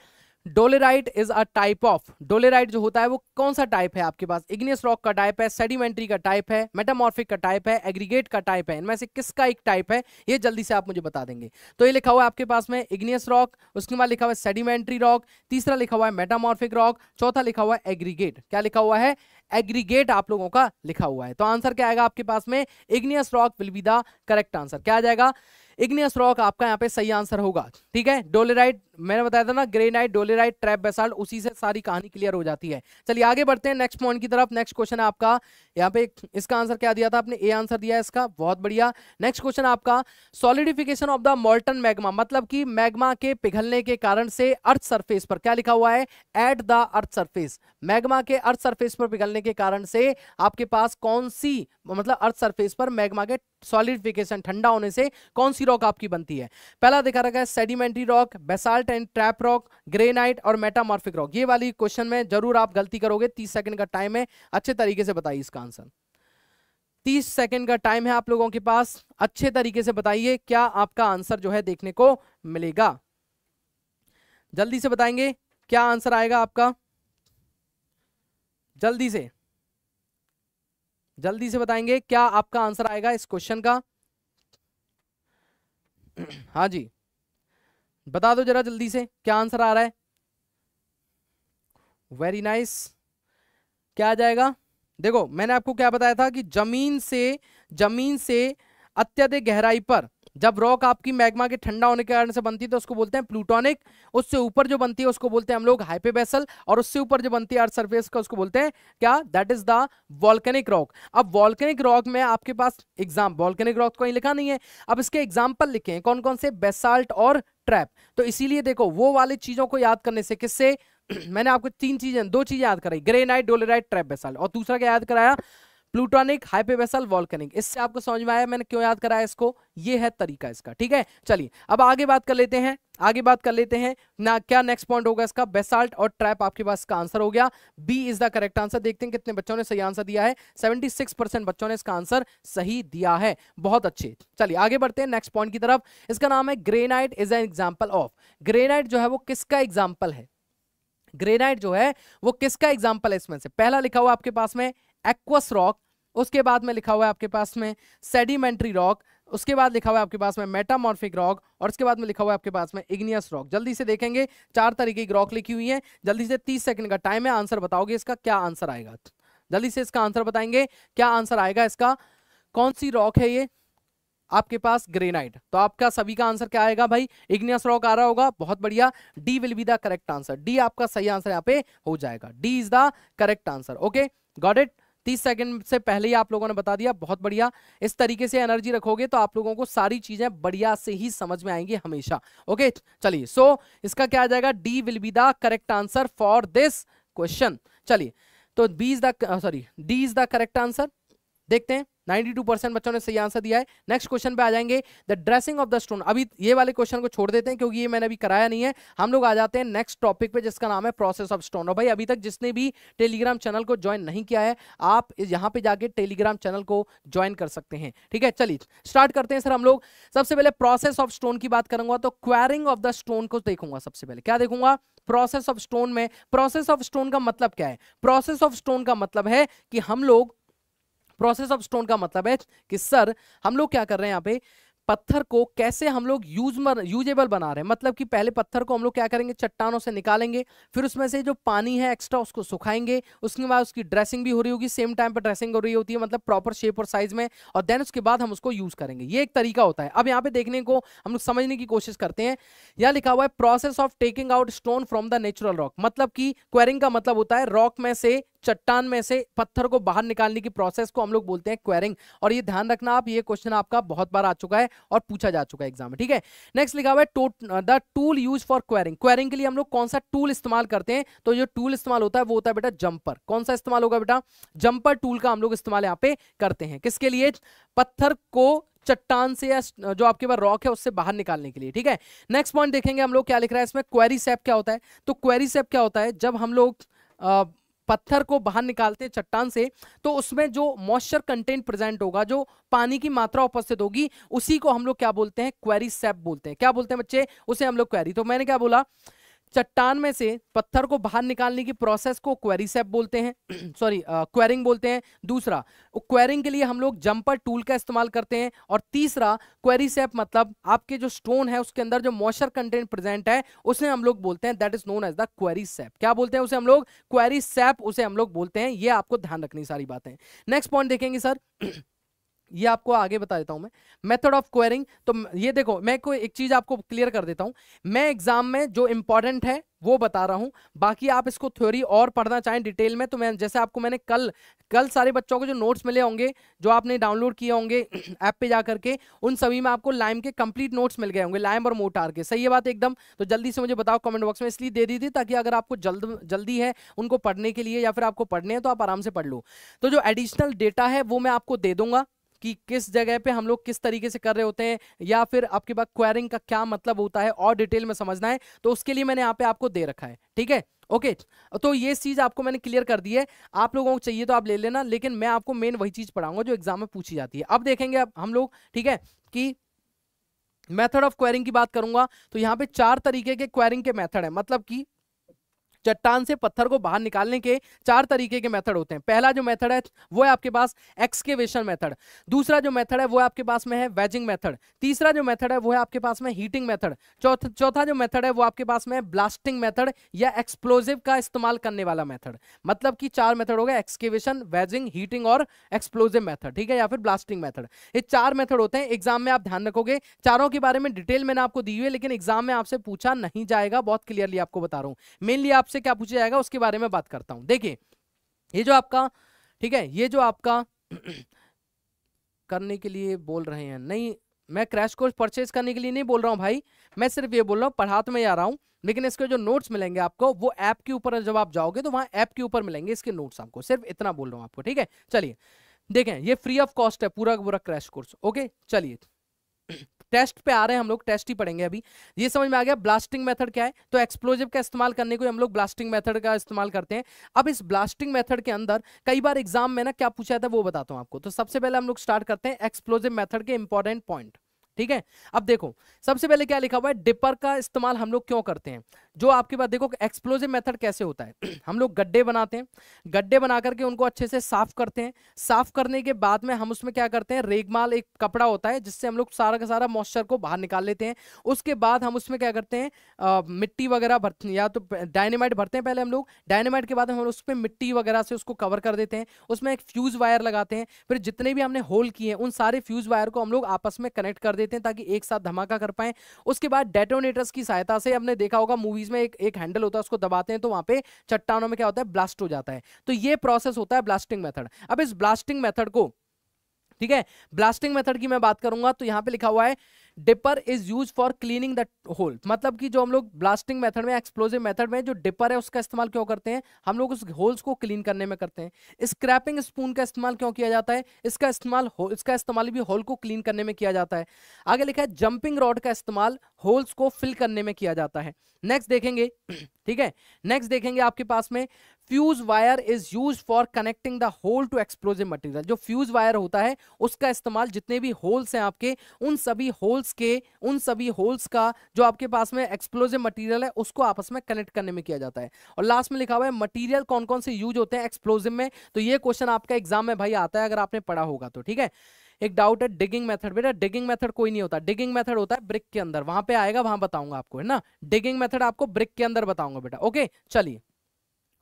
dolerite is a type of dolerite जो होता है वो कौन सा टाइप है आपके पास इग्नियस रॉक का टाइप है सेडिमेंट्री का टाइप है मेटामॉर्फिक का टाइप है एग्रीगेट का टाइप है इनमें से किसका एक टाइप है ये जल्दी से आप मुझे बता देंगे तो ये लिखा हुआ है आपके पास में इग्नियस रॉक उसके बाद लिखा हुआ है सेडिमेंट्री रॉक तीसरा लिखा हुआ है मेटामॉर्फिक रॉक चौथा लिखा हुआ है एग्रीगेट क्या लिखा हुआ है एग्रीगेट आप लोगों का लिखा हुआ है तो आंसर क्या आएगा आपके पास में igneous rock will be the correct answer क्या आ जाएगा इग्नियस रॉक आपका यहाँ पे सही आंसर होगा ठीक है डोलेराइट मैंने बताया था ना ग्रेनाइट डोलेराइट ट्रैप बेसाल्ट उसी से सारी कहानी क्लियर हो जाती है चलिए आगे बढ़ते हैं नेक्स्ट पॉइंट की तरफ नेक्स्ट क्वेश्चन है आपका यहाँ पे इसका आंसर क्या दिया था आपने ए आंसर दिया है इसका बहुत बढ़िया नेक्स्ट क्वेश्चन आपका solidification of the molten magma मतलब कि मैग्मा के पिघलने के कारण से अर्थ सरफेस पर क्या लिखा हुआ है at the earth surface magma के अर्थ सरफेस पर पिघलने के कारण से आपके पास कौन सी मतलब अर्थ सरफेस पर मैग्मा के सॉलिडिफिकेशन ठंडा होने से कौन सी रॉक आपकी बनती है पहला दिखा रखा है सेडिमेंट्री रॉक बेसाल्ट बाल्ट एंड ट्रैप रॉक ग्रेनाइट और मेटामॉर्फिक रॉक ये वाली क्वेश्चन में जरूर आप गलती करोगे तीस सेकंड का टाइम है अच्छे तरीके से बताइए इसका आंसर तीस सेकंड का टाइम है आप लोगों के पास अच्छे तरीके से बताइए क्या आपका आंसर जो है देखने को मिलेगा जल्दी से बताएंगे क्या आंसर आएगा आपका जल्दी से जल्दी से बताएंगे क्या आपका आंसर आएगा इस क्वेश्चन का हाँ जी बता दो जरा जल्दी से क्या आंसर आ रहा है वेरी नाइस nice. क्या आ जाएगा देखो मैंने आपको क्या बताया था कि जमीन से जमीन से अत्यधिक गहराई पर जब रॉक आपकी मैग्मा के ठंडा होने के कारण से बनती है तो उसको बोलते हैं प्लूटोनिक उससे ऊपर जो बनती है उसको बोलते हैं हम लोग हाइपेबेसल और उससे ऊपर जो बनती है अर्थ सर्फेस का उसको बोलते हैं क्या that is the volcanic rock अब वॉल्केनिक रॉक में आपके पास एग्जाम वॉल्केनिक रॉक कहीं लिखा नहीं है अब इसके एग्जाम्पल लिखे हैं कौन कौन से बेसाल्ट और ट्रैप तो इसीलिए देखो वो वाली चीजों को याद करने से किससे मैंने आपको तीन चीजें दो चीजें याद कराई ग्रेनाइट डोलेराइट ट्रैप बेसाल्ट और दूसरा क्या याद कराया प्लूटोनिक हाइपेवेसल वॉल्कनिक इससे आपको समझ में आया मैंने क्यों याद कराया इसको ये है तरीका इसका ठीक है चलिए अब आगे बात कर लेते हैं आगे बात कर लेते हैं ना क्या नेक्स्ट पॉइंट होगा इसका बेसाल्ट और ट्रैप आपके पास का आंसर हो गया B is the correct answer देखते हैं कितने बच्चों ने सही आंसर दिया है 76 परसेंट बच्चों ने इसका आंसर सही दिया है बहुत अच्छे चलिए आगे बढ़ते हैं नेक्स्ट पॉइंट की तरफ इसका नाम है granite is an example of granite जो है वो किसका एग्जाम्पल है ग्रेनाइट जो है वो किसका एग्जाम्पल है इसमें से पहला लिखा हुआ आपके पास में एक्वस रॉक उसके बाद में लिखा हुआ है आपके पास में सेडिमेंट्री रॉक उसके बाद लिखा हुआ है आपके पास में मेटामॉर्फिक रॉक और उसके बाद में लिखा हुआ है आपके पास में इग्नियस रॉक जल्दी से देखेंगे चार तरीके की रॉक लिखी हुई है जल्दी से तीस सेकंड का टाइम है आंसर बताओगे इसका क्या आंसर आएगा जल्दी से इसका आंसर बताएंगे क्या आंसर आएगा इसका कौन सी रॉक है ये आपके पास ग्रेनाइट तो आपका सभी का आंसर क्या आएगा भाई इग्नियस रॉक आ रहा होगा बहुत बढ़िया D will be the correct answer D आपका सही आंसर यहाँ पे हो जाएगा D is the correct answer okay got it तीस सेकंड से पहले ही आप लोगों ने बता दिया बहुत बढ़िया इस तरीके से एनर्जी रखोगे तो आप लोगों को सारी चीजें बढ़िया से ही समझ में आएंगी हमेशा ओके चलिए सो so, इसका क्या आ जाएगा D will be the correct answer for this question चलिए तो B is the sorry D is the correct answer देखते हैं 92 परसेंट बच्चों ने सही आंसर दिया है नेक्स्ट क्वेश्चन पे आ जाएंगे the dressing of the stone अभी ये वाले क्वेश्चन को छोड़ देते हैं क्योंकि ये मैंने अभी कराया नहीं है हम लोग आ जाते हैं नेक्स्ट टॉपिक पे जिसका नाम है प्रोसेस ऑफ स्टोन और भाई अभी तक जिसने भी टेलीग्राम चैनल को ज्वाइन नहीं किया है आप यहाँ पे जाके टेलीग्राम चैनल को ज्वाइन कर सकते हैं ठीक है चलिए स्टार्ट करते हैं सर हम लोग सबसे पहले प्रोसेस ऑफ स्टोन की बात करूंगा तो क्वेरिंग ऑफ द स्टोन को देखूंगा सबसे पहले क्या देखूंगा प्रोसेस ऑफ स्टोन में प्रोसेस ऑफ स्टोन का मतलब क्या है प्रोसेस ऑफ स्टोन का मतलब है कि हम लोग प्रोसेस ऑफ स्टोन का मतलब है कि सर हम लोग क्या कर रहे हैं यहाँ पे पत्थर को कैसे हम लोग यूज यूजेबल बना रहे हैं मतलब कि पहले पत्थर को हम लोग क्या करेंगे चट्टानों से निकालेंगे फिर उसमें से जो पानी है एक्स्ट्रा उसको सुखाएंगे उसके बाद उसकी ड्रेसिंग भी हो रही होगी सेम टाइम पर ड्रेसिंग हो रही होती है मतलब प्रॉपर शेप और साइज में और देन उसके बाद हम उसको यूज करेंगे ये एक तरीका होता है अब यहाँ पे देखने को हम लोग समझने की कोशिश करते हैं यह लिखा हुआ है process of taking out stone from the natural rock मतलब की क्वेरिंग का मतलब होता है रॉक में से चट्टान में से पत्थर को बाहर निकालने की प्रोसेस को हम लोग बोलते हैं क्वेरिंग और ये ध्यान रखना आप ये क्वेश्चन आपका बहुत बार आ चुका है और पूछा जा चुका है एग्जाम में ठीक है नेक्स्ट लिखा हुआ है टोट the tool use for quarrying quarrying के लिए हम लोग कौन सा टूल इस्तेमाल करते हैं तो जो टूल इस्तेमाल होता है वो होता है बेटा जंपर कौन सा इस्तेमाल होगा बेटा जंपर टूल का हम लोग इस्तेमाल यहाँ पे करते हैं किसके लिए पत्थर को चट्टान से या जो आपके पास रॉक है उससे बाहर निकालने के लिए ठीक है नेक्स्ट पॉइंट देखेंगे हम लोग क्या लिख रहा है इसमें क्वेरी सेप क्या होता है तो क्वेरी सेप क्या होता है जब हम लोग पत्थर को बाहर निकालते हैं चट्टान से तो उसमें जो मॉइस्चर कंटेंट प्रेजेंट होगा जो पानी की मात्रा उपस्थित होगी उसी को हम लोग क्या बोलते हैं क्वेरी सेप बोलते हैं क्या बोलते हैं बच्चे उसे हम लोग क्वेरी तो मैंने क्या बोला चट्टान में से पत्थर को बाहर निकालने की प्रोसेस को क्वेरीसेप बोलते हैं सॉरी क्वेरिंग uh, बोलते हैं दूसरा क्वेरिंग के लिए हम लोग जंपर टूल का इस्तेमाल करते हैं और तीसरा क्वेरीसेप मतलब आपके जो स्टोन है उसके अंदर जो मॉइस्चर कंटेंट प्रेजेंट है उसे हम लोग बोलते हैं that is known as the quarry sap क्या बोलते हैं उसे हम लोग क्वेरीसेप उसे हम लोग बोलते हैं ये आपको ध्यान रखनी सारी बातें नेक्स्ट पॉइंट देखेंगे सर ये आपको आगे बता देता हूं मैं मेथड ऑफ क्वेरिंग तो ये देखो मैं कोई एक चीज आपको क्लियर कर देता हूं मैं एग्जाम में जो इंपॉर्टेंट है वो बता रहा हूं बाकी आप इसको थ्योरी और पढ़ना चाहें डिटेल में तो मैं जैसे आपको मैंने कल कल सारे बच्चों को जो नोट्स मिले होंगे जो आपने डाउनलोड किए होंगे ऐप पे जा करके उन सभी में आपको लाइम के कंप्लीट नोट्स मिल गए होंगे लाइम और मोटार के सही है बात एकदम तो जल्दी से मुझे बताओ कमेंट बॉक्स में इसलिए दे दी थी ताकि अगर आपको जल्द जल्दी है उनको पढ़ने के लिए या फिर आपको पढ़ने हैं तो आप आराम से पढ़ लो तो जो एडिशनल डेटा है वो मैं आपको दे दूंगा कि किस जगह पे हम लोग किस तरीके से कर रहे होते हैं या फिर आपके पास क्वेरिंग का क्या मतलब होता है और डिटेल में समझना है तो उसके लिए मैंने यहाँ पे आपको दे रखा है ठीक है ओके okay, तो ये चीज आपको मैंने क्लियर कर दी है आप लोगों को चाहिए तो आप ले लेना लेकिन मैं आपको मेन वही चीज पढ़ाऊंगा जो एग्जाम में पूछी जाती है अब देखेंगे अब हम लोग ठीक है कि मेथड ऑफ क्वेरिंग की बात करूंगा तो यहाँ पे चार तरीके के क्वेरिंग के मेथड है मतलब कि चट्टान से पत्थर को बाहर निकालने के चार तरीके के मेथड होते हैं पहला जो मेथड है वो है आपके पास एक्सकेवेशन मेथड दूसरा जो मेथड है वो आपके पास में है वेजिंग मेथड तीसरा जो मेथड है वो है आपके पास में हीटिंग मेथड चौथा जो मेथड है वो आपके पास में ब्लास्टिंग मेथड या एक्सप्लोजिव का इस्तेमाल करने वाला मेथड मतलब कि चार मेथड हो गया एक्सकेवेशन वेजिंग हीटिंग और एक्सप्लोजिव मेथड ठीक है या फिर ब्लास्टिंग मेथड ये चार मेथड होते हैं एग्जाम में आप ध्यान रखोगे चारों के बारे में डिटेल मैंने आपको दी हुई है लेकिन एग्जाम में आपसे पूछा नहीं जाएगा बहुत क्लियरली आपको बता रहा हूं मेनली आपसे आपसे क्या पूछा जाएगा उसके बारे में बात करता हूं देखिए ये जो आपका ठीक है ये जो आपका करने के लिए बोल रहे हैं नहीं मैं क्रैश कोर्स परचेज करने के लिए नहीं बोल रहा हूँ भाई मैं सिर्फ ये बोल रहा हूँ पढ़ाते में आ रहा हूँ लेकिन इसके जो नोट्स मिलेंगे आपको वो ऐप के ऊपर जब आप जाओगे तो वहाँ ऐप के ऊपर मिलेंगे इसके नोट्स आपको सिर्फ इतना बोल रहा हूँ आपको ठीक है चलिए देखें ये फ्री ऑफ कॉस्ट है पूरा पूरा क्रैश कोर्स ओके चलिए टेस्ट पे आ रहे हैं हम लोग टेस्ट ही पढ़ेंगे अभी ये समझ में आ गया ब्लास्टिंग मेथड क्या है तो एक्सप्लोजिव का इस्तेमाल करने को हम लोग ब्लास्टिंग मेथड का इस्तेमाल करते हैं अब इस ब्लास्टिंग मेथड के अंदर कई बार एग्जाम में ना क्या पूछा था वो बताता हूँ आपको तो सबसे पहले हम लोग स्टार्ट करते हैं एक्सप्लोजिव मेथड के इंपॉर्टेंट पॉइंट ठीक है अब देखो सबसे पहले क्या लिखा हुआ है डिपर का इस्तेमाल हम लोग क्यों करते हैं जो आपके पास देखो एक्सप्लोजिव मेथड कैसे होता है हम लोग गड्ढे बनाते हैं गड्ढे बना करके उनको अच्छे से साफ करते हैं साफ करने के बाद में हम उसमें क्या करते हैं रेगमाल एक कपड़ा होता है जिससे हम लोग सारा का सारा मॉइस्चर को बाहर निकाल लेते हैं उसके बाद हम उसमें क्या करते हैं आ, मिट्टी वगैरह भरते या तो डायनेमाइट भरते हैं पहले हम लोग डायनेमाइट के बाद हम उस पर मिट्टी वगैरह से उसको कवर कर देते हैं उसमें एक फ्यूज वायर लगाते हैं फिर जितने भी हमने होल किए हैं उन सारे फ्यूज वायर को हम लोग आपस में कनेक्ट कर देते देते हैं ताकि एक साथ धमाका कर पाए उसके बाद डेटोनेटर्स की सहायता से हमने देखा होगा मूवीज में एक एक हैंडल होता है उसको दबाते हैं तो वहां पे चट्टानों में क्या होता है ब्लास्ट हो जाता है तो ये प्रोसेस होता है ब्लास्टिंग मेथड अब इस ब्लास्टिंग मेथड को ठीक है ब्लास्टिंग मेथड की मैं बात करूंगा तो यहां पे लिखा हुआ है dipper is use for cleaning the hole मतलब कि जो हम लोग ब्लास्टिंग मेथड में एक्सप्लोजिव मेथड में जो डिपर है उसका इस्तेमाल क्यों करते हैं हम लोग उस होल्स को क्लीन करने में करते हैं स्क्रैपिंग स्पून का इस्तेमाल क्यों किया जाता है इसका इस्तेमाल इसका इस्तेमाल भी होल को क्लीन करने में किया जाता है आगे लिखा है जंपिंग रॉड का इस्तेमाल होल्स को फिल करने में किया जाता है नेक्स्ट देखेंगे ठीक है नेक्स्ट देखेंगे आपके पास में fuse wire is use for connecting the hole to explosive material जो फ्यूज वायर होता है उसका इस्तेमाल जितने भी होल्स हैं आपके उन सभी होल्स के उन सभी होल्स का जो आपके पास में एक्सप्लोजिव मटेरियल है उसको आपस में कनेक्ट करने में किया जाता है और लास्ट में लिखा हुआ है मटीरियल कौन कौन से यूज होते हैं एक्सप्लोजिव में तो ये क्वेश्चन आपका एग्जाम में भाई आता है अगर आपने पढ़ा होगा तो ठीक है एक डाउट है डिगिंग मेथड बेटा डिगिंग मेथड कोई नहीं होता डिगिंग मेथड होता है ब्रिक के अंदर वहां पे आएगा वहां बताऊंगा आपको है ना डिगिंग मेथड आपको ब्रिक के अंदर बताऊंगा बेटा ओके चलिए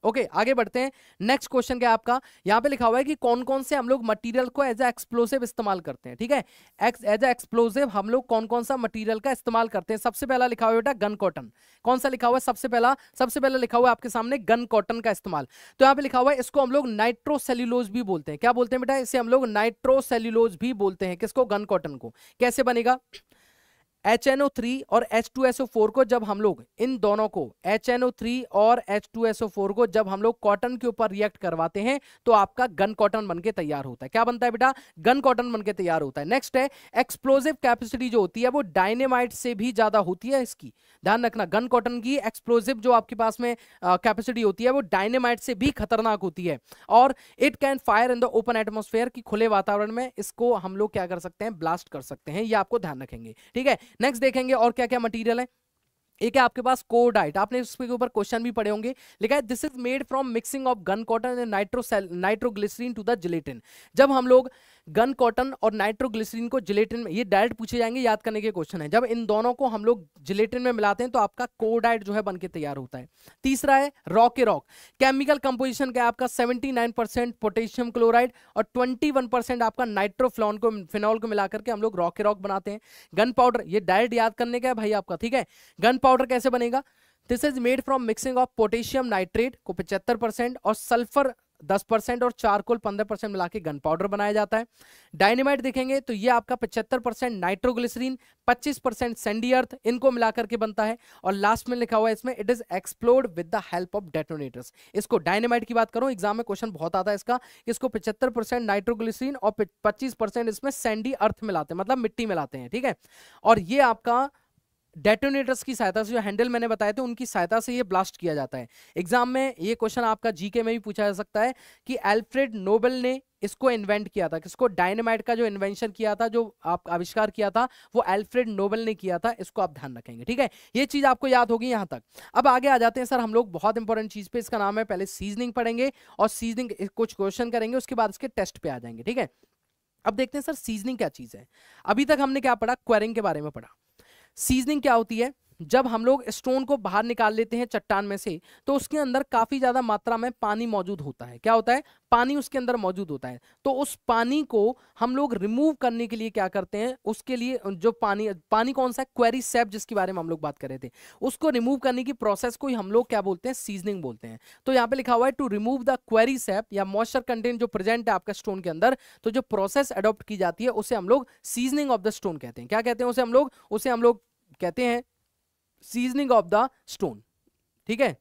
ओके okay, आगे बढ़ते हैं नेक्स्ट क्वेश्चन क्या आपका यहाँ पे लिखा हुआ है कि कौन कौन से हम लोग मटेरियल को एज ए एक्सप्लोसिव इस्तेमाल करते हैं ठीक है एज ए एक्सप्लोसिव हम लोग कौन कौन सा मटेरियल का इस्तेमाल करते हैं सबसे पहला लिखा हुआ बेटा गन कॉटन कौन सा लिखा हुआ है सबसे पहला सबसे पहला लिखा हुआ है आपके सामने गन कॉटन का इस्तेमाल तो यहाँ पे लिखा हुआ है इसको हम लोग नाइट्रोसेल्यूलोज भी बोलते हैं क्या बोलते हैं बेटा इसे हम लोग नाइट्रोसेल्यूलोज भी बोलते हैं किसको गन कॉटन को कैसे बनेगा एच एन ओ थ्री और एच टू फोर को जब हम लोग इन दोनों को एच एन ओ थ्री और एच टू फोर को जब हम लोग कॉटन के ऊपर रिएक्ट करवाते हैं तो आपका गन कॉटन बनके तैयार होता है क्या बनता है बेटा गन कॉटन बनके तैयार होता है नेक्स्ट है एक्सप्लोजिव कैपेसिटी जो होती है वो डायनेमाइट से भी ज्यादा होती है इसकी ध्यान रखना गन कॉटन की एक्सप्लोजिव जो आपके पास में कैपेसिटी होती है वो डायनेमाइट से भी खतरनाक होती है और it can fire in the open atmosphere की खुले वातावरण में इसको हम लोग क्या कर सकते हैं ब्लास्ट कर सकते हैं ये आपको ध्यान रखेंगे ठीक है नेक्स्ट देखेंगे और क्या क्या मटीरियल है एक है आपके पास कोडाइट आपने उसके ऊपर क्वेश्चन भी पढ़े होंगे लिखा है this is made from mixing of gun cotton and nitrocell nitroglycerine to the gelatin जब हम लोग गन कॉटन और नाइट्रोग्लिसरीन को जिलेटिन में ये डायरेक्ट पूछे जाएंगे याद करने के क्वेश्चन है जब इन दोनों को हम लोग जिलेटिन में मिलाते हैं तो आपका को डाइट जो है बन तैयार होता है तीसरा है rock A rock chemical composition का आपका 79% पोटेशियम क्लोराइड और 21% आपका नाइट्रोफ्लॉन को फिनॉल को मिलाकर के हम लोग रॉक ए रॉक बनाते हैं गन पाउडर ये डायरेक्ट याद करने का है भाई आपका ठीक है गन पाउडर कैसे बनेगा this is made from mixing of potassium nitrate को पचहत्तर परसेंट और सल्फर दस परसेंट और चारकोल पंद्रह परसेंट मिला के गन पाउडर बनाया जाता है डायनेमाइट देखेंगे तो ये आपका पचहत्तर परसेंट नाइट्रोग्लिसरीन पच्चीस परसेंट सेंडी अर्थ इनको मिलाकर के बनता है और लास्ट में लिखा हुआ है इसमें it is explored with the help of detonators इसको डायनेमाइट की बात करो एग्जाम में क्वेश्चन बहुत आता है इसका इसको पचहत्तर परसेंट नाइट्रोग्लिसरीन और पच्चीस परसेंट इसमें सेंडी अर्थ मिलाते हैं मतलब मिट्टी मिलाते हैं ठीक है और ये आपका डेटोनेटर्स की सहायता से जो हैंडल मैंने बताए थे उनकी सहायता से ये ब्लास्ट किया जाता है एग्जाम में ये क्वेश्चन आपका जीके में भी पूछा जा सकता है कि एल्फ्रेड नोबल ने इसको इन्वेंट किया था किसको डायनामाइट का जो इन्वेंशन किया था जो आप आविष्कार किया था वो एल्फ्रेड नोबल ने किया था इसको आप ध्यान रखेंगे ठीक है ये चीज आपको याद होगी यहां तक अब आगे आ जाते हैं सर हम लोग बहुत इंपॉर्टेंट चीज पे इसका नाम है पहले सीजनिंग पढ़ेंगे और सीजनिंग कुछ क्वेश्चन करेंगे उसके बाद इसके टेस्ट पे आ जाएंगे ठीक है अब देखते हैं सर सीजनिंग क्या चीज है अभी तक हमने क्या पढ़ा क्वेरिंग के बारे में पढ़ा सीजनिंग क्या होती है जब हम लोग स्टोन को बाहर निकाल लेते हैं चट्टान में से तो उसके अंदर काफ़ी ज़्यादा मात्रा में पानी मौजूद होता है क्या होता है पानी उसके अंदर मौजूद होता है तो उस पानी को हम लोग रिमूव करने के लिए क्या करते हैं उसके लिए जो पानी पानी कौन सा है क्वेरी सेप जिसके बारे में हम लोग बात कर रहे थे उसको रिमूव करने की प्रोसेस को हम लोग क्या बोलते हैं सीजनिंग बोलते हैं तो यहाँ पे लिखा हुआ है to remove the quarry sap या मॉइस्चर कंटेंट जो प्रेजेंट है आपका स्टोन के अंदर तो जो प्रोसेस अडोप्ट की जाती है उसे हम लोग सीजनिंग ऑफ द स्टोन कहते हैं क्या कहते हैं उसे हम लोग उसे हम लोग कहते हैं सीजनिंग ऑफ द स्टोन ठीक है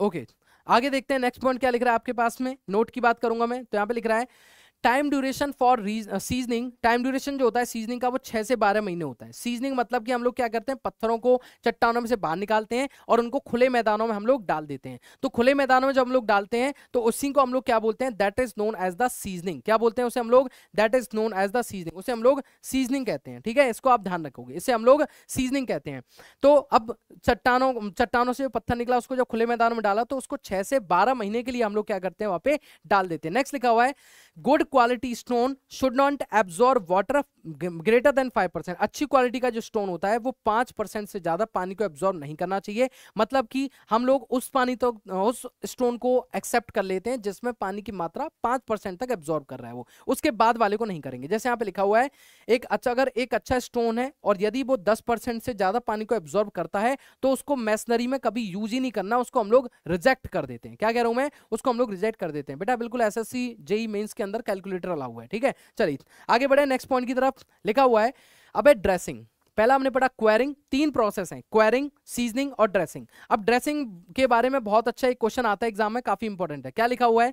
ओके okay. आगे देखते हैं नेक्स्ट पॉइंट क्या लिख रहा है आपके पास में नोट की बात करूंगा मैं तो यहां पे लिख रहा है time duration for seasoning time duration जो होता है सीजनिंग का वो छह से बारह महीने होता है सीजनिंग मतलब कि हम लोग क्या करते हैं पत्थरों को चट्टानों में से बाहर निकालते हैं और उनको खुले मैदानों में हम लोग डाल देते हैं तो खुले मैदानों में जब हम लोग डालते हैं तो उसी को हम लोग क्या बोलते हैं that is known as the seasoning क्या बोलते हैं उसे हम लोग that is known as the seasoning उसे हम लोग सीजनिंग कहते हैं ठीक है इसको आप ध्यान रखोगे इसे हम लोग सीजनिंग कहते हैं तो अब चट्टानों चट्टानों से पत्थर निकला उसको जब खुले मैदानों में डाला तो उसको छह से बारह महीने के लिए हम लोग क्या करते हैं वहां पे डाल देते हैं नेक्स्ट लिखा हुआ है good quality stone should not absorb water greater than five percent अच्छी क्वालिटी का जो स्टोन होता है वो पांच परसेंट से ज़्यादा पानी को एब्जॉर्व नहीं करना चाहिए मतलब कि हम लोग उस पानी तो उस स्टोन को एक्सेप्ट कर लेते हैं जिसमें पानी की मात्रा पांच परसेंट तक एब्जॉर्व कर रहा है वो उसके बाद वाले को नहीं करेंगे जैसे यहाँ पे लिखा हुआ है एक अच्छा अगर एक अच्छा स्टोन है और यदि वो दस से ज़्यादा पानी को एब्जॉर्व करता है तो उसको मैसनरी में कभी यूज ही नहीं करना उसको हम लोग रिजेक्ट कर देते हैं क्या कह रहा हूँ मैं उसको हम लोग रिजेक्ट कर देते हैं बेटा बिल्कुल एस एस सी जेई के अंदर कैलकुलेट कैलकुलेटर अला हुआ है ठीक है चलिए आगे बढ़े नेक्स्ट पॉइंट की तरफ लिखा हुआ है अब ड्रेसिंग पहला हमने पढ़ा क्वेरिंग तीन प्रोसेस हैं क्वेरिंग सीजनिंग और ड्रेसिंग अब ड्रेसिंग के बारे में बहुत अच्छा एक क्वेश्चन आता है एग्जाम में काफी इंपॉर्टेंट है क्या लिखा हुआ है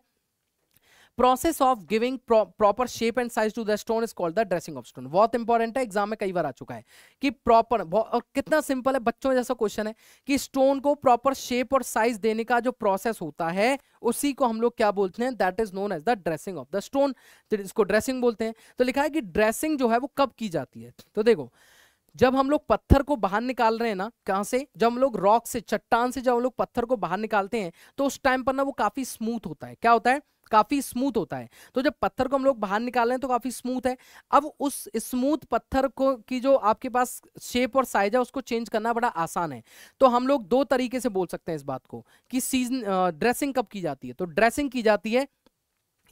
process of giving proper shape and size to the stone is called the dressing of stone बहुत इंपॉर्टेंट है एग्जाम में कई बार आ चुका है कि प्रॉपर और कितना सिंपल है बच्चों जैसा क्वेश्चन है कि स्टोन को प्रॉपर शेप और साइज देने का जो प्रोसेस होता है उसी को हम लोग क्या बोलते हैं that is known as the dressing of the stone इसको ड्रेसिंग बोलते हैं तो लिखा है कि ड्रेसिंग जो है वो कब की जाती है तो देखो जब हम लोग पत्थर को बाहर निकाल रहे हैं ना कहाँ से जब हम लोग रॉक से चट्टान से जब हम लोग पत्थर को बाहर निकालते हैं तो उस टाइम पर ना वो काफी स्मूथ होता है क्या होता है काफी स्मूथ होता है तो जब पत्थर को हम लोग बाहर निकाल रहे हैं तो काफी स्मूथ है अब उस स्मूथ पत्थर को की जो आपके पास शेप और साइज है उसको चेंज करना बड़ा आसान है तो हम लोग दो तरीके से बोल सकते हैं इस बात को कि सीजन ड्रेसिंग कब की जाती है तो ड्रेसिंग की जाती है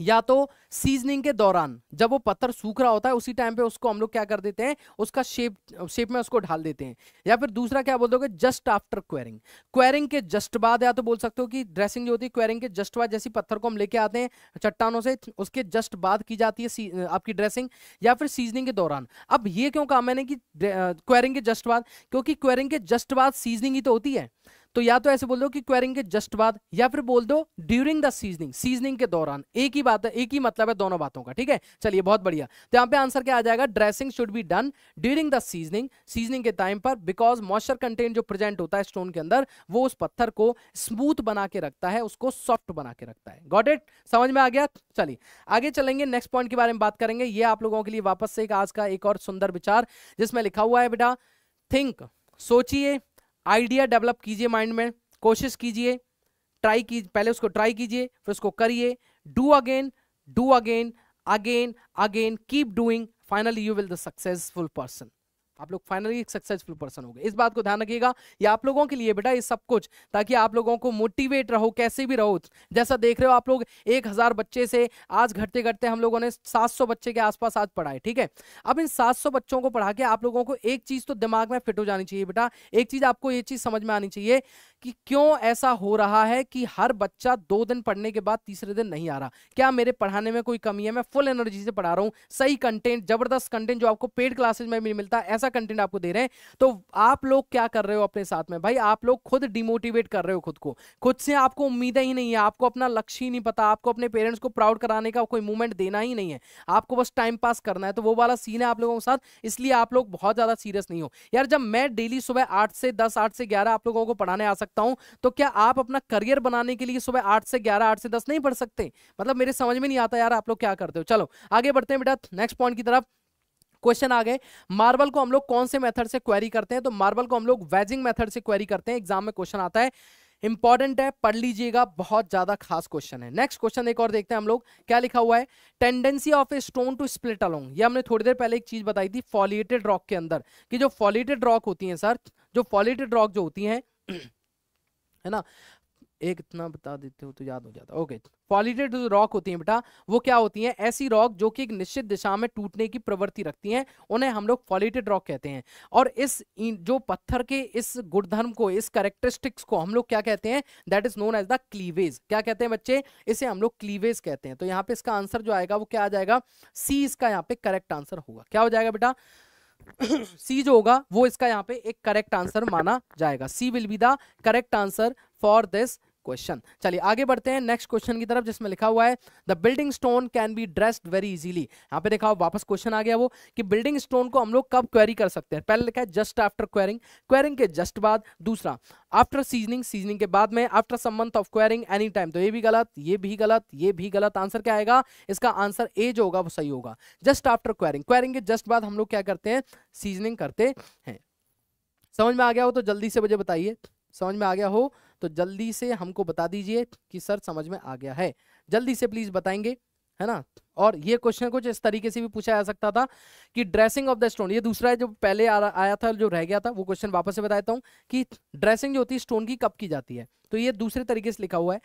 या तो सीजनिंग के दौरान जब वो पत्थर सूख रहा होता है उसी टाइम पे उसको हम लोग क्या कर देते हैं उसका शेप शेप में उसको ढाल देते हैं या फिर दूसरा क्या बोल दोगे जस्ट आफ्टर क्वेरिंग क्वेरिंग के जस्ट बाद या तो बोल सकते हो कि ड्रेसिंग जो होती है क्वेरिंग के जस्ट बाद जैसी पत्थर को हम लेके आते हैं चट्टानों से उसके जस्ट बाद की जाती है आपकी ड्रेसिंग या फिर सीजनिंग के दौरान अब ये क्यों कहा मैंने कि क्वेरिंग के जस्ट बाद क्योंकि क्वेरिंग के जस्ट बाद सीजनिंग ही तो होती है तो या तो ऐसे बोल दो कि क्वेरिंग के जस्ट बाद या फिर बोल दो ड्यूरिंग द सीजनिंग सीजनिंग के दौरान एक ही बात है एक ही मतलब है दोनों बातों का ठीक है चलिए बहुत बढ़िया तो यहां पे आंसर क्या आ जाएगा dressing should be done during the seasoning seasoning के टाइम पर बिकॉज मॉइस्चर कंटेंट जो प्रेजेंट होता है स्टोन के अंदर वो उस पत्थर को स्मूथ बना के रखता है उसको सॉफ्ट बना के रखता है गॉट इट समझ में आ गया चलिए आगे चलेंगे नेक्स्ट पॉइंट के बारे में बात करेंगे ये आप लोगों के लिए वापस से एक आज का एक और सुंदर विचार जिसमें लिखा हुआ है बेटा थिंक सोचिए आइडिया डेवलप कीजिए माइंड में कोशिश कीजिए ट्राई कीजिए पहले उसको ट्राई कीजिए फिर उसको करिए do again do again again again keep doing finally you will the successful person आप लोग फाइनली एक सक्सेसफुल पर्सन हो गए इस बात को ध्यान रखिएगा ये आप लोगों के लिए बेटा ये सब कुछ ताकि आप लोगों को मोटिवेट रहो कैसे भी रहो जैसा देख रहे हो आप लोग एक हज़ार बच्चे से आज घटते घटते हम लोगों ने 700 बच्चे के आसपास आज पढ़ाए ठीक है अब इन 700 बच्चों को पढ़ा के आप लोगों को एक चीज़ तो दिमाग में फिट हो जानी चाहिए बेटा एक चीज़ आपको ये चीज़ समझ में आनी चाहिए कि क्यों ऐसा हो रहा है कि हर बच्चा दो दिन पढ़ने के बाद तीसरे दिन नहीं आ रहा क्या मेरे पढ़ाने में कोई कमी है मैं फुल एनर्जी से पढ़ा रहा हूँ सही कंटेंट जबरदस्त कंटेंट जो आपको पेड क्लासेज में भी मिलता है ऐसा सा कंटेंट आपको दे रहे हैं तो आप लोग क्या कर रहे हो अपने साथ में भाई आप लोग खुद डिमोटिवेट कर रहे हो खुद को खुद से आपको उम्मीद ही नहीं है आपको अपना लक्ष्य ही नहीं पता आपको अपने पेरेंट्स को प्राउड कराने का कोई मूवमेंट देना ही नहीं है आपको बस टाइम पास करना है तो वो वाला सीन है आप लोगों के साथ इसलिए आप लोग बहुत ज्यादा सीरियस नहीं हो यार जब मैं डेली सुबह आठ से दस आठ से ग्यारह आप लोगों को पढ़ाने आ सकता हूं तो क्या आप अपना करियर बनाने के लिए सुबह आठ से ग्यारह आठ से दस नहीं पढ़ सकते मतलब मेरे समझ में नहीं आता यार आप लोग क्या करते हो चलो आगे बढ़ते हैं बेटा नेक्स्ट पॉइंट की तरफ क्वेश्चन आ गए मार्बल को हम लोग कौन से मेथड से क्वेरी करते हैं तो मार्बल को हम लोग वेजिंग मेथड से क्वेरी करते हैं एग्जाम में क्वेश्चन आता है इंपॉर्टेंट है पढ़ लीजिएगा बहुत ज्यादा खास क्वेश्चन है नेक्स्ट क्वेश्चन एक और देखते हैं हम लोग क्या लिखा हुआ है tendency of a stone to split along ये हमने थोड़ी देर पहले एक चीज बताई थी फॉलिएटेड रॉक के अंदर कि जो फॉलिएटेड रॉक होती है सर जो फॉलिएटेड रॉक जो होती है है ना एक इतना बता देते हो तो याद हो जाता ओके पॉलीटेड जो रॉक होती हैं बेटा वो क्या होती हैं ऐसी रॉक जो कि एक निश्चित दिशा में टूटने की प्रवृत्ति रखती हैं उन्हें हम लोग पॉलीटेड रॉक कहते हैं और इस जो पत्थर के इस गुणधर्म को इस करेक्टरिस्टिक्स को हम लोग क्या कहते हैं that is known as the cleavage क्या कहते हैं बच्चे इसे हम लोग क्लीवेज कहते हैं तो यहाँ पे इसका आंसर जो आएगा वो क्या आ जाएगा सी इसका यहाँ पे करेक्ट आंसर होगा क्या हो जाएगा बेटा सी जो होगा वो इसका यहाँ पे एक करेक्ट आंसर माना जाएगा C will be the correct answer for this question चलिए आगे बढ़ते हैं नेक्स्ट क्वेश्चन की तरफ जिसमें लिखा हुआ है the building stone can be dressed very easily यहाँ पे देखा वापस क्वेश्चन आ गया वो कि बिल्डिंग स्टोन को हम लोग कब क्वेरी कर सकते हैं पहले लिखा है जस्ट आफ्टर क्वेरिंग क्वेरिंग के जस्ट बाद दूसरा आफ्टर सीजनिंग सीजनिंग के बाद में after some month of quarrying any time तो ये भी गलत ये भी गलत ये भी गलत आंसर क्या आएगा इसका आंसर ए जो होगा वो सही होगा जस्ट आफ्टर क्वेरिंग क्वेरिंग के जस्ट बाद हम लोग क्या करते हैं सीजनिंग करते हैं समझ में आ गया हो तो जल्दी से मुझे बताइए समझ में आ गया हो तो जल्दी से हमको बता दीजिए कि सर समझ में आ गया है जल्दी से प्लीज बताएंगे है ना और ये क्वेश्चन कुछ इस तरीके से भी पूछा जा सकता था कि ड्रेसिंग ऑफ द स्टोन ये दूसरा है जो पहले आ, आया था जो रह गया था वो क्वेश्चन वापस से बताता हूँ कि ड्रेसिंग जो होती है स्टोन की कब की जाती है तो ये दूसरे तरीके से लिखा हुआ है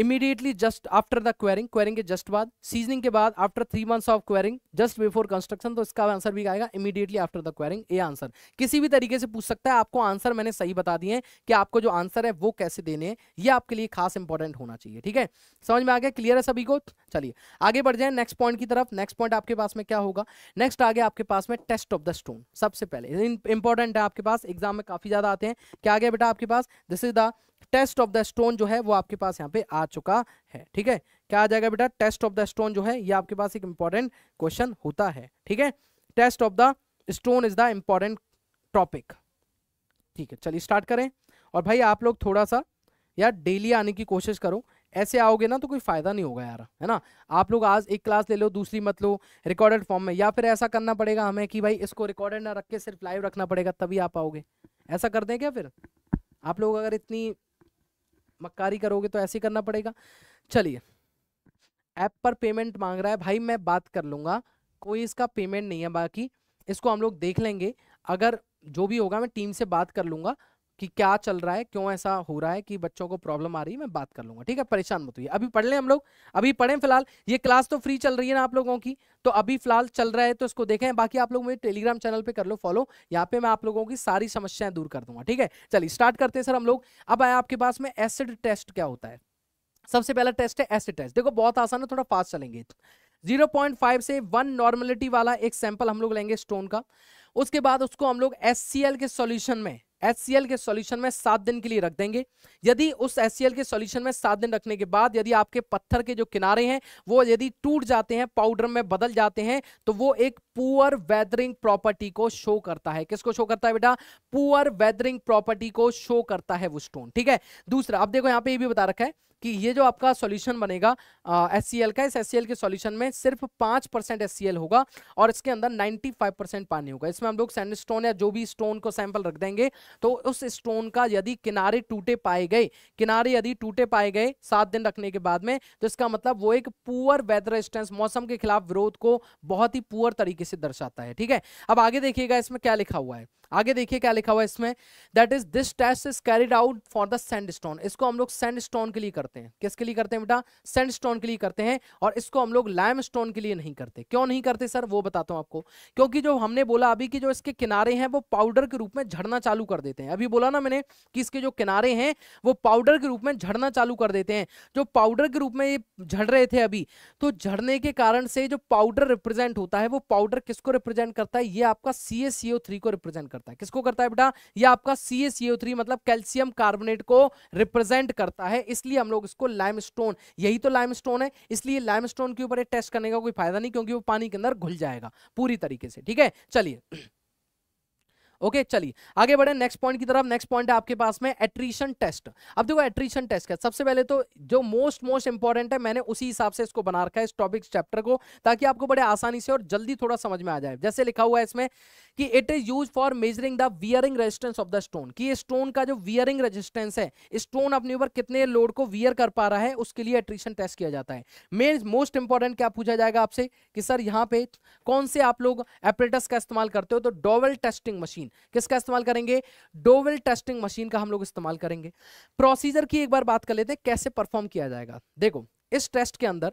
immediately just after the quarrying quarrying के जस्ट बाद सीजनिंग के बाद after three months of quarrying just before construction तो इसका आंसर भी आएगा immediately after the quarrying a answer किसी भी तरीके से पूछ सकता है आपको आंसर मैंने सही बता दिए कि आपको जो आंसर है वो कैसे देने हैं ये आपके लिए खास इंपॉर्टेंट होना चाहिए ठीक है समझ में आ गया क्लियर है सभी को चलिए आगे बढ़ जाए नेक्स्ट पॉइंट की तरफ नेक्स्ट पॉइंट आपके पास में क्या होगा नेक्स्ट आगे आपके पास में टेस्ट ऑफ द स्टोन सबसे पहले इंपॉर्टेंट है आपके पास एग्जाम में काफी ज्यादा आते हैं क्या आ गया बेटा आपके पास this is the test of the stone जो है वो आपके पास यहाँ पे आ चुका है ठीक है क्या आ जाएगा बेटा टेस्ट ऑफ द स्टोन जो है ये आपके पास एक इंपॉर्टेंट क्वेश्चन होता है ठीक है test of the stone is the important topic ठीक है चलिए स्टार्ट करें और भाई आप लोग थोड़ा सा यार डेली आने की कोशिश करो ऐसे आओगे ना तो कोई फायदा नहीं होगा यार है ना आप लोग आज एक क्लास ले लो दूसरी मत लो रिकॉर्डेड फॉर्म में या फिर ऐसा करना पड़ेगा हमें कि भाई इसको रिकॉर्डेड ना रख के सिर्फ लाइव रखना पड़ेगा तभी आप आओगे ऐसा कर दें क्या फिर आप लोग अगर इतनी मक्कारी करोगे तो ऐसे ही करना पड़ेगा चलिए ऐप पर पेमेंट मांग रहा है भाई मैं बात कर लूँगा कोई इसका पेमेंट नहीं है बाकी इसको हम लोग देख लेंगे अगर जो भी होगा मैं टीम से बात कर लूँगा कि क्या चल रहा है क्यों ऐसा हो रहा है कि बच्चों को प्रॉब्लम आ रही है मैं बात कर लूंगा ठीक है परेशान मत हुई अभी पढ़ लें हम लोग अभी पढ़ें फिलहाल ये क्लास तो फ्री चल रही है ना आप लोगों की तो अभी फिलहाल चल रहा है तो इसको देखें बाकी आप लोग मेरे टेलीग्राम चैनल पे कर लो फॉलो यहाँ पे मैं आप लोगों की सारी समस्याएं दूर कर दूंगा ठीक है चलिए स्टार्ट करते हैं सर हम लोग अब आए आपके पास में एसिड टेस्ट क्या होता है सबसे पहला टेस्ट है एसिड टेस्ट देखो बहुत आसान है थोड़ा फास्ट चलेंगे जीरो से वन नॉर्मलिटी वाला एक सैंपल हम लोग लेंगे स्टोन का उसके बाद उसको हम लोग एस के सोल्यूशन में एच के सॉल्यूशन में सात दिन के लिए रख देंगे यदि उस एच के सॉल्यूशन में सात दिन रखने के बाद यदि आपके पत्थर के जो किनारे हैं वो यदि टूट जाते हैं पाउडर में बदल जाते हैं तो वो एक पुअर वेदरिंग प्रॉपर्टी को शो करता है किसको शो करता है बेटा पुअर वेदरिंग प्रॉपर्टी को शो करता है वो स्टोन ठीक है दूसरा अब देखो यहां पर ये भी बता रखा है कि ये जो आपका सॉल्यूशन बनेगा एस का इस एस के सॉल्यूशन में सिर्फ पाँच परसेंट एस होगा और इसके अंदर 95 परसेंट पानी होगा इसमें हम लोग सैंडस्टोन या जो भी स्टोन को सैंपल रख देंगे तो उस स्टोन का यदि किनारे टूटे पाए गए किनारे यदि टूटे पाए गए सात दिन रखने के बाद में तो इसका मतलब वो एक पुअर वेदर स्टेंस मौसम के खिलाफ विरोध को बहुत ही पुअर तरीके से दर्शाता है ठीक है अब आगे देखिएगा इसमें क्या लिखा हुआ है आगे देखिए क्या लिखा हुआ है इसमें that is this test is carried out for the sand stone इसको हम लोग सैंड स्टोन के लिए करते हैं किसके लिए करते हैं बेटा सैंड स्टोन के लिए करते हैं और इसको हम लोग लैम स्टोन के लिए नहीं करते क्यों नहीं करते सर वो बताता हूं आपको क्योंकि जो हमने बोला अभी कि जो इसके किनारे हैं वो पाउडर के रूप में झड़ना चालू कर देते हैं अभी बोला ना मैंने कि इसके जो किनारे हैं वो पाउडर के रूप में झड़ना चालू कर देते हैं जो पाउडर के रूप में ये झड़ रहे थे अभी तो झड़ने के कारण से जो पाउडर रिप्रेजेंट होता है वो पाउडर किसको रिप्रेजेंट करता है ये आपका सी को रिप्रेजेंट करता है करता है किसको करता है बेटा ये आपका सी e मतलब कैल्शियम कार्बोनेट को रिप्रेजेंट करता है इसलिए हम लोग इसको लाइम यही तो लाइम है इसलिए लाइम के ऊपर टेस्ट करने का कोई फायदा नहीं क्योंकि वो पानी के अंदर घुल जाएगा पूरी तरीके से ठीक है चलिए ओके चलिए आगे बढ़े नेक्स्ट पॉइंट की तरफ नेक्स्ट पॉइंट है आपके पास में एट्रीशन टेस्ट अब देखो एट्रीशन टेस्ट का सबसे पहले तो जो मोस्ट मोस्ट इंपॉर्टेंट है मैंने उसी हिसाब से इसको बना रखा है इस टॉपिक चैप्टर को ताकि आपको बड़े आसानी से और जल्दी थोड़ा समझ में आ जाए जैसे लिखा हुआ है इसमें कि it is use for measuring the wearing resistance of the stone की स्टोन का जो वियरिंग रेजिस्टेंस है स्टोन अपने ऊपर कितने लोड को वियर कर पा रहा है उसके लिए एट्रीशन टेस्ट किया जाता है मेन मोस्ट इंपॉर्टेंट क्या पूछा जाएगा आपसे कि सर यहाँ पे कौन से आप लोग एपरेटस का इस्तेमाल करते हो तो डोवल टेस्टिंग मशीन किसका इस्तेमाल करेंगे डोवेल टेस्टिंग मशीन का हम लोग इस्तेमाल करेंगे प्रोसीजर की एक बार बात कर लेते हैं कैसे परफॉर्म किया जाएगा देखो इस टेस्ट के अंदर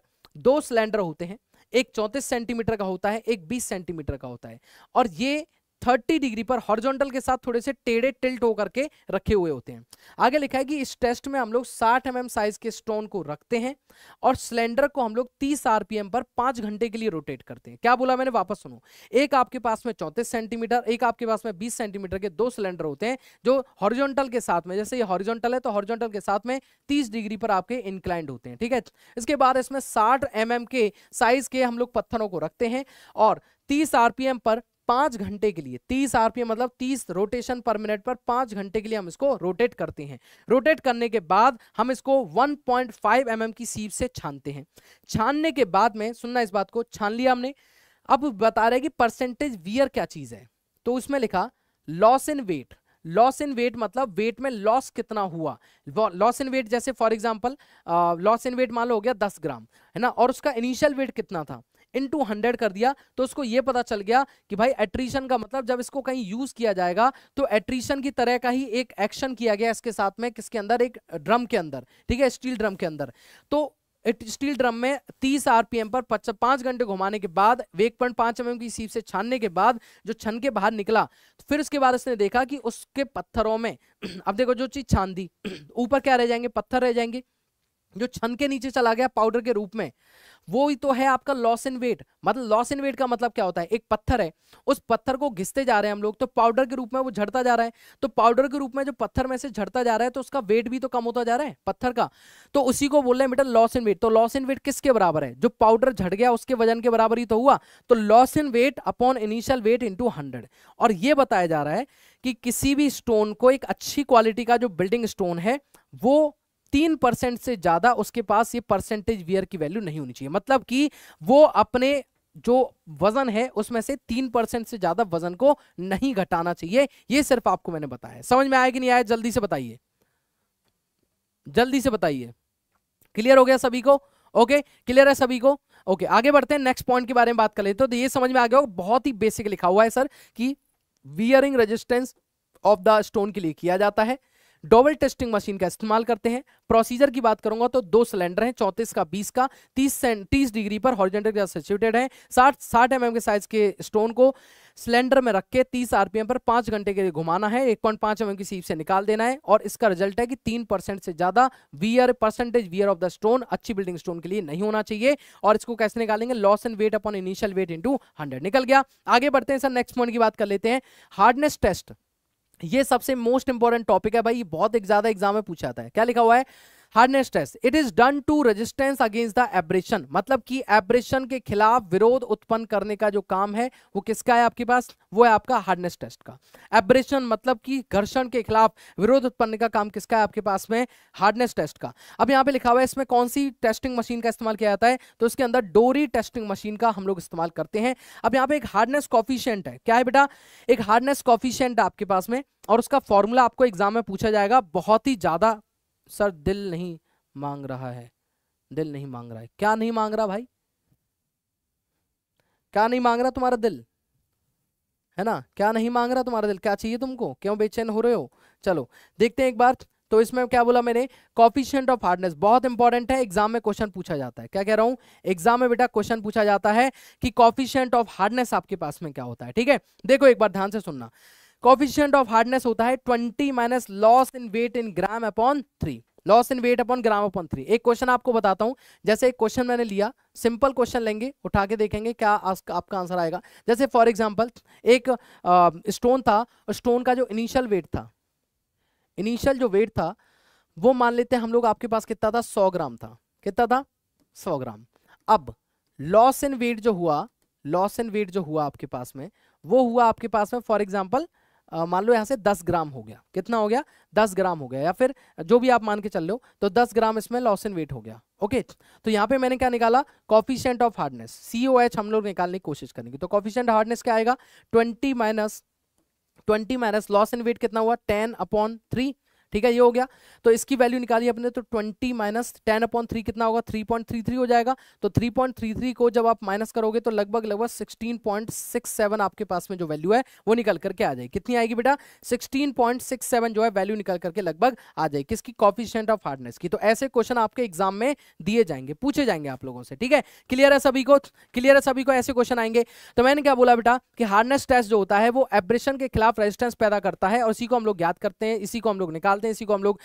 दो सिलेंडर होते हैं एक चौंतीस सेंटीमीटर का होता है एक बीस सेंटीमीटर का होता है और ये 30 डिग्री पर हॉर्जोंटल के साथ थोड़े से टेढ़े टिल्ट होकर के रखे हुए होते हैं आगे लिखा है कि इस टेस्ट में हम लोग 60 एम mm साइज के स्टोन को रखते हैं और सिलेंडर को हम लोग 30 आरपीएम पर पांच घंटे के लिए रोटेट करते हैं क्या बोला मैंने वापस सुनो एक आपके पास में चौंतीस सेंटीमीटर एक आपके पास में बीस सेंटीमीटर के दो सिलेंडर होते हैं जो हॉरिजोंटल के साथ में जैसे ये हॉरिजोंटल है तो हॉरिजोंटल के साथ में तीस डिग्री पर आपके इंक्लाइंड होते हैं ठीक है इसके बाद इसमें साठ एम के साइज के हम लोग पत्थरों को रखते हैं और 30 आरपीएम पर पांच घंटे के लिए तीस आरपीएम मतलब तीस रोटेशन पर मिनट पर पांच घंटे के लिए हम इसको रोटेट करते हैं रोटेट करने के बाद हम इसको 1.5 पॉइंट mm की सीप से छानते हैं छानने के बाद में सुनना इस बात को छान लिया हमने अब बता रहे कि परसेंटेज वियर क्या चीज है तो उसमें लिखा loss in weight loss in weight मतलब वेट में लॉस कितना हुआ लॉस इन वेट जैसे for example loss in weight मान लो हो गया 10 ग्राम है ना और उसका इनिशियल वेट कितना था इंटू हंड्रेड कर दिया तो उसको ये पता चल गया कि भाई एट्रीशन का मतलब जब इसको कहीं यूज किया जाएगा तो एट्रीशन की तरह का ही एक एक्शन किया गया इसके साथ में किसके अंदर एक ड्रम के अंदर ठीक है स्टील ड्रम के अंदर तो स्टील ड्रम में 30 आरपीएम पर पांच घंटे घुमाने के बाद वेग पॉइंट पांच एम की सीप से छानने के बाद जो छन के बाहर निकला फिर उसके बाद इसने देखा कि उसके पत्थरों में अब देखो जो चीज छान दी ऊपर क्या रह जाएंगे पत्थर रह जाएंगे जो छन के नीचे चला गया पाउडर के रूप में वो ही तो है आपका लॉस इन वेट मतलब लॉस इन वेट का मतलब क्या होता है एक पत्थर है उस पत्थर को घिसते जा रहे हैं हम लोग तो पाउडर के रूप में वो झड़ता जा रहा है तो पाउडर के रूप में जो पत्थर में से झड़ता जा रहा है तो उसका वेट भी तो कम होता जा रहा है पत्थर का तो उसी को बोल रहे हैं बेटा लॉस इन वेट तो लॉस इन वेट किसके बराबर है जो पाउडर झड़ गया उसके वजन के बराबर ही तो हुआ तो loss in weight upon initial weight into hundred और ये बताया जा रहा है कि किसी भी स्टोन को एक अच्छी क्वालिटी का जो बिल्डिंग स्टोन है वो तीन परसेंट से ज़्यादा उसके पास ये परसेंटेज वियर की वैल्यू नहीं होनी चाहिए मतलब कि वो अपने जो वजन है उसमें से तीन परसेंट से ज़्यादा वजन को नहीं घटाना चाहिए ये सिर्फ आपको मैंने बताया समझ में आया कि नहीं आया जल्दी से बताइए जल्दी से बताइए क्लियर हो गया सभी को ओके क्लियर है सभी को ओके आगे बढ़ते हैं नेक्स्ट पॉइंट के बारे में बात कर लेते हो तो ये समझ में आ गया बहुत ही बेसिक लिखा हुआ है सर कि wearing resistance of the stone के लिए किया जाता है डोबल टेस्टिंग मशीन का इस्तेमाल करते हैं प्रोसीजर की बात करूंगा तो दो सिलेंडर हैं चौंतीस का बीस का तीस तीस डिग्री पर हॉरिजेंटल सिचुएटेड है साठ साठ एम के साइज के स्टोन को सिलेंडर में रख के तीस आरपीएम पर पांच घंटे के लिए घुमाना है एक पॉइंट पांच एम की सीप से निकाल देना है और इसका रिजल्ट है कि तीन परसेंट से ज्यादा wear percentage wear of the stone अच्छी बिल्डिंग स्टोन के लिए नहीं होना चाहिए और इसको कैसे निकालेंगे loss and weight upon initial weight into hundred निकल गया आगे बढ़ते हैं सर नेक्स्ट पॉइंट की बात कर लेते हैं हार्डनेस टेस्ट ये सबसे मोस्ट इंपॉर्टेंट टॉपिक है भाई बहुत ज़्यादा एग्जाम में पूछा जाता है क्या लिखा हुआ है hardness test it is done to resistance against the abrasion मतलब कि एब्रेशन के खिलाफ विरोध उत्पन्न करने का जो काम है वो किसका है आपके पास वो है आपका हार्डनेस टेस्ट का एब्रेशन मतलब कि घर्षण के खिलाफ विरोध उत्पन्न का काम किसका है आपके पास में हार्डनेस टेस्ट का अब यहाँ पे लिखा हुआ है इसमें कौन सी टेस्टिंग मशीन का इस्तेमाल किया जाता है तो इसके अंदर डोरी टेस्टिंग मशीन का हम लोग इस्तेमाल करते हैं अब यहाँ पे एक हार्डनेस कॉफिशियंट है क्या है बेटा एक हार्डनेस कॉफिशियंट आपके पास में और उसका फॉर्मूला आपको एग्जाम में पूछा जाएगा बहुत ही ज्यादा सर दिल नहीं मांग रहा है दिल नहीं मांग रहा है क्या नहीं मांग रहा भाई क्या नहीं मांग रहा तुम्हारा दिल है ना क्या नहीं मांग रहा तुम्हारा दिल क्या चाहिए तुमको क्यों बेचैन हो रहे हो चलो देखते हैं एक बार तो इसमें क्या बोला मैंने कॉफिशियंट ऑफ हार्डनेस बहुत इंपॉर्टेंट है एग्जाम में क्वेश्चन पूछा जाता है क्या कह रहा हूं एग्जाम में बेटा क्वेश्चन पूछा जाता है कि कॉफिशियंट ऑफ हार्डनेस आपके पास में क्या होता है ठीक है देखो एक बार ध्यान से सुनना कॉफिशियंट ऑफ हार्डनेस होता है twenty minus loss in weight in gram upon three loss in weight upon gram upon three एक क्वेश्चन आपको बताता हूं जैसे एक क्वेश्चन मैंने लिया सिंपल क्वेश्चन लेंगे उठा के देखेंगे क्या आपका आंसर आएगा जैसे फॉर एग्जाम्पल एक स्टोन था स्टोन का जो इनिशियल वेट था इनिशियल जो वेट था वो मान लेते हैं हम लोग आपके पास कितना था सौ ग्राम था कितना था सौ ग्राम अब लॉस इन वेट जो हुआ लॉस इन वेट जो हुआ आपके पास में वो हुआ आपके पास में फॉर एग्जाम्पल मान लो यहाँ से 10 ग्राम हो गया कितना हो गया 10 ग्राम हो गया या फिर जो भी आप मान के चल रहे हो तो 10 ग्राम इसमें लॉस इन वेट हो गया ओके तो यहाँ पे मैंने क्या निकाला coefficient of hardness C O H हम लोग निकालने की कोशिश करेंगे तो कॉफिशेंट हार्डनेस क्या आएगा twenty minus twenty minus loss in weight कितना हुआ टेन अपॉन थ्री ठीक है ये हो गया तो इसकी वैल्यू निकाली अपने तो twenty minus ten upon three कितना होगा थ्री पॉइंट थ्री थ्री हो जाएगा तो थ्री पॉइंट थ्री थ्री को जब आप माइनस करोगे तो लगभग लगभग सिक्सटीन पॉइंट सिक्स सेवन आपके पास में जो वैल्यू है वो निकल करके आ जाए कितनी आएगी बेटा सिक्सटीन पॉइंट सिक्स सेवन जो है वैल्यू निकल करके लगभग आ जाए किसकी कॉफिशियंट ऑफ हार्डनेस की तो ऐसे क्वेश्चन आपके एग्जाम में दिए जाएंगे पूछे जाएंगे आप लोगों से ठीक है क्लियर है सभी को क्लियर है सभी को ऐसे क्वेश्चन आएंगे तो मैंने क्या बोला बेटा कि हार्डनेस टेस्ट जो होता है वो एब्रेशन के खिलाफ रेजिस्टेंस पैदा करता है और इसी को हम लोग याद करते हैं इसी को हम लोग निकाल निकालते हैं इसी को हम लोग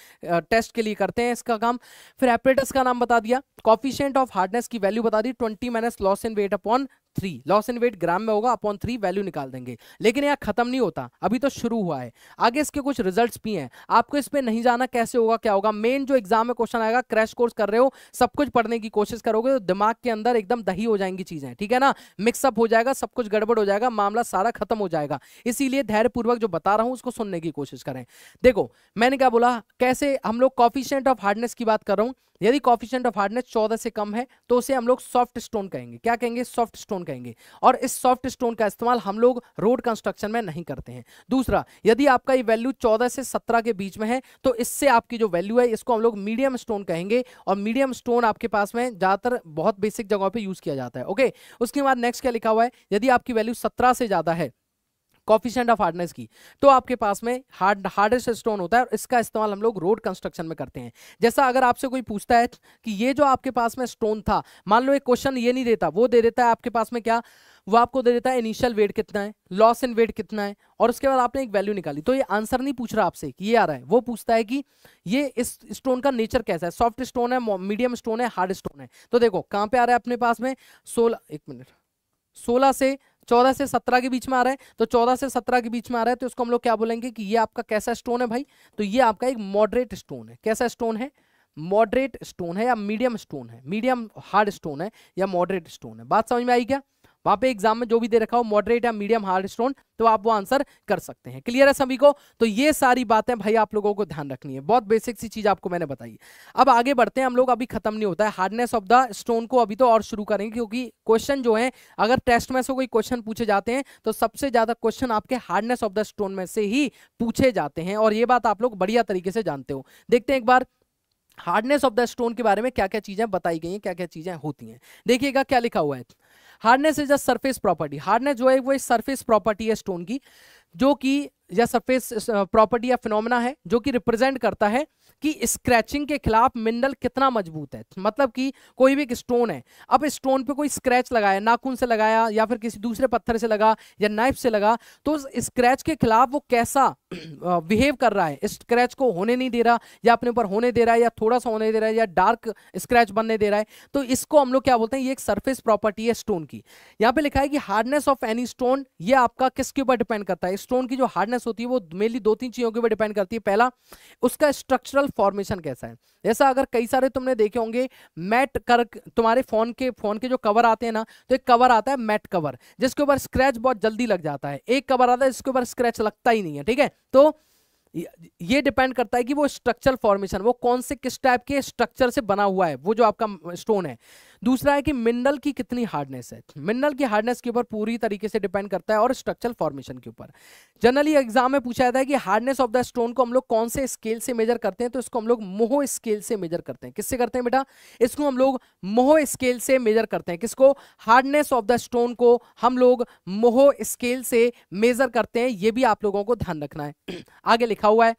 टेस्ट के लिए करते हैं इसका काम फिर एपरेटस का नाम बता दिया कॉफिशियंट ऑफ हार्डनेस की वैल्यू बता दी twenty minus loss in weight upon three loss in weight gram में होगा अपॉन थ्री वैल्यू निकाल देंगे लेकिन यह खत्म नहीं होता अभी तो शुरू हुआ है आगे इसके कुछ रिजल्ट्स भी हैं आपको इस पर नहीं जाना कैसे होगा क्या होगा मेन जो एग्जाम में क्वेश्चन आएगा क्रैश कोर्स कर रहे हो सब कुछ पढ़ने की कोशिश करोगे तो दिमाग के अंदर एकदम दही हो जाएंगी चीजें ठीक है ना मिक्सअप हो जाएगा सब कुछ गड़बड़ हो जाएगा मामला सारा खत्म हो जाएगा इसीलिए धैर्यपूर्वक जो बता रहा हूं उसको सुनने की कोशिश करें देखो मैंने क्या बोला कैसे हम लोग कॉफिशेंट ऑफ हार्डनेस की बात कर रहा हूं यदि कॉफिशेंट ऑफ हार्डनेस चौदह से कम है तो उसे हम लोग सॉफ्ट स्टोन कहेंगे क्या कहेंगे सॉफ्ट स्टोन कहेंगे और इस सॉफ्ट स्टोन का इस्तेमाल हम लोग रोड कंस्ट्रक्शन में नहीं करते हैं दूसरा यदि आपका ये वैल्यू चौदह से सत्रह के बीच में है तो इससे आपकी जो वैल्यू है इसको हम लोग मीडियम स्टोन कहेंगे और मीडियम स्टोन आपके पास में ज़्यादातर बहुत बेसिक जगहों पर यूज़ किया जाता है ओके उसके बाद नेक्स्ट क्या लिखा हुआ है यदि आपकी वैल्यू सत्रह से ज़्यादा है कॉफिशेंट ऑफ हार्डनेस की तो आपके पास में हार्ड हार्डेस्ट स्टोन होता है और इसका इस्तेमाल हम लोग रोड कंस्ट्रक्शन में करते हैं जैसा अगर आपसे कोई पूछता है कि ये जो आपके पास में स्टोन था मान लो एक क्वेश्चन ये नहीं देता वो दे देता है आपके पास में क्या वो आपको दे देता है इनिशियल वेट कितना है लॉस इन वेट कितना है और उसके बाद आपने एक वैल्यू निकाली तो ये आंसर नहीं पूछ रहा आपसे कि ये आ रहा है वो पूछता है कि ये इस स्टोन का नेचर कैसा है सॉफ्ट स्टोन है मीडियम स्टोन है हार्ड स्टोन है तो देखो कहाँ पे आ रहा है अपने पास में सोलह एक मिनट सोलह से चौदह से सत्रह के बीच में आ रहा है तो चौदह से सत्रह के बीच में आ रहा है तो इसको हम लोग क्या बोलेंगे कि ये आपका कैसा स्टोन है भाई तो ये आपका एक मॉडरेट स्टोन है कैसा स्टोन है मॉडरेट स्टोन है या मीडियम स्टोन है मीडियम हार्ड स्टोन है या मॉडरेट स्टोन है बात समझ में आई क्या वहां पे एग्जाम में जो भी दे रखा हो मॉडरेट या मीडियम हार्ड स्टोन तो आप वो आंसर कर सकते हैं क्लियर है सभी को तो ये सारी बातें भाई आप लोगों को ध्यान रखनी है बहुत बेसिक सी चीज आपको मैंने बताई अब आगे बढ़ते हैं हम लोग अभी खत्म नहीं होता है हार्डनेस ऑफ द स्टोन को अभी तो और शुरू करेंगे क्योंकि क्वेश्चन जो है अगर टेस्ट में से कोई क्वेश्चन पूछे जाते हैं तो सबसे ज्यादा क्वेश्चन आपके हार्डनेस ऑफ द स्टोन में से ही पूछे जाते हैं और ये बात आप लोग बढ़िया तरीके से जानते हो देखते हैं एक बार हार्डनेस ऑफ द स्टोन के बारे में क्या क्या चीजें बताई गई हैं क्या क्या चीजें होती हैं देखिएगा क्या लिखा हुआ है hardness is a surface property hardness जो है वो एक सरफेस प्रॉपर्टी है स्टोन की जो कि या सरफेस प्रॉपर्टी uh, या फिनोमिना है जो कि रिप्रेजेंट करता है कि स्क्रैचिंग के खिलाफ मिनरल कितना मजबूत है मतलब कि कोई भी एक स्टोन है अब स्टोन पे कोई स्क्रैच लगाया नाखून से लगाया या फिर किसी दूसरे पत्थर से लगा या नाइफ से लगा तो स्क्रैच के खिलाफ वो कैसा बिहेव कर रहा है स्क्रैच को होने नहीं दे रहा या अपने ऊपर होने दे रहा है या थोड़ा सा होने दे रहा है या डार्क स्क्रैच बनने दे रहा है तो इसको हम लोग क्या बोलते हैं ये एक सरफेस प्रॉपर्टी है स्टोन की यहाँ पे लिखा है कि हार्डनेस ऑफ एनी स्टोन ये आपका किसके ऊपर डिपेंड करता है स्टोन की जो हार्डनेस होती है वो मेनली दो तीन चीजों के ऊपर डिपेंड करती है पहला उसका स्ट्रक्चरल क्रिस्टल फॉर्मेशन कैसा है ऐसा अगर कई सारे तुमने देखे होंगे मैट कर तुम्हारे फोन के फोन के जो कवर आते हैं ना तो एक कवर आता है मैट कवर जिसके ऊपर स्क्रैच बहुत जल्दी लग जाता है एक कवर आता है जिसके ऊपर स्क्रैच लगता ही नहीं है ठीक है तो ये डिपेंड करता है कि वो स्ट्रक्चरल फॉर्मेशन वो कौन से किस टाइप के स्ट्रक्चर से बना हुआ है वो जो आपका स्टोन है दूसरा है कि मिनरल की कितनी हार्डनेस है मिनरल की हार्डनेस के ऊपर पूरी तरीके से डिपेंड करता है और स्ट्रक्चरल फॉर्मेशन के ऊपर जनरली एग्जाम में पूछा जाता है कि हार्डनेस ऑफ द स्टोन को हम लोग कौन से स्केल से मेजर करते हैं तो इसको हम लोग मोह स्केल से मेजर करते हैं किससे करते हैं बेटा इसको हम लोग मोह स्केल से मेजर करते हैं किसको हार्डनेस ऑफ द स्टोन को हम लोग मोह स्केल से मेजर करते हैं ये भी आप लोगों को ध्यान रखना है आगे लिखा हुआ है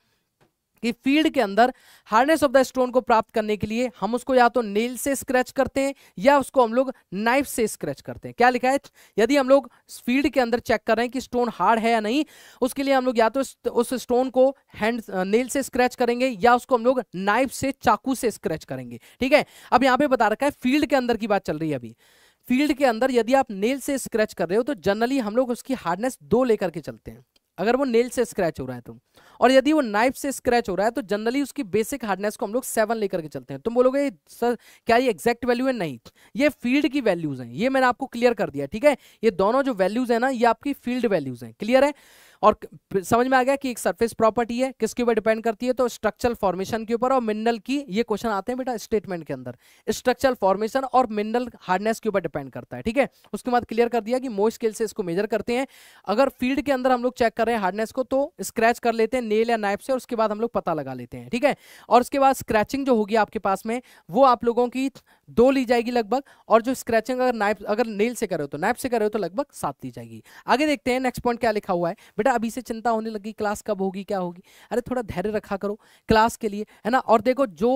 कि फील्ड के अंदर हार्डनेस ऑफ द स्टोन को प्राप्त करने के लिए हम उसको या तो नेल से स्क्रैच करते हैं या उसको हम लोग नाइफ से स्क्रैच करते हैं क्या लिखा है यदि हम लोग फील्ड के अंदर चेक कर रहे हैं कि स्टोन हार्ड है या नहीं उसके लिए हम लोग या तो उस स्टोन को हैंड नेल से स्क्रैच करेंगे या उसको हम लोग नाइफ से चाकू से स्क्रैच करेंगे ठीक है अब यहां पर बता रखा है फील्ड के अंदर की बात चल रही है अभी फील्ड के अंदर यदि आप नेल से स्क्रैच कर रहे हो तो जनरली हम लोग उसकी हार्डनेस दो लेकर के चलते हैं अगर वो नेल से स्क्रैच हो रहा है तो और यदि वो नाइफ से स्क्रैच हो रहा है तो जनरली उसकी बेसिक हार्डनेस को हम लोग सेवन लेकर के चलते हैं तुम बोलोगे सर क्या ये एग्जैक्ट वैल्यू है नहीं ये फील्ड की वैल्यूज हैं ये मैंने आपको क्लियर कर दिया ठीक है ये दोनों जो वैल्यूज है ना ये आपकी फील्ड वैल्यूज हैं क्लियर है और समझ में आ गया कि एक सरफेस प्रॉपर्टी है किसके ऊपर डिपेंड करती है तो स्ट्रक्चरल फॉर्मेशन के ऊपर और मिनरल की ये क्वेश्चन आते हैं बेटा स्टेटमेंट के अंदर स्ट्रक्चरल फॉर्मेशन और मिनरल हार्डनेस के ऊपर डिपेंड करता है ठीक है उसके बाद क्लियर कर दिया कि मोस्ट स्केल से इसको मेजर करते हैं अगर फील्ड के अंदर हम लोग चेक कर रहे हैं हार्डनेस को तो स्क्रैच कर लेते हैं नेल या नाइफ से और उसके बाद हम लोग पता लगा लेते हैं ठीक है और उसके बाद स्क्रैचिंग जो होगी आपके पास में वो आप लोगों की दो ली जाएगी लगभग और जो स्क्रैचिंग अगर नाइफ अगर नेल से हो तो नाइफ से हो तो लगभग सात ली जाएगी आगे देखते हैं नेक्स्ट पॉइंट क्या लिखा हुआ है बेटा बेटा अभी से चिंता होने लगी क्लास कब होगी क्या होगी अरे थोड़ा धैर्य रखा करो क्लास के लिए है ना और देखो जो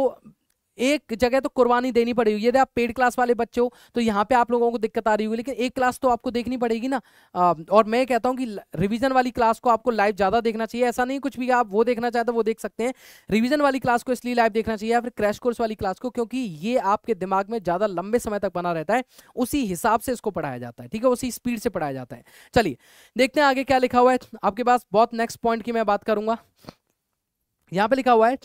एक जगह तो कुर्बानी देनी पड़ेगी यदि आप पेड क्लास वाले बच्चे हो तो यहाँ पे आप लोगों को दिक्कत आ रही होगी लेकिन एक क्लास तो आपको देखनी पड़ेगी ना और मैं कहता हूँ कि रिवीजन वाली क्लास को आपको लाइव ज़्यादा देखना चाहिए ऐसा नहीं कुछ भी आप वो देखना चाहते तो वो देख सकते हैं रिविजन वाली क्लास को इसलिए लाइव देखना चाहिए या फिर क्रैश कोर्स वाली क्लास को क्योंकि ये आपके दिमाग में ज़्यादा लंबे समय तक बना रहता है उसी हिसाब से इसको पढ़ाया जाता है ठीक है उसी स्पीड से पढ़ाया जाता है चलिए देखते हैं आगे क्या लिखा हुआ है आपके पास बहुत नेक्स्ट पॉइंट की मैं बात करूंगा यहाँ पे लिखा हुआ है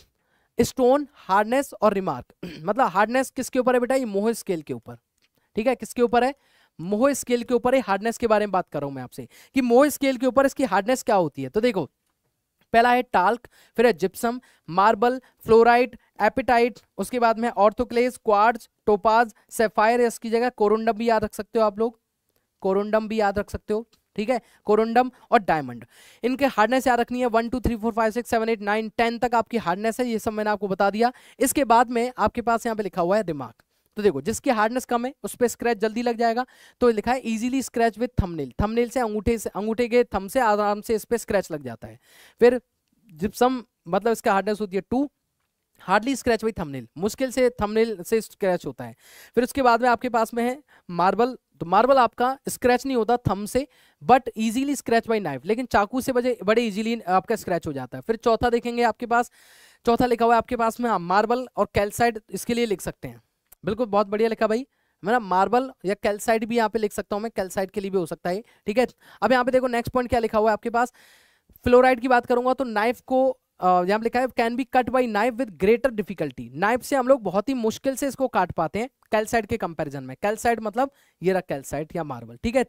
स्टोन हार्डनेस और रिमार्क मतलब हार्डनेस किसके ऊपर है बेटा ये मोह स्केल के ऊपर ठीक है किसके ऊपर है मोह स्केल के ऊपर हार्डनेस के बारे में बात कर रहा हूं मैं आपसे कि मोह स्केल के ऊपर इसकी हार्डनेस क्या होती है तो देखो पहला है टाल्क फिर है जिप्सम मार्बल फ्लोराइड एपिटाइट उसके बाद में ऑर्थोक्लेस क्वार्ज टोपाज सेफायर इसकी जगह कोरोंडम भी याद रख सकते हो आप लोग कोरोंडम भी याद रख सकते हो ठीक है कोरोंडम और डायमंड इनके हार्डनेस याद रखनी है one two three four five six seven eight nine ten तक आपकी हार्डनेस है ये सब मैंने आपको बता दिया इसके बाद में आपके पास यहाँ पे लिखा हुआ है दिमाग तो देखो जिसकी हार्डनेस कम है उस पर स्क्रैच जल्दी लग जाएगा तो लिखा है easily scratch with thumbnail thumbnail से अंगूठे से अंगूठे के थम से आराम से इस पर स्क्रैच लग जाता है फिर जिप्सम मतलब इसका हार्डनेस होती है two hardly scratch with thumbnail मुश्किल से थंबनेल से स्क्रैच होता है फिर उसके बाद में आपके पास में है मार्बल तो मार्बल आपका स्क्रैच नहीं होता थम से but easily scratch by knife लेकिन चाकू से बजे बड़े इजीली आपका स्क्रैच हो जाता है फिर चौथा देखेंगे आपके पास चौथा लिखा हुआ है आपके पास में मार्बल हाँ, और कैल्साइड इसके लिए लिख सकते हैं बिल्कुल बहुत बढ़िया लिखा भाई मेरा मार्बल या कैल्साइड भी यहाँ पे लिख सकता हूँ मैं कैल्साइड के लिए भी हो सकता है ठीक है अब यहाँ पे देखो नेक्स्ट पॉइंट क्या लिखा हुआ है आपके पास फ्लोराइड की बात करूंगा तो नाइफ को यहाँ लिखा है can be cut by knife with greater difficulty knife से हम लोग बहुत ही मुश्किल से इसको काट पाते हैं कैल्साइड के कंपेरिजन में कैल्साइड मतलब ये रहा कैल्साइड या मार्बल ठीक है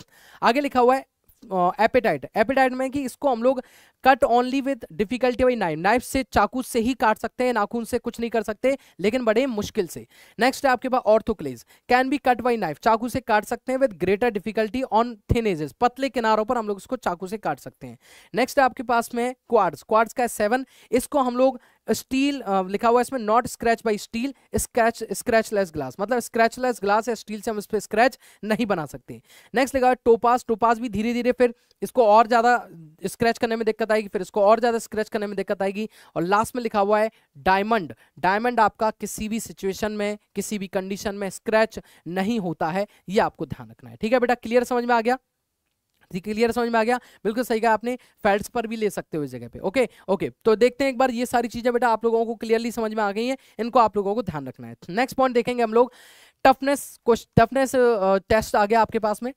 आगे लिखा हुआ है एपेटाइट एपेटाइट में कि इसको हम लोग cut only with difficulty by knife knife से चाकू से ही काट सकते हैं नाखून से कुछ नहीं कर सकते लेकिन बड़े मुश्किल से नेक्स्ट है आपके पास orthoclase can be cut by knife चाकू से काट सकते हैं with greater difficulty on thin edges पतले किनारों पर हम लोग इसको चाकू से काट सकते हैं नेक्स्ट है आपके पास में क्वार्स क्वार्स का सेवन इसको हम लोग स्टील uh, लिखा हुआ है इसमें not scratch by steel scratch scratchless glass मतलब स्क्रैचलेस ग्लास या स्टील से हम इस पर स्क्रैच नहीं बना सकते नेक्स्ट लिखा हुआ टोपास टोपास भी धीरे धीरे फिर इसको और ज़्यादा स्क्रैच करने में दिक्कत आएगी फिर इसको और ज़्यादा स्क्रैच करने में दिक्कत आएगी और लास्ट में लिखा हुआ है डायमंड डायमंड आपका किसी भी सिचुएशन में किसी भी कंडीशन में स्क्रैच नहीं होता है ये आपको ध्यान रखना है ठीक है बेटा क्लियर समझ में आ गया जी क्लियर समझ में आ गया बिल्कुल सही कहा आपने फैट्स पर भी ले सकते हो इस जगह पे ओके ओके तो देखते हैं एक बार ये सारी चीजें बेटा आप लोगों को क्लियरली समझ में आ गई हैं इनको आप लोगों को ध्यान रखना है नेक्स्ट पॉइंट देखेंगे हम लोग टफनेस क्वेश्चन टफनेस टेस्ट आ गया आपके पास में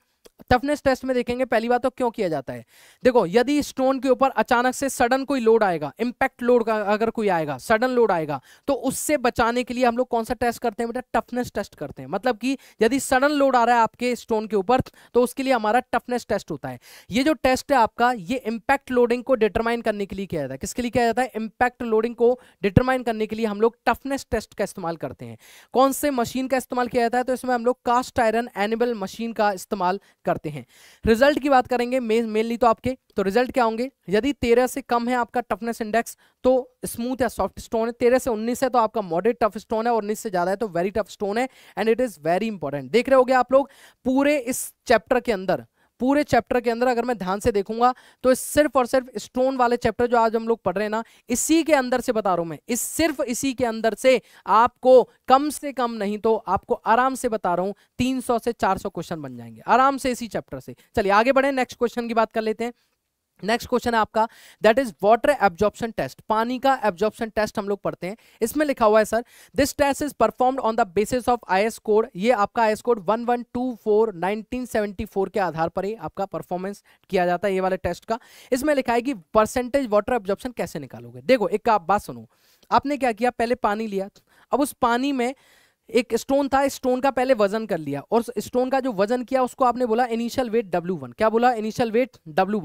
टफनेस टेस्ट में देखेंगे पहली बात तो क्यों किया जाता है देखो यदि स्टोन के ऊपर अचानक से सडन कोई लोड आएगा इंपैक्ट लोड का अगर कोई आएगा सडन लोड आएगा तो उससे बचाने के लिए हम लोग कौन सा टेस्ट करते हैं बेटा टफनेस टेस्ट करते हैं मतलब कि यदि सडन लोड आ रहा है आपके स्टोन के ऊपर तो उसके लिए हमारा टफनेस टेस्ट होता है ये जो टेस्ट है आपका ये इंपैक्ट लोडिंग को डिटरमाइन करने के लिए किया जाता है किसके लिए किया जाता है इंपैक्ट लोडिंग को डिटरमाइन करने के लिए हम लोग टफनेस टेस्ट का इस्तेमाल करते हैं कौन से मशीन का इस्तेमाल किया जाता है तो इसमें हम लोग कास्ट आयरन एनिमल मशीन का इस्तेमाल करते हैं रिजल्ट की बात करेंगे मेनली तो आपके तो रिजल्ट क्या होंगे यदि तेरह से कम है आपका टफनेस इंडेक्स तो स्मूथ या सॉफ्ट स्टोन है तेरह से उन्नीस है तो आपका मॉडरेट टफ स्टोन है और उन्नीस से ज्यादा है तो वेरी टफ स्टोन है and it is very important देख रहे हो आप लोग पूरे इस चैप्टर के अंदर पूरे चैप्टर के अंदर अगर मैं ध्यान से देखूंगा तो सिर्फ और सिर्फ स्टोन वाले चैप्टर जो आज हम लोग पढ़ रहे हैं ना इसी के अंदर से बता रहा हूं मैं इस सिर्फ इसी के अंदर से आपको कम से कम नहीं तो आपको आराम से बता रहा हूं 300 से 400 क्वेश्चन बन जाएंगे आराम से इसी चैप्टर से चलिए आगे बढ़े नेक्स्ट क्वेश्चन की बात कर लेते हैं नेक्स्ट क्वेश्चन है आपका that is water absorption test पानी का एब्जॉर्प्शन टेस्ट हम लोग पढ़ते हैं इसमें लिखा हुआ है sir this test is performed on the basis of IS code ये आपका आईएस कोड 1124 1974 के आधार पर ही आपका परफॉर्मेंस किया जाता है ये वाले टेस्ट का इसमें लिखा है कि परसेंटेज वाटर एब्जॉर्प्शन कैसे निकालोगे देखो एक आप बात सुनो आपने क्या किया पहले पानी लिया अब उस पानी में एक स्टोन था स्टोन का पहले वजन कर लिया और स्टोन का जो वजन किया उसको आपने बोला इनिशियल वेट डब्ल्यू क्या बोला इनिशियल वेट डब्ल्यू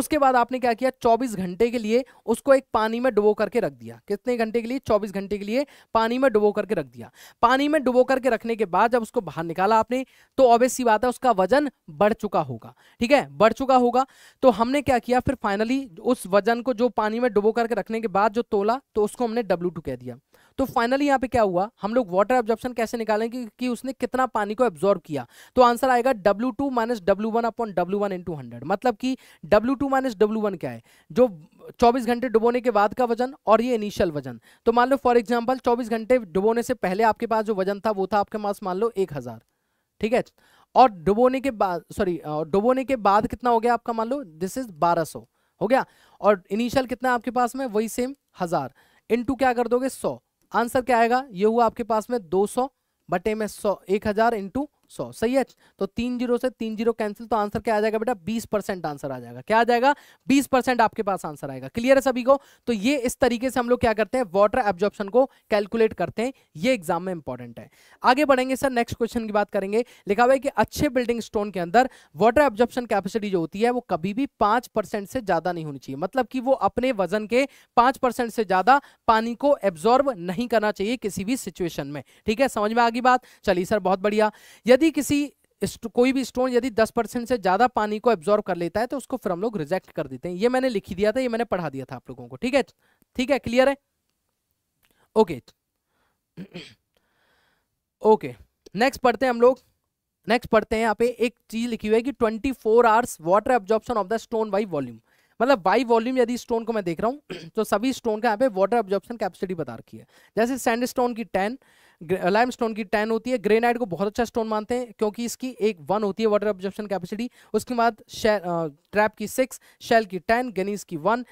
उसके बाद आपने क्या किया चौबीस घंटे के लिए उसको एक पानी में डुबो करके रख दिया कितने घंटे के लिए चौबीस घंटे के लिए पानी में डुबो करके रख दिया पानी में डुबो करके रखने के बाद जब उसको बाहर निकाला आपने तो ऑब्वियस सी बात है उसका वजन बढ़ चुका होगा ठीक है बढ़ चुका होगा तो हमने क्या किया फिर फाइनली उस वजन को जो पानी में डुबो करके रखने के बाद जो तोला तो उसको हमने डब्ल्यू कह दिया तो फाइनली यहाँ पे क्या हुआ हम लोग वाटर ऑब्जॉर्प्शन कैसे निकालें कि, कि उसने कितना पानी को एब्जॉर्ब किया तो आंसर आएगा W two minus W one upon W one two hundred मतलब कि W two minus W one क्या है जो 24 घंटे डुबोने के बाद का वजन और ये इनिशियल वजन तो मान लो फॉर एग्जांपल 24 घंटे डुबोने से पहले आपके पास जो वजन था वो था आपके पास मान लो एक हजार ठीक है और डुबोने के बाद सॉरी डुबोने के बाद कितना हो गया आपका मान लो दिस इज 1200 हो गया और इनिशियल कितना आपके पास में वही सेम हजार इनटू क्या कर दोगे सौ आंसर क्या आएगा ये हुआ आपके पास में 200 बटे में 100 1000 इंटू सौ सही है तो तीन जीरो से तीन जीरो कैंसिल तो आंसर क्या आ जाएगा बेटा बीस परसेंट आंसर आ जाएगा क्या आ जाएगा बीस परसेंट आपके पास आंसर आएगा क्लियर है सभी को तो ये इस तरीके से हम लोग क्या करते हैं वाटर एब्जॉर्प्शन को कैलकुलेट करते हैं ये एग्जाम में इंपॉर्टेंट है आगे बढ़ेंगे सर नेक्स्ट क्वेश्चन की बात करेंगे लिखा हुआ है कि अच्छे बिल्डिंग स्टोन के अंदर वाटर एब्जॉर्प्शन कैपेसिटी जो होती है वो कभी भी पांच से ज्यादा नहीं होनी चाहिए मतलब कि वो अपने वजन के पांच से ज्यादा पानी को एब्जॉर्ब नहीं करना चाहिए किसी भी सिचुएशन में ठीक है समझ में आगे बात चलिए सर बहुत बढ़िया यदि यदि किसी कोई भी स्टोन यदि 10 परसेंट से ज़्यादा पानी को एब्जॉर्व कर लेता है तो उसको फिर हम लोग रिजेक्ट कर देते हैं ये मैंने लिखी दिया था ये मैंने पढ़ा दिया था आप लोगों को ठीक है ठीक है क्लियर है ओके ओके नेक्स्ट पढ़ते हैं हम लोग नेक्स्ट पढ़ते हैं यहाँ पे एक चीज लिखी हुई है कि twenty four hours water absorption of the stone by volume मतलब बाई वॉल्यूम यदि स्टोन को मैं देख रहा हूँ तो सभी स्टोन का यहाँ पे वाटर एब्जॉर्प्शन कैपेसिटी बता रखी है जैसे सैंड की टेन लाइम स्टोन की टेन होती है ग्रेनाइट को बहुत अच्छा स्टोन मानते हैं क्योंकि इसकी एक वन होती है वाटर ऑब्जॉर्प्शन कैपेसिटी उसके बाद ट्रैप की सिक्स शेल की टेन गनीस की वन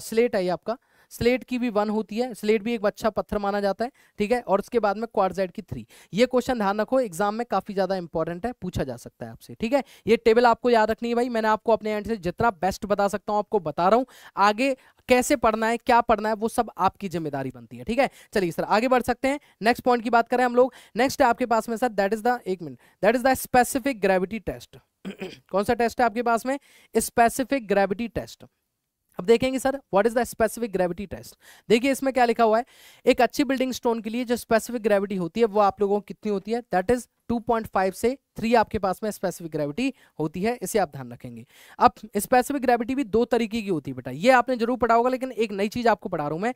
स्लेट है ये आपका स्लेट की भी वन होती है स्लेट भी एक अच्छा पत्थर माना जाता है ठीक है और उसके बाद में क्वारजाइट की थ्री ये क्वेश्चन ध्यान रखो एग्जाम में काफी ज्यादा इंपॉर्टेंट है पूछा जा सकता है आपसे ठीक है ये टेबल आपको याद रखनी है भाई मैंने आपको अपने एंड से जितना बेस्ट बता सकता हूँ आपको बता रहा हूँ आगे कैसे पढ़ना है क्या पढ़ना है वो सब आपकी जिम्मेदारी बनती है ठीक है चलिए सर आगे बढ़ सकते हैं नेक्स्ट पॉइंट की बात करें हम लोग नेक्स्ट है आपके पास में सर दैट इज द एक minute that is the specific gravity test कौन सा टेस्ट है आपके पास में स्पेसिफिक ग्रेविटी टेस्ट अब देखेंगे sir what is the specific gravity test देखिए इसमें क्या लिखा हुआ है एक अच्छी बिल्डिंग स्टोन के लिए जो स्पेसिफिक ग्रेविटी होती है वो आप लोगों को कितनी होती है दैट इज 2.5 से 3 आपके पास में स्पेसिफिक ग्रेविटी होती है इसे आप ध्यान रखेंगे अब स्पेसिफिक ग्रेविटी भी दो तरीके की होती है बेटा ये आपने जरूर पढ़ा होगा लेकिन एक नई चीज आपको पढ़ा रहा हूं मैं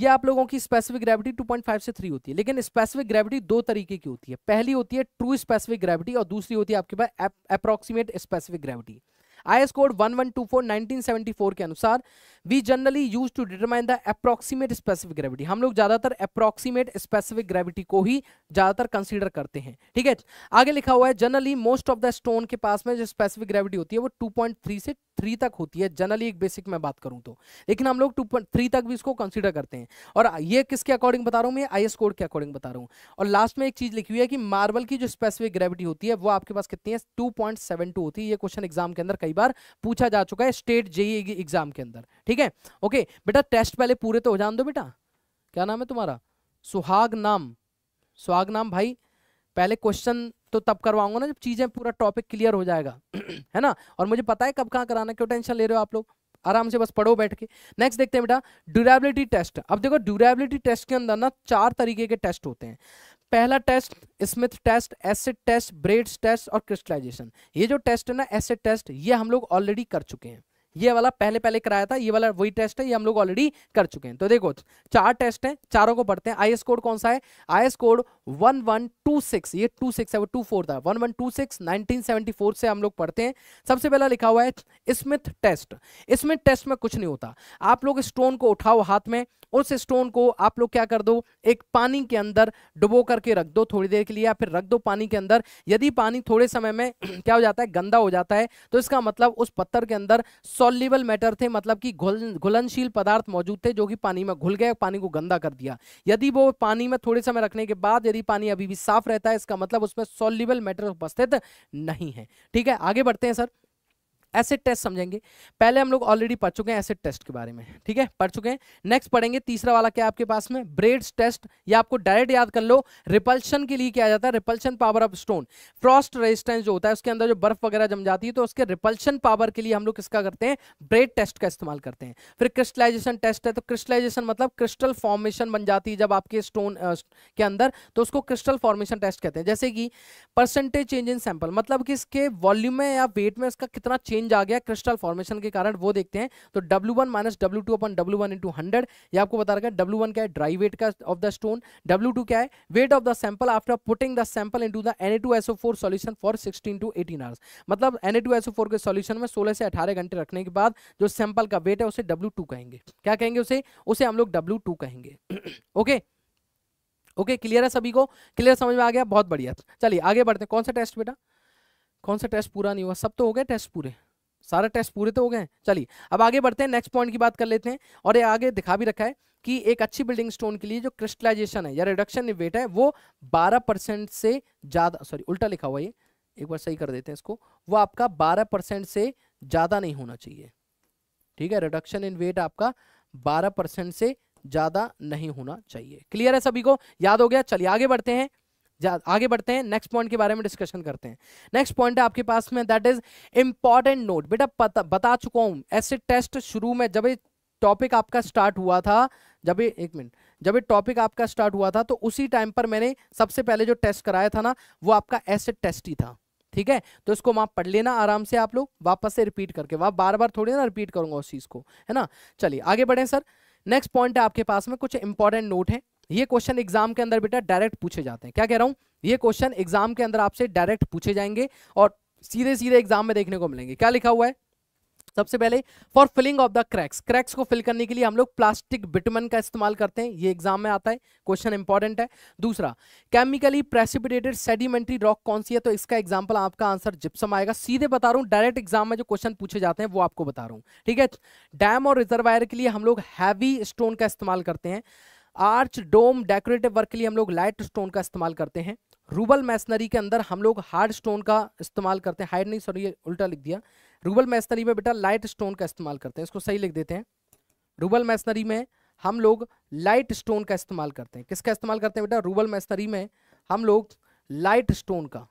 ये आप लोगों की स्पेसिफिक ग्रेविटी 2.5 से 3 होती है लेकिन स्पेसिफिक ग्रेविटी दो तरीके की होती है पहली होती है ट्रू स्पेसिफिक ग्रेविटी और दूसरी होती है आपके पास approximate specific gravity I S code one one two four nineteen seventy four के अनुसार we generally use to determine the approximate specific gravity हम लोग ज्यादातर अप्रोक्सीमेट स्पेसिफिक ग्रेविटी को ही ज्यादातर कंसिडर करते हैं ठीक है आगे लिखा हुआ है generally most of the stone के पास में जो स्पेसिफिक ग्रेविटी होती है वो 2.3 से 3 तक होती है जनरली एक बेसिक में बात करूं तो लेकिन हम लोग 2.3 तक भी इसको कंसिडर करते हैं और ये किसके अकॉर्डिंग बता रहा हूँ मैं आई एस कोड के अकॉर्डिंग बता रहा हूँ और लास्ट में एक चीज लिखी हुई है कि मार्बल की जो स्पेसिफिक ग्रेविटी होती है वो आपके पास कितनी है टू होती है ये क्वेश्चन एग्जाम के अंदर कई बार पूछा जा चुका है स्टेट जेई एग्जाम के अंदर ठीक है ओके बेटा टेस्ट पहले पूरे तो हो जान दो बेटा क्या नाम है तुम्हारा सुहाग नाम सुहाग नाम भाई पहले क्वेश्चन तो तब करवाऊंगा ना जब चीजें पूरा टॉपिक क्लियर हो जाएगा है ना और मुझे पता है कब कहाँ कराना क्यों टेंशन ले रहे हो आप लोग आराम से बस पढ़ो बैठ के नेक्स्ट देखते हैं बेटा ड्यूरेबिलिटी टेस्ट अब देखो ड्यूरेबिलिटी टेस्ट के अंदर ना चार तरीके के टेस्ट होते हैं पहला test Smith test acid test breads test और क्रिस्टलाइजेशन ये जो टेस्ट है ना एसिड टेस्ट ये हम लोग ऑलरेडी कर चुके हैं ये वाला पहले पहले कराया था ये वाला वही टेस्ट है ये हम लोग ऑलरेडी कर चुके हैं तो देखो चार टेस्ट हैं चारों को पढ़ते हैं आई एस कोड कौन सा है I S code one one two six ये टू सिक्स है वो टू फोर था one one two six nineteen seventy four से हम लोग पढ़ते हैं सबसे पहला लिखा हुआ है स्मिथ टेस्ट स्मिथ टेस्ट में कुछ नहीं होता आप लोग स्टोन को उठाओ हाथ में उस स्टोन को आप लोग क्या कर दो एक पानी के अंदर डुबो करके रख दो थोड़ी देर के लिए या फिर रख दो पानी के अंदर यदि पानी थोड़े समय में क्या हो जाता है गंदा हो जाता है तो इसका मतलब उस पत्थर के अंदर सोल्यूबल मैटर थे मतलब कि घुलनशील पदार्थ मौजूद थे जो कि पानी में घुल गए पानी को गंदा कर दिया यदि वो पानी में थोड़े समय रखने के बाद यदि पानी अभी भी साफ रहता है इसका मतलब उसमें सोल्यूबल मैटर उपस्थित नहीं है ठीक है आगे बढ़ते हैं सर एसिड टेस्ट समझेंगे पहले हम लोग ऑलरेडी पढ़ चुके हैं एसिड टेस्ट के बारे में ठीक है पढ़ चुके हैं नेक्स्ट पढ़ेंगे तीसरा वाला क्या आपके पास में ब्रेड्स टेस्ट या आपको डायरेक्ट याद कर लो रिपल्शन के लिए क्या जाता है repulsion power of stone frost resistance जो होता है उसके अंदर जो बर्फ वगैरह जम जाती है तो उसके रिपल्शन पावर के लिए हम लोग किसका करते हैं ब्रेड टेस्ट का इस्तेमाल करते हैं फिर क्रिस्टलाइजेशन टेस्ट है तो क्रिस्टलाइजेशन मतलब क्रिस्टल फॉर्मेशन बन जाती है जब आपके स्टोन के अंदर तो उसको क्रिस्टल फॉर्मेशन टेस्ट कहते हैं जैसे कि परसेंटेज चेंज इन सैंपल मतलब कि इसके वॉल्यूम में या वेट में उसका कितना चेंज चेंज आ गया क्रिस्टल फॉर्मेशन के कारण वो देखते हैं तो W one minus W two upon W one into hundred ये आपको बता रखा है डब्ल्यू वन क्या है ड्राई वेट का of the stone W two क्या है weight of the sample after putting the sample into the N A two S O four solution for sixteen to eighteen hours मतलब N A two S O four के solution में सोलह से अठारह घंटे रखने के बाद जो सैंपल का वेट है उसे डब्ल्यू टू कहेंगे क्या कहेंगे उसे उसे हम लोग डब्ल्यू टू कहेंगे ओके ओके क्लियर है सभी को क्लियर समझ में आ गया बहुत बढ़िया चलिए आगे बढ़ते हैं कौन सा टेस्ट बेटा कौन सा टेस्ट पूरा नहीं हुआ सब तो हो गए टेस्ट पूरे सारे टेस्ट पूरे तो हो गए चलिए अब आगे बढ़ते हैं नेक्स्ट पॉइंट की बात कर लेते हैं और ये आगे दिखा भी रखा है कि एक अच्छी बिल्डिंग स्टोन के लिए जो क्रिस्टलाइजेशन है या रिडक्शन वेट है वो 12 परसेंट से ज़्यादा सॉरी उल्टा लिखा हुआ ये एक बार सही कर देते हैं इसको वो आपका 12 परसेंट से ज़्यादा नहीं होना चाहिए ठीक है रिडक्शन इन वेट आपका 12 परसेंट से ज़्यादा नहीं होना चाहिए क्लियर है सभी को याद हो गया चलिए आगे बढ़ते हैं आगे बढ़ते हैं नेक्स्ट पॉइंट के बारे में डिस्कशन करते हैं नेक्स्ट पॉइंट है आपके पास में दैट इज इंपॉर्टेंट नोट बेटा बता चुका हूं ऐसे टेस्ट शुरू में जब ये टॉपिक आपका स्टार्ट हुआ था जब ये एक मिनट जब ये टॉपिक आपका स्टार्ट हुआ था तो उसी टाइम पर मैंने सबसे पहले जो टेस्ट कराया था ना वो आपका एसिड टेस्ट ही था ठीक है तो इसको वहां पढ़ लेना आराम से आप लोग वापस से रिपीट करके वहां बार बार थोड़ी ना रिपीट करूंगा उस चीज़ को है ना चलिए आगे बढ़े सर नेक्स्ट पॉइंट है आपके पास में कुछ इंपॉर्टेंट नोट है ये क्वेश्चन एग्जाम के अंदर बेटा डायरेक्ट पूछे जाते हैं क्या कह रहा हूँ ये क्वेश्चन एग्जाम के अंदर आपसे डायरेक्ट पूछे जाएंगे और सीधे सीधे एग्जाम में देखने को मिलेंगे क्या लिखा हुआ है सबसे पहले for filling of the cracks cracks को फिल करने के लिए हम लोग प्लास्टिक बिटमन का इस्तेमाल करते हैं ये एग्जाम में आता है क्वेश्चन इंपॉर्टेंट है दूसरा केमिकली प्रेसिपिटेटेड सेडिमेंट्री रॉक कौन सी है तो इसका एग्जाम्पल आपका आंसर जिप्सम आएगा सीधे बता रहा हूँ डायरेक्ट एग्जाम में जो क्वेश्चन पूछे जाते हैं वो आपको बता रहा हूँ ठीक है डैम और रिजर्वायर के लिए हम लोग हैवी स्टोन का इस्तेमाल करते हैं आर्च डोम डेकोरेटिव वर्क के लिए हम लोग लाइट स्टोन का इस्तेमाल करते हैं रूबल मैसनरी के अंदर हम लोग हार्ड स्टोन का इस्तेमाल करते हैं हार्ड नहीं सॉरी उल्टा लिख दिया रूबल मैसनरी में बेटा लाइट स्टोन का इस्तेमाल करते हैं इसको सही लिख देते हैं रूबल मैसनरी में हम लोग लाइट स्टोन का इस्तेमाल करते हैं किसका इस्तेमाल करते हैं बेटा रूबल मैसनरी में हम लोग लाइट स्टोन का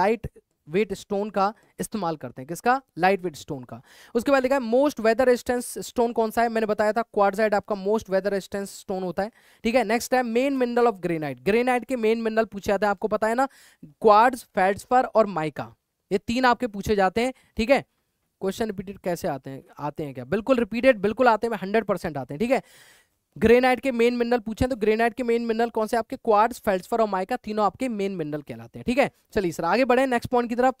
लाइट वेट स्टोन का इस्तेमाल करते हैं किसका लाइट वेट स्टोन का उसके बाद देखा है मोस्ट वेदर रेजिस्टेंस स्टोन कौन सा है मैंने बताया था क्वारजाइट आपका मोस्ट वेदर रेजिस्टेंस स्टोन होता है ठीक है नेक्स्ट है main mineral of granite granite के मेन मिनरल पूछे जाते हैं आपको पता है ना क्वार्ड्स फेडस्पर और माइका ये तीन आपके पूछे जाते हैं ठीक है क्वेश्चन रिपीटेड कैसे आते हैं आते हैं क्या बिल्कुल रिपीटेड बिल्कुल आते हैं हंड्रेड परसेंट आते हैं ठीक है ग्रेनाइट के मेन मिनरल पूछे तो ग्रेनाइट के मेन मिनरल कौन से आपके क्वार्ट्स फेल्सफर और माइका तीनों आपके मेन मिनरल कहलाते हैं ठीक है चलिए सर आगे बढ़े नेक्स्ट पॉइंट की तरफ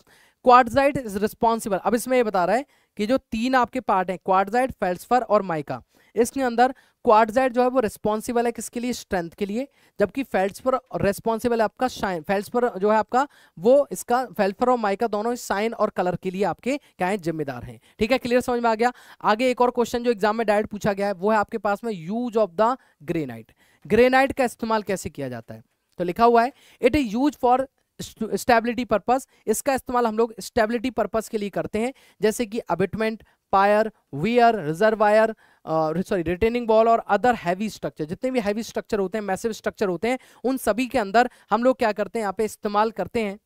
क्वार्टजाइट इज रिस्पॉन्सिबल अब इसमें ये बता रहा है कि जो तीन आपके पार्ट हैं क्वार्टजाइट फेल्सफर और माइका इसके अंदर क्वाडजाइट जो है वो रिस्पॉन्सिबल है किसके लिए स्ट्रेंथ के लिए जबकि फेल्ट पर रेस्पॉन्सिबल है आपका शाइन फेल्ट पर जो है आपका वो इसका फेल्फर और माइका दोनों साइन और कलर के लिए आपके क्या है जिम्मेदार हैं ठीक है क्लियर समझ में आ गया आगे एक और क्वेश्चन जो एग्जाम में डायरेक्ट पूछा गया है वो है आपके पास में use of the granite granite का इस्तेमाल कैसे किया जाता है तो लिखा हुआ है it is use for stability purpose इसका इस्तेमाल हम लोग स्टेबिलिटी पर्पज के लिए करते हैं जैसे कि abutment pier weir reservoir sorry retaining wall और अदर हैवी स्ट्रक्चर जितने भी हैवी स्ट्रक्चर होते हैं मैसिव स्ट्रक्चर होते हैं उन सभी के अंदर हम लोग क्या करते हैं यहाँ पे इस्तेमाल करते हैं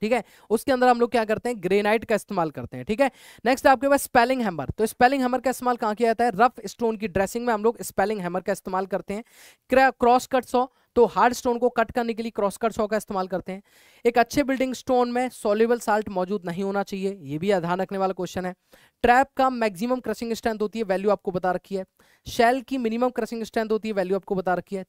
ठीक है उसके अंदर हम लोग क्या करते हैं ग्रेनाइट का इस्तेमाल करते हैं ठीक है नेक्स्ट आपके पास स्पेलिंग हैमर तो स्पेलिंग हैमर का इस्तेमाल कहाँ किया जाता है रफ स्टोन की ड्रेसिंग में हम लोग स्पेलिंग हैमर का इस्तेमाल करते हैं क्रॉस कट्स हो तो हार्ड स्टोन को कट करने के लिए क्रॉस कट सॉ का इस्तेमाल करते हैं एक अच्छे बिल्डिंग स्टोन में सोल्यूबल साल्ट मौजूद नहीं होना चाहिए यह भी ध्यान रखने वाला क्वेश्चन है ट्रैप का मैक्सिमम क्रशिंग स्ट्रेंथ होती है वैल्यू आपको बता रखी है शेल की मिनिमम क्रशिंग स्ट्रेंथ होती है वैल्यू आपको बता रखी है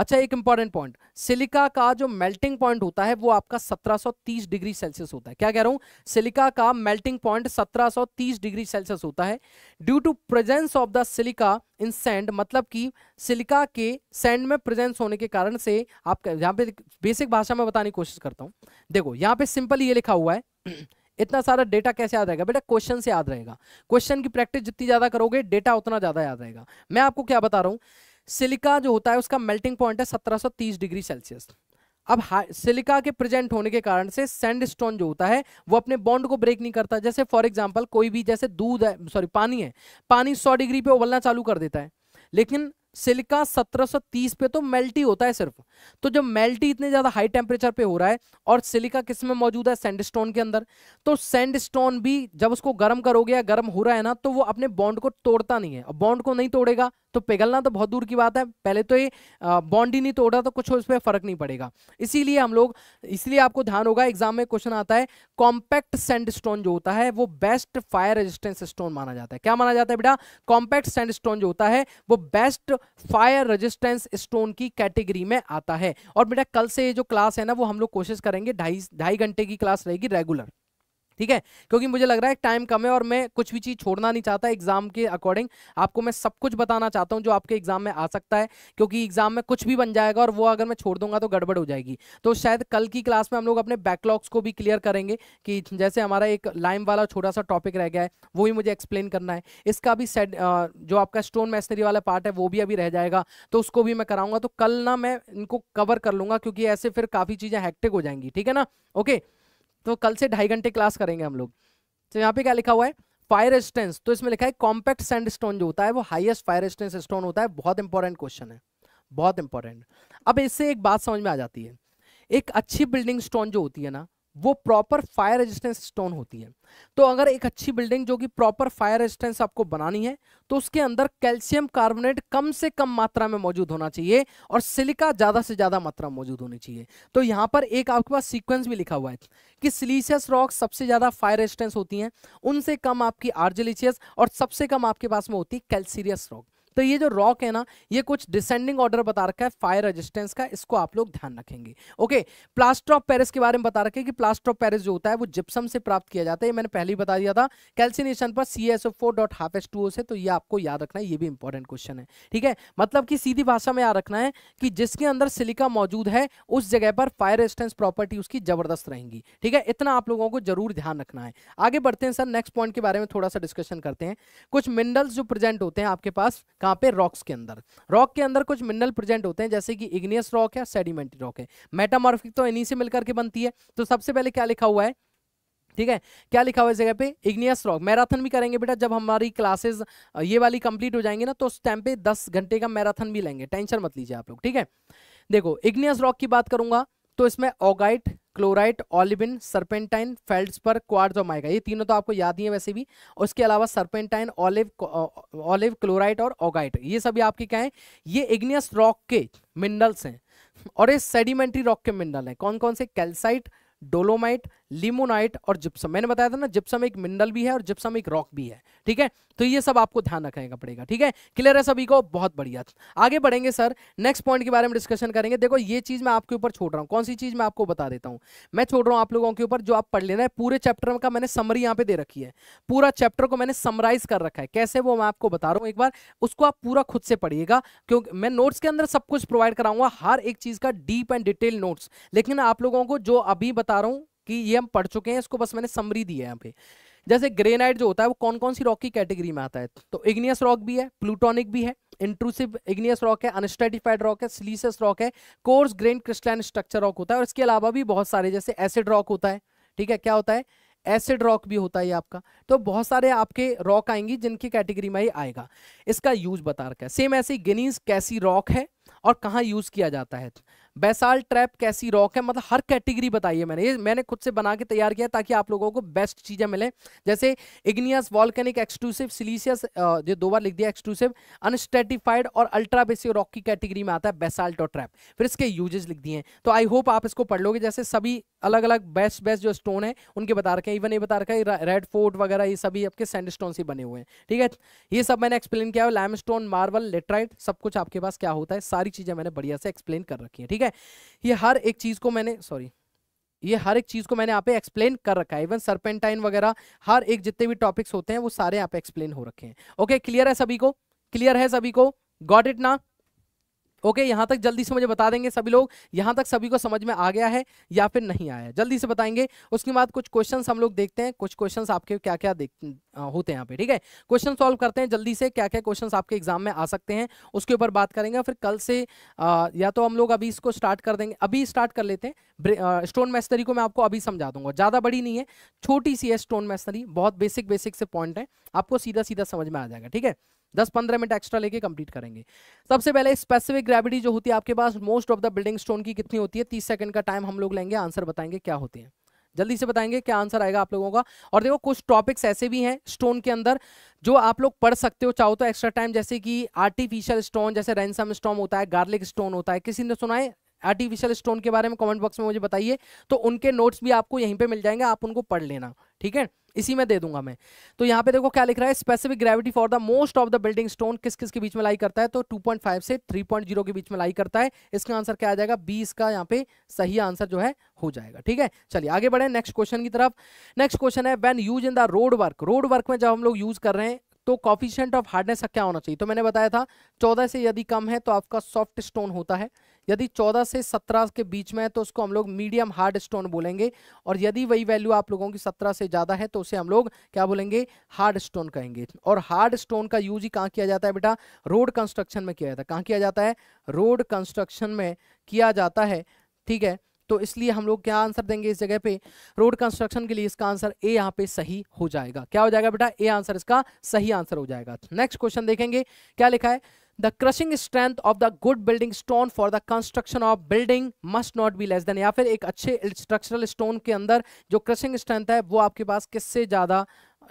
अच्छा एक इंपॉर्टेंट पॉइंट सिलिका का जो मेल्टिंग पॉइंट होता है वो आपका 1730 डिग्री सेल्सियस होता है क्या कह रहा हूं सिलिका का मेल्टिंग पॉइंट 1730 डिग्री सेल्सियस होता है due to presence of the silica in sand मतलब कि सिलिका के सैंड में प्रेजेंस होने के कारण से आप यहाँ पे बेसिक भाषा में बताने की कोशिश करता हूँ देखो यहाँ पे सिंपल ये लिखा हुआ है इतना सारा डेटा कैसे याद रहेगा बेटा क्वेश्चन से याद रहेगा क्वेश्चन की प्रैक्टिस जितनी ज्यादा करोगे डेटा उतना ज्यादा याद रहेगा मैं आपको क्या बता रहा हूं सिलिका जो होता है उसका मेल्टिंग पॉइंट है 1730 डिग्री सेल्सियस अब सिलिका के प्रेजेंट होने के कारण से सैंडस्टोन जो होता है वो अपने बॉन्ड को ब्रेक नहीं करता जैसे फॉर एग्जाम्पल कोई भी जैसे दूध है सॉरी पानी है पानी सौ डिग्री पे उबलना चालू कर देता है लेकिन सिलिका 1730 पे तो मेल्टी होता है सिर्फ तो जब मेल्टी इतने ज़्यादा हाई टेम्परेचर पे हो रहा है और सिलिका किस में मौजूद है सैंडस्टोन के अंदर तो सैंडस्टोन भी जब उसको गर्म करोगे या गर्म हो रहा है ना तो वो अपने बॉन्ड को तोड़ता नहीं है और बॉन्ड को नहीं तोड़ेगा तो पिघलना तो बहुत दूर की बात है पहले तो ये बॉन्ड ही नहीं तोड़ा तो कुछ उस पर फर्क नहीं पड़ेगा इसीलिए हम लोग इसलिए आपको ध्यान होगा एग्जाम में क्वेश्चन आता है कॉम्पैक्ट सैंड स्टोन जो होता है वो बेस्ट फायर रेजिस्टेंस स्टोन माना जाता है क्या माना जाता है बेटा कॉम्पैक्ट सैंड स्टोन जो होता है वो बेस्ट फायर रजिस्टेंस स्टोन की कैटेगरी में आता है और बेटा कल से ये जो क्लास है ना वो हम लोग कोशिश करेंगे ढाई ढाई घंटे की क्लास रहेगी रेगुलर ठीक है क्योंकि मुझे लग रहा है टाइम कम है और मैं कुछ भी चीज़ छोड़ना नहीं चाहता एग्जाम के अकॉर्डिंग आपको मैं सब कुछ बताना चाहता हूं जो आपके एग्जाम में आ सकता है क्योंकि एग्जाम में कुछ भी बन जाएगा और वो अगर मैं छोड़ दूंगा तो गड़बड़ हो जाएगी तो शायद कल की क्लास में हम लोग अपने बैकलॉग्स को भी क्लियर करेंगे कि जैसे हमारा एक लाइम वाला छोटा सा टॉपिक रह गया है वो भी मुझे एक्सप्लेन करना है इसका भी सेट जो आपका स्टोन मैसनरी वाला पार्ट है वो भी अभी रह जाएगा तो उसको भी मैं कराऊंगा तो कल ना मैं इनको कवर कर लूंगा क्योंकि ऐसे फिर काफ़ी चीज़ें हैक्टिक हो जाएंगी ठीक है ना ओके तो कल से ढाई घंटे क्लास करेंगे हम लोग तो यहाँ पे क्या लिखा हुआ है फायर स्टेंस तो इसमें लिखा है कॉम्पैक्ट सैंड स्टोन जो होता है वो हाइएस्ट फायर स्टेंस स्टोन होता है बहुत इंपॉर्टेंट क्वेश्चन है बहुत इंपॉर्टेंट अब इससे एक बात समझ में आ जाती है एक अच्छी बिल्डिंग स्टोन जो होती है ना वो प्रॉपर फायर रेजिस्टेंस स्टोन होती है तो अगर एक अच्छी बिल्डिंग जो कि प्रॉपर फायर रेजिस्टेंस आपको बनानी है तो उसके अंदर कैल्शियम कार्बोनेट कम से कम मात्रा में मौजूद होना चाहिए और सिलिका ज़्यादा से ज़्यादा मात्रा मौजूद होनी चाहिए तो यहां पर एक आपके पास सीक्वेंस भी लिखा हुआ है कि सिलीशियस रॉक सबसे ज़्यादा फायर रेजिस्टेंस होती है उनसे कम आपकी आर्जिलिशियस और सबसे कम आपके पास में होती है कैल्सीरियस रॉक तो ये जो रॉक है ना ये कुछ डिसेंडिंग ऑर्डर बता रखा है फायर रेजिस्टेंस का इसको आप लोग ध्यान रखेंगे ओके प्लास्टर ऑफ पेरिस के बारे में बता रखे कि प्लास्टर ऑफ पेरिस जो होता है वो जिप्सम से प्राप्त किया जाता है मैंने पहले ही बता दिया था कैल्सिनेशन पर सी एस है तो ये आपको याद रखना है ये भी इंपॉर्टेंट क्वेश्चन है ठीक है मतलब कि सीधी भाषा में याद रखना है कि जिसके अंदर सिलिका मौजूद है उस जगह पर फायर रेजिस्टेंस प्रॉपर्टी उसकी जबरदस्त रहेंगी ठीक है इतना आप लोगों को जरूर ध्यान रखना है आगे बढ़ते हैं सर नेक्स्ट पॉइंट के बारे में थोड़ा सा डिस्कशन करते हैं कुछ मिनरल्स जो प्रेजेंट होते हैं आपके पास कहाँ पे रॉक्स के अंदर रॉक के अंदर कुछ मिनरल प्रेजेंट होते हैं जैसे कि इग्नियस रॉक है सेडिमेंट्री रॉक है मेटामॉर्फिक तो इन्हीं से मिलकर के बनती है तो सबसे पहले क्या लिखा हुआ है ठीक है क्या लिखा हुआ है जगह पे इग्नियस रॉक मैराथन भी करेंगे बेटा जब हमारी क्लासेस ये वाली कंप्लीट हो जाएंगी ना तो उस टाइम पे दस घंटे का मैराथन भी लेंगे टेंशन मत लीजिए आप लोग ठीक है देखो इग्नियस रॉक की बात करूंगा तो इसमें augite chlorite olivine serpentine feldspar quartz और माइका ये तीनों तो आपको याद ही है वैसे भी उसके अलावा सर्पेंटाइन ऑलिव ऑलिव क्लोराइट और ओगाइट ये सभी आपके क्या हैं ये इग्नियस रॉक के मिनरल्स हैं और ये सेडिमेंट्री रॉक के मिनरल हैं कौन कौन से कैल्साइट डोलोमाइट लिमोनाइट और जिप्सम मैंने बताया था ना जिप्सम एक मिनरल भी है और जिप्सम एक रॉक भी है ठीक है तो ये सब आपको ध्यान रखना पड़ेगा ठीक है क्लियर है सभी को बहुत बढ़िया आगे बढ़ेंगे सर नेक्स्ट पॉइंट के बारे में डिस्कशन करेंगे देखो ये चीज मैं आपके ऊपर छोड़ रहा हूँ कौन सी चीज मैं आपको बता देता हूँ मैं छोड़ रहा हूँ आप लोगों के ऊपर जो आप पढ़ लेना है पूरे चैप्टर का मैंने समरी यहाँ पे दे रखी है पूरा चैप्टर को मैंने समराइज कर रखा है कैसे वो मैं आपको बता रहा हूँ एक बार उसको आप पूरा खुद से पढ़िएगा क्योंकि मैं नोट्स के अंदर सब कुछ प्रोवाइड कराऊंगा हर एक चीज का डीप एंड डिटेल नोट्स लेकिन आप लोगों को जो अभी बता रहा हूँ कि ये हम पढ़ चुके हैं इसको बस मैंने समरी दी है यहाँ पे जैसे ग्रेनाइट जो होता है वो कौन कौन सी रॉक की कैटेगरी में आता है तो इग्नियस रॉक भी है प्लूटोनिक भी है इंट्रूसिव इग्नियस रॉक है अनस्टेटिफाइड रॉक है सिलीसियस रॉक है coarse grain crystalline structure rock होता है और इसके अलावा भी बहुत सारे जैसे एसिड रॉक होता है ठीक है क्या होता है एसिड रॉक भी होता है आपका तो बहुत सारे आपके रॉक आएंगी जिनकी कैटेगरी में ही आएगा इसका यूज बता रखा है सेम ऐसे गिनीज कैसी रॉक है और कहाँ यूज किया जाता है बेसाल ट्रैप कैसी रॉक है मतलब हर कैटेगरी बताई है मैंने ये मैंने खुद से बना के तैयार किया ताकि आप लोगों को बेस्ट चीज़ें मिलें जैसे इग्नियस वॉल्केनिक एक्सक्लूसिव सिलीसियस जो दो बार लिख दिया एक्सक्लूसिव अनस्टेटिफाइड और अल्ट्रा बेसिव रॉक की कैटेगरी में आता है बेसाल्ट और ट्रैप फिर इसके यूजेस लिख दिए तो आई होप आप इसको पढ़ लोगे जैसे सभी अलग अलग बेस्ट बेस्ट जो स्टोन है उनके बता रखे हैं इवन ये बता रखा है रेड फोर्ट वगैरह ये सभी आपके सैंड स्टोन से बने हुए हैं ठीक है ये सब मैंने एक्सप्लेन किया है लैम स्टोन मार्बल लेटराइट सब कुछ आपके पास क्या होता है सारी चीज़ें मैंने बढ़िया से एक्सप्लेन कर रखी है ठीक है ये हर एक चीज़ को मैंने सॉरी ये हर एक चीज़ को मैंने यहाँ पे एक्सप्लेन कर रखा है इवन सरपेंटाइन वगैरह हर एक जितने भी टॉपिक्स होते हैं वो सारे यहाँ पे एक्सप्लेन हो रखे हैं ओके क्लियर है सभी को क्लियर है सभी को गॉट इट ना ओके यहां यहाँ तक जल्दी से मुझे बता देंगे सभी लोग यहाँ तक सभी को समझ में आ गया है या फिर नहीं आया जल्दी से बताएंगे उसके बाद कुछ क्वेश्चंस हम लोग देखते हैं कुछ क्वेश्चंस आपके क्या क्या देख होते हैं यहाँ पे ठीक है क्वेश्चन सॉल्व करते हैं जल्दी से क्या क्या क्वेश्चंस आपके एग्जाम में आ सकते हैं उसके ऊपर बात करेंगे फिर कल से आ, या तो हम लोग अभी इसको स्टार्ट कर देंगे अभी स्टार्ट कर लेते हैं स्टोन मैस्तरी को मैं आपको अभी समझा दूंगा ज़्यादा बड़ी नहीं है छोटी सी है स्टोन मैस्तरी बहुत बेसिक बेसिक से पॉइंट है आपको सीधा सीधा समझ में आ जाएगा ठीक है दस पंद्रह मिनट एक्स्ट्रा लेके कंप्लीट करेंगे सबसे पहले स्पेसिफिक ग्रेविटी जो होती है आपके पास most of the building stone की कितनी होती है तीस सेकंड का टाइम हम लोग लेंगे आंसर बताएंगे क्या होती है जल्दी से बताएंगे क्या आंसर आएगा आप लोगों का और देखो कुछ टॉपिक्स ऐसे भी हैं स्टोन के अंदर जो आप लोग पढ़ सकते हो चाहो तो एक्स्ट्रा टाइम जैसे कि आर्टिफिशियल स्टोन जैसे रेंसम स्टोन होता है गार्लिक स्टोन होता है किसी ने सुना है आर्टिफिशियल स्टोन के बारे में कमेंट बॉक्स में मुझे बताइए तो उनके नोट्स भी आपको यहीं पे मिल जाएंगे आप उनको पढ़ लेना ठीक है इसी में दे दूंगा मैं तो यहाँ पे देखो क्या लिख रहा है specific gravity for the most of the building stone किस किस के बीच में लाई करता है तो 2.5 से 3.0 के बीच में लाई करता है इसका आंसर क्या आ जाएगा बी इसका यहाँ पे सही आंसर जो है हो जाएगा ठीक है चलिए आगे बढ़े नेक्स्ट क्वेश्चन की तरफ नेक्स्ट क्वेश्चन है when use in the road work road work में जब हम लोग यूज कर रहे हैं तो कॉफिशेंट ऑफ हार्डनेस का क्या होना चाहिए तो मैंने बताया था चौदह से यदि कम है तो आपका सॉफ्ट स्टोन होता है यदि 14 से 17 के बीच में है तो उसको हम लोग मीडियम हार्ड स्टोन बोलेंगे और यदि वही वैल्यू आप लोगों की 17 से ज़्यादा है तो उसे हम लोग क्या बोलेंगे हार्ड स्टोन कहेंगे और हार्ड स्टोन का यूज ही कहाँ किया जाता है बेटा रोड कंस्ट्रक्शन में किया जाता है कहाँ किया जाता है रोड कंस्ट्रक्शन में किया जाता है ठीक है तो इसलिए हम लोग क्या आंसर देंगे इस जगह पे रोड कंस्ट्रक्शन के लिए इसका आंसर ए यहाँ पे सही हो जाएगा क्या हो जाएगा बेटा ए आंसर इसका सही आंसर हो जाएगा नेक्स्ट क्वेश्चन देखेंगे क्या लिखा है the crushing strength of the good building stone for the construction of building must not be less than या फिर एक अच्छे स्ट्रक्चरल स्टोन के अंदर जो क्रशिंग स्ट्रेंथ है वो आपके पास किससे ज़्यादा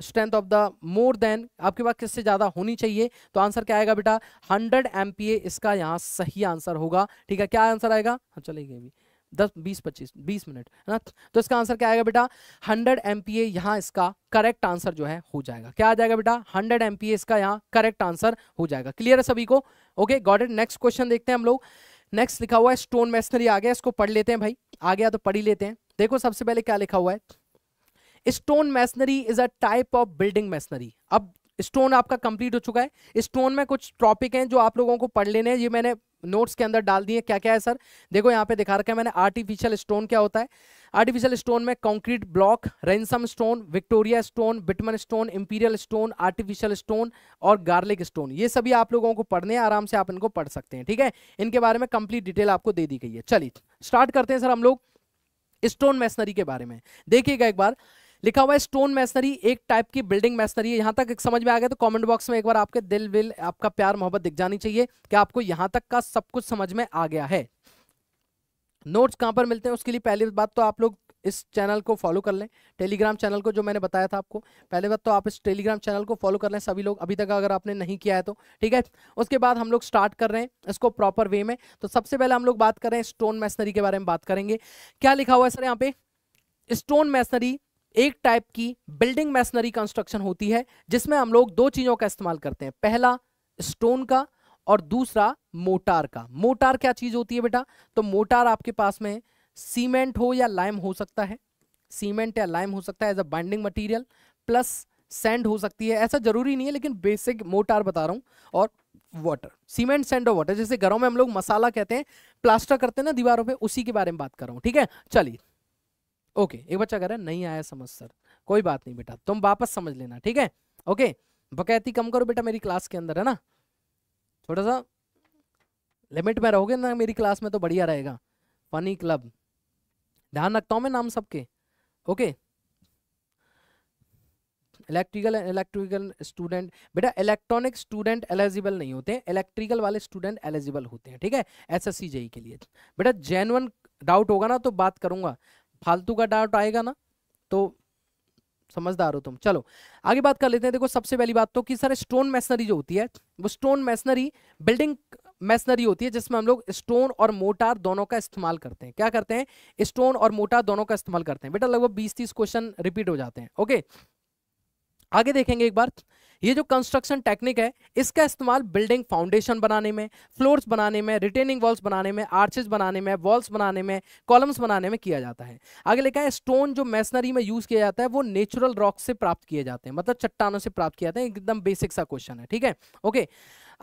strength of the more than आपके पास किससे ज़्यादा होनी चाहिए तो आंसर क्या आएगा बेटा 100 एम इसका यहाँ सही आंसर होगा ठीक है क्या आंसर आएगा हाँ चलेगी अभी दस बीस पच्चीस बीस मिनट है ना तो इसका आंसर क्या आएगा बेटा हंड्रेड एम पी यहाँ इसका करेक्ट आंसर जो है हो जाएगा क्या आ जाएगा बेटा हंड्रेड एम पी इसका यहाँ करेक्ट आंसर हो जाएगा क्लियर है सभी को okay got it next question देखते हैं हम लोग नेक्स्ट लिखा हुआ है स्टोन मैशनरी आ गया इसको पढ़ लेते हैं भाई आ गया तो पढ़ ही लेते हैं देखो सबसे पहले क्या लिखा हुआ है stone masonry is a type of building masonry अब स्टोन आपका कंप्लीट हो चुका है स्टोन में कुछ टॉपिक हैं जो आप लोगों को पढ़ लेने हैं ये मैंने नोट्स के अंदर डाल दिए क्या क्या है सर देखो यहाँ पे दिखा रखा है मैंने आर्टिफिशियल स्टोन क्या होता है आर्टिफिशियल स्टोन में concrete block ransom stone Victoria stone bitumen stone imperial stone artificial stone और गार्लिक स्टोन ये सभी आप लोगों को पढ़ने हैं आराम से आप इनको पढ़ सकते हैं ठीक है इनके बारे में कंप्लीट डिटेल आपको दे दी गई है चलिए स्टार्ट करते हैं सर हम लोग स्टोन मेसनरी के बारे में देखिएगा एक बार लिखा हुआ है स्टोन मैसनरी एक टाइप की बिल्डिंग मैसनरी है यहाँ तक समझ में आ गया तो कमेंट बॉक्स में एक बार आपके दिल विल आपका प्यार मोहब्बत दिख जानी चाहिए कि आपको यहाँ तक का सब कुछ समझ में आ गया है नोट्स कहाँ पर मिलते हैं उसके लिए पहली बात तो आप लोग इस चैनल को फॉलो कर लें टेलीग्राम चैनल को जो मैंने बताया था आपको पहले बात तो आप इस टेलीग्राम चैनल को फॉलो कर लें सभी लोग अभी तक अगर आपने नहीं किया है तो ठीक है उसके बाद हम लोग स्टार्ट कर रहे हैं इसको प्रॉपर वे में तो सबसे पहले हम लोग बात कर रहे हैं स्टोन मैसनरी के बारे में बात करेंगे क्या लिखा हुआ है सर यहाँ पे स्टोन मैसनरी एक टाइप की बिल्डिंग मैसनरी कंस्ट्रक्शन होती है जिसमें हम लोग दो चीजों का इस्तेमाल करते हैं पहला स्टोन का और दूसरा मोटार का मोटार क्या चीज होती है बेटा तो मोटार आपके पास में सीमेंट हो या लाइम हो सकता है सीमेंट या लाइम हो सकता है as a binding material plus sand हो सकती है ऐसा जरूरी नहीं है लेकिन बेसिक मोटार बता रहा हूँ और वाटर सीमेंट सेंड और वाटर जैसे घरों में हम लोग मसाला कहते हैं प्लास्टर करते हैं ना दीवारों पे उसी के बारे में बात कर रहा हूँ ठीक है चलिए ओके एक बच्चा कह रहा है नहीं आया समझ सर कोई बात नहीं बेटा तुम वापस समझ लेना ठीक है ओके बकैती कम करो बेटा मेरी क्लास के अंदर है ना थोड़ा सा लिमिट में रहोगे ना मेरी क्लास में तो बढ़िया रहेगा फनी क्लब ध्यान रखता हूँ मैं नाम सबके ओके इलेक्ट्रिकल इलेक्ट्रिकल स्टूडेंट बेटा इलेक्ट्रॉनिक स्टूडेंट एलिजिबल नहीं होते हैं इलेक्ट्रिकल वाले स्टूडेंट एलिजिबल होते हैं ठीक है एस एस के लिए बेटा जेनवन डाउट होगा ना तो बात करूंगा फालतू का डाउट आएगा ना तो समझदार हो तुम चलो आगे बात कर लेते हैं देखो सबसे पहली बात तो कि सर स्टोन मैसनरी जो होती है वो स्टोन मैसनरी बिल्डिंग मैसनरी होती है जिसमें हम लोग स्टोन और मोटार दोनों का इस्तेमाल करते हैं क्या करते हैं स्टोन और मोटार दोनों का इस्तेमाल करते हैं बेटा लगभग बीस तीस क्वेश्चन रिपीट हो जाते हैं ओके आगे देखेंगे एक बार ये जो कंस्ट्रक्शन टेक्निक है इसका इस्तेमाल बिल्डिंग फाउंडेशन बनाने में फ्लोर्स बनाने में रिटेनिंग वॉल्स बनाने में आर्चेस बनाने में वॉल्स बनाने में कॉलम्स बनाने में किया जाता है आगे लिखा है स्टोन जो मैसनरी में यूज किया जाता है वो नेचुरल रॉक से प्राप्त किए जाते हैं मतलब चट्टानों से प्राप्त किया जाता है एकदम बेसिक सा क्वेश्चन है ठीक है ओके okay.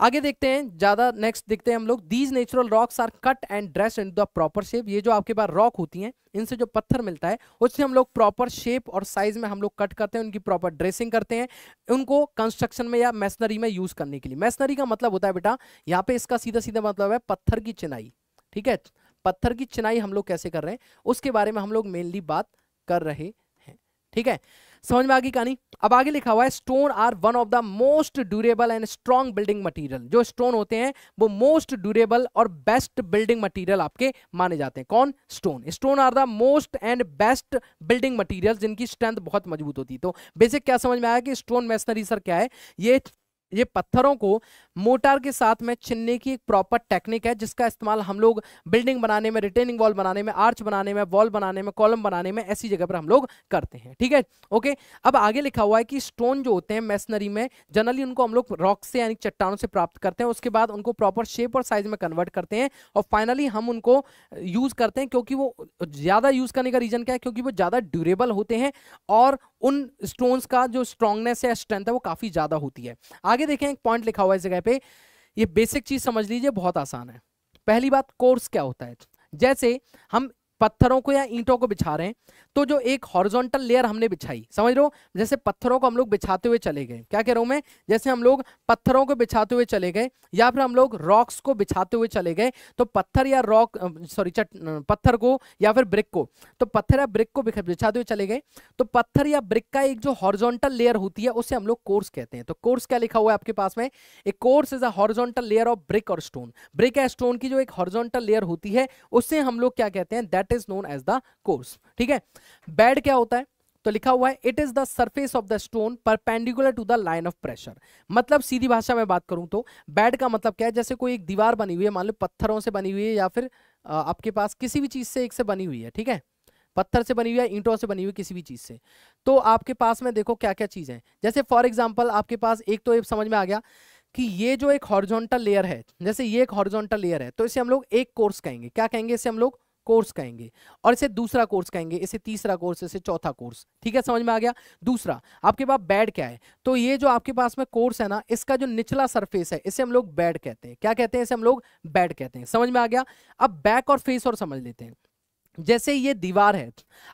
आगे देखते हैं ज़्यादा नेक्स्ट देखते हैं हम लोग these natural rocks are cut and dressed in the proper shape ये जो आपके पास रॉक होती हैं इनसे जो पत्थर मिलता है उससे हम लोग प्रॉपर शेप और साइज में हम लोग कट करते हैं उनकी प्रॉपर ड्रेसिंग करते हैं उनको कंस्ट्रक्शन में या मैसनरी में यूज़ करने के लिए मैसनरी का मतलब होता है बेटा यहाँ पे इसका सीधा सीधा मतलब है पत्थर की चिनाई ठीक है पत्थर की चिनाई हम लोग कैसे कर रहे हैं उसके बारे में हम लोग मेनली बात कर रहे हैं ठीक है समझ में आ गई कहानी अब आगे लिखा हुआ है stone are one of the most durable and strong building material जो स्टोन होते हैं वो मोस्ट ड्यूरेबल और बेस्ट बिल्डिंग मटेरियल आपके माने जाते हैं कौन stone stone are the most and best building material जिनकी स्ट्रेंथ बहुत मजबूत होती है तो बेसिक क्या समझ में आया कि स्टोन मेसनरी सर क्या है ये ये पत्थरों को मोटार के साथ में छिनने की एक प्रॉपर टेक्निक है जिसका इस्तेमाल हम लोग बिल्डिंग बनाने में रिटेनिंग वॉल बनाने में आर्च बनाने में वॉल बनाने में कॉलम बनाने में ऐसी जगह पर हम लोग करते हैं ठीक है ओके अब आगे लिखा हुआ है कि स्टोन जो होते हैं मेसनरी में जनरली उनको हम लोग रॉक से यानी चट्टानों से प्राप्त करते हैं उसके बाद उनको प्रॉपर शेप और साइज में कन्वर्ट करते हैं और फाइनली हम उनको यूज करते हैं क्योंकि वो ज़्यादा यूज करने का रीजन क्या है क्योंकि वो ज़्यादा ड्यूरेबल होते हैं और उन स्टोन्स का जो स्ट्रांगनेस है स्ट्रेंथ है वो काफ़ी ज़्यादा होती है आगे देखें एक पॉइंट लिखा हुआ है इस जगह पे ये बेसिक चीज समझ लीजिए बहुत आसान है पहली बात कोर्स क्या होता है जैसे हम पत्थरों को या ईंटों को बिछा रहे हैं तो जो एक हॉरिजॉन्टल लेयर हमने बिछाई समझ लो जैसे पत्थरों को हम लोग बिछाते हुए चले गए क्या कह रहा हूं मैं जैसे हम लोग पत्थरों को बिछाते हुए चले गए या फिर हम लोग रॉक्स को बिछाते हुए चले गए तो पत्थर या रॉक सॉरी पत्थर को या फिर ब्रिक को तो पत्थर या ब्रिक को बिछाते हुए चले गए तो पत्थर या ब्रिक का एक जो हॉर्जोंटल लेयर होती है उसे हम लोग कोर्स कहते हैं तो कोर्स क्या लिखा हुआ है आपके पास में a course is a layer of brick और स्टोन ब्रिक या स्टोन की जो एक हॉर्जोंटल लेयर होती है उससे हम लोग क्या कहते हैं that that is known as the course ठीक है बेड क्या होता है तो लिखा हुआ है it is the surface of the stone perpendicular to the line of pressure मतलब सीधी भाषा में बात करूं तो बेड का मतलब क्या है जैसे कोई एक दीवार बनी हुई है मान लो पत्थरों से बनी हुई है या फिर आपके पास किसी भी चीज से एक से बनी हुई है ठीक है पत्थर से बनी हुई है ईंटों से बनी हुई किसी भी चीज से तो आपके पास में देखो क्या क्या चीज है जैसे फॉर एग्जाम्पल आपके पास एक तो एक समझ में आ गया कि ये जो एक हॉर्जोंटल लेयर है जैसे ये एक हॉर्जोंटल लेयर है तो इसे हम लोग एक कोर्स कहेंगे क्या कहेंगे इसे हम लोग कोर्स कहेंगे और इसे दूसरा कोर्स कहेंगे इसे तीसरा कोर्स इसे चौथा कोर्स ठीक है समझ में आ गया दूसरा आपके पास बेड क्या है तो ये जो आपके पास में कोर्स है ना इसका जो निचला सरफेस है इसे हम लोग बेड कहते हैं क्या कहते हैं इसे हम लोग बेड कहते हैं समझ में आ गया अब बैक और फेस और समझ लेते हैं जैसे ये दीवार है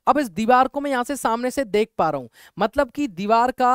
अब इस दीवार को मैं यहां से सामने से देख पा रहा हूं मतलब कि दीवार का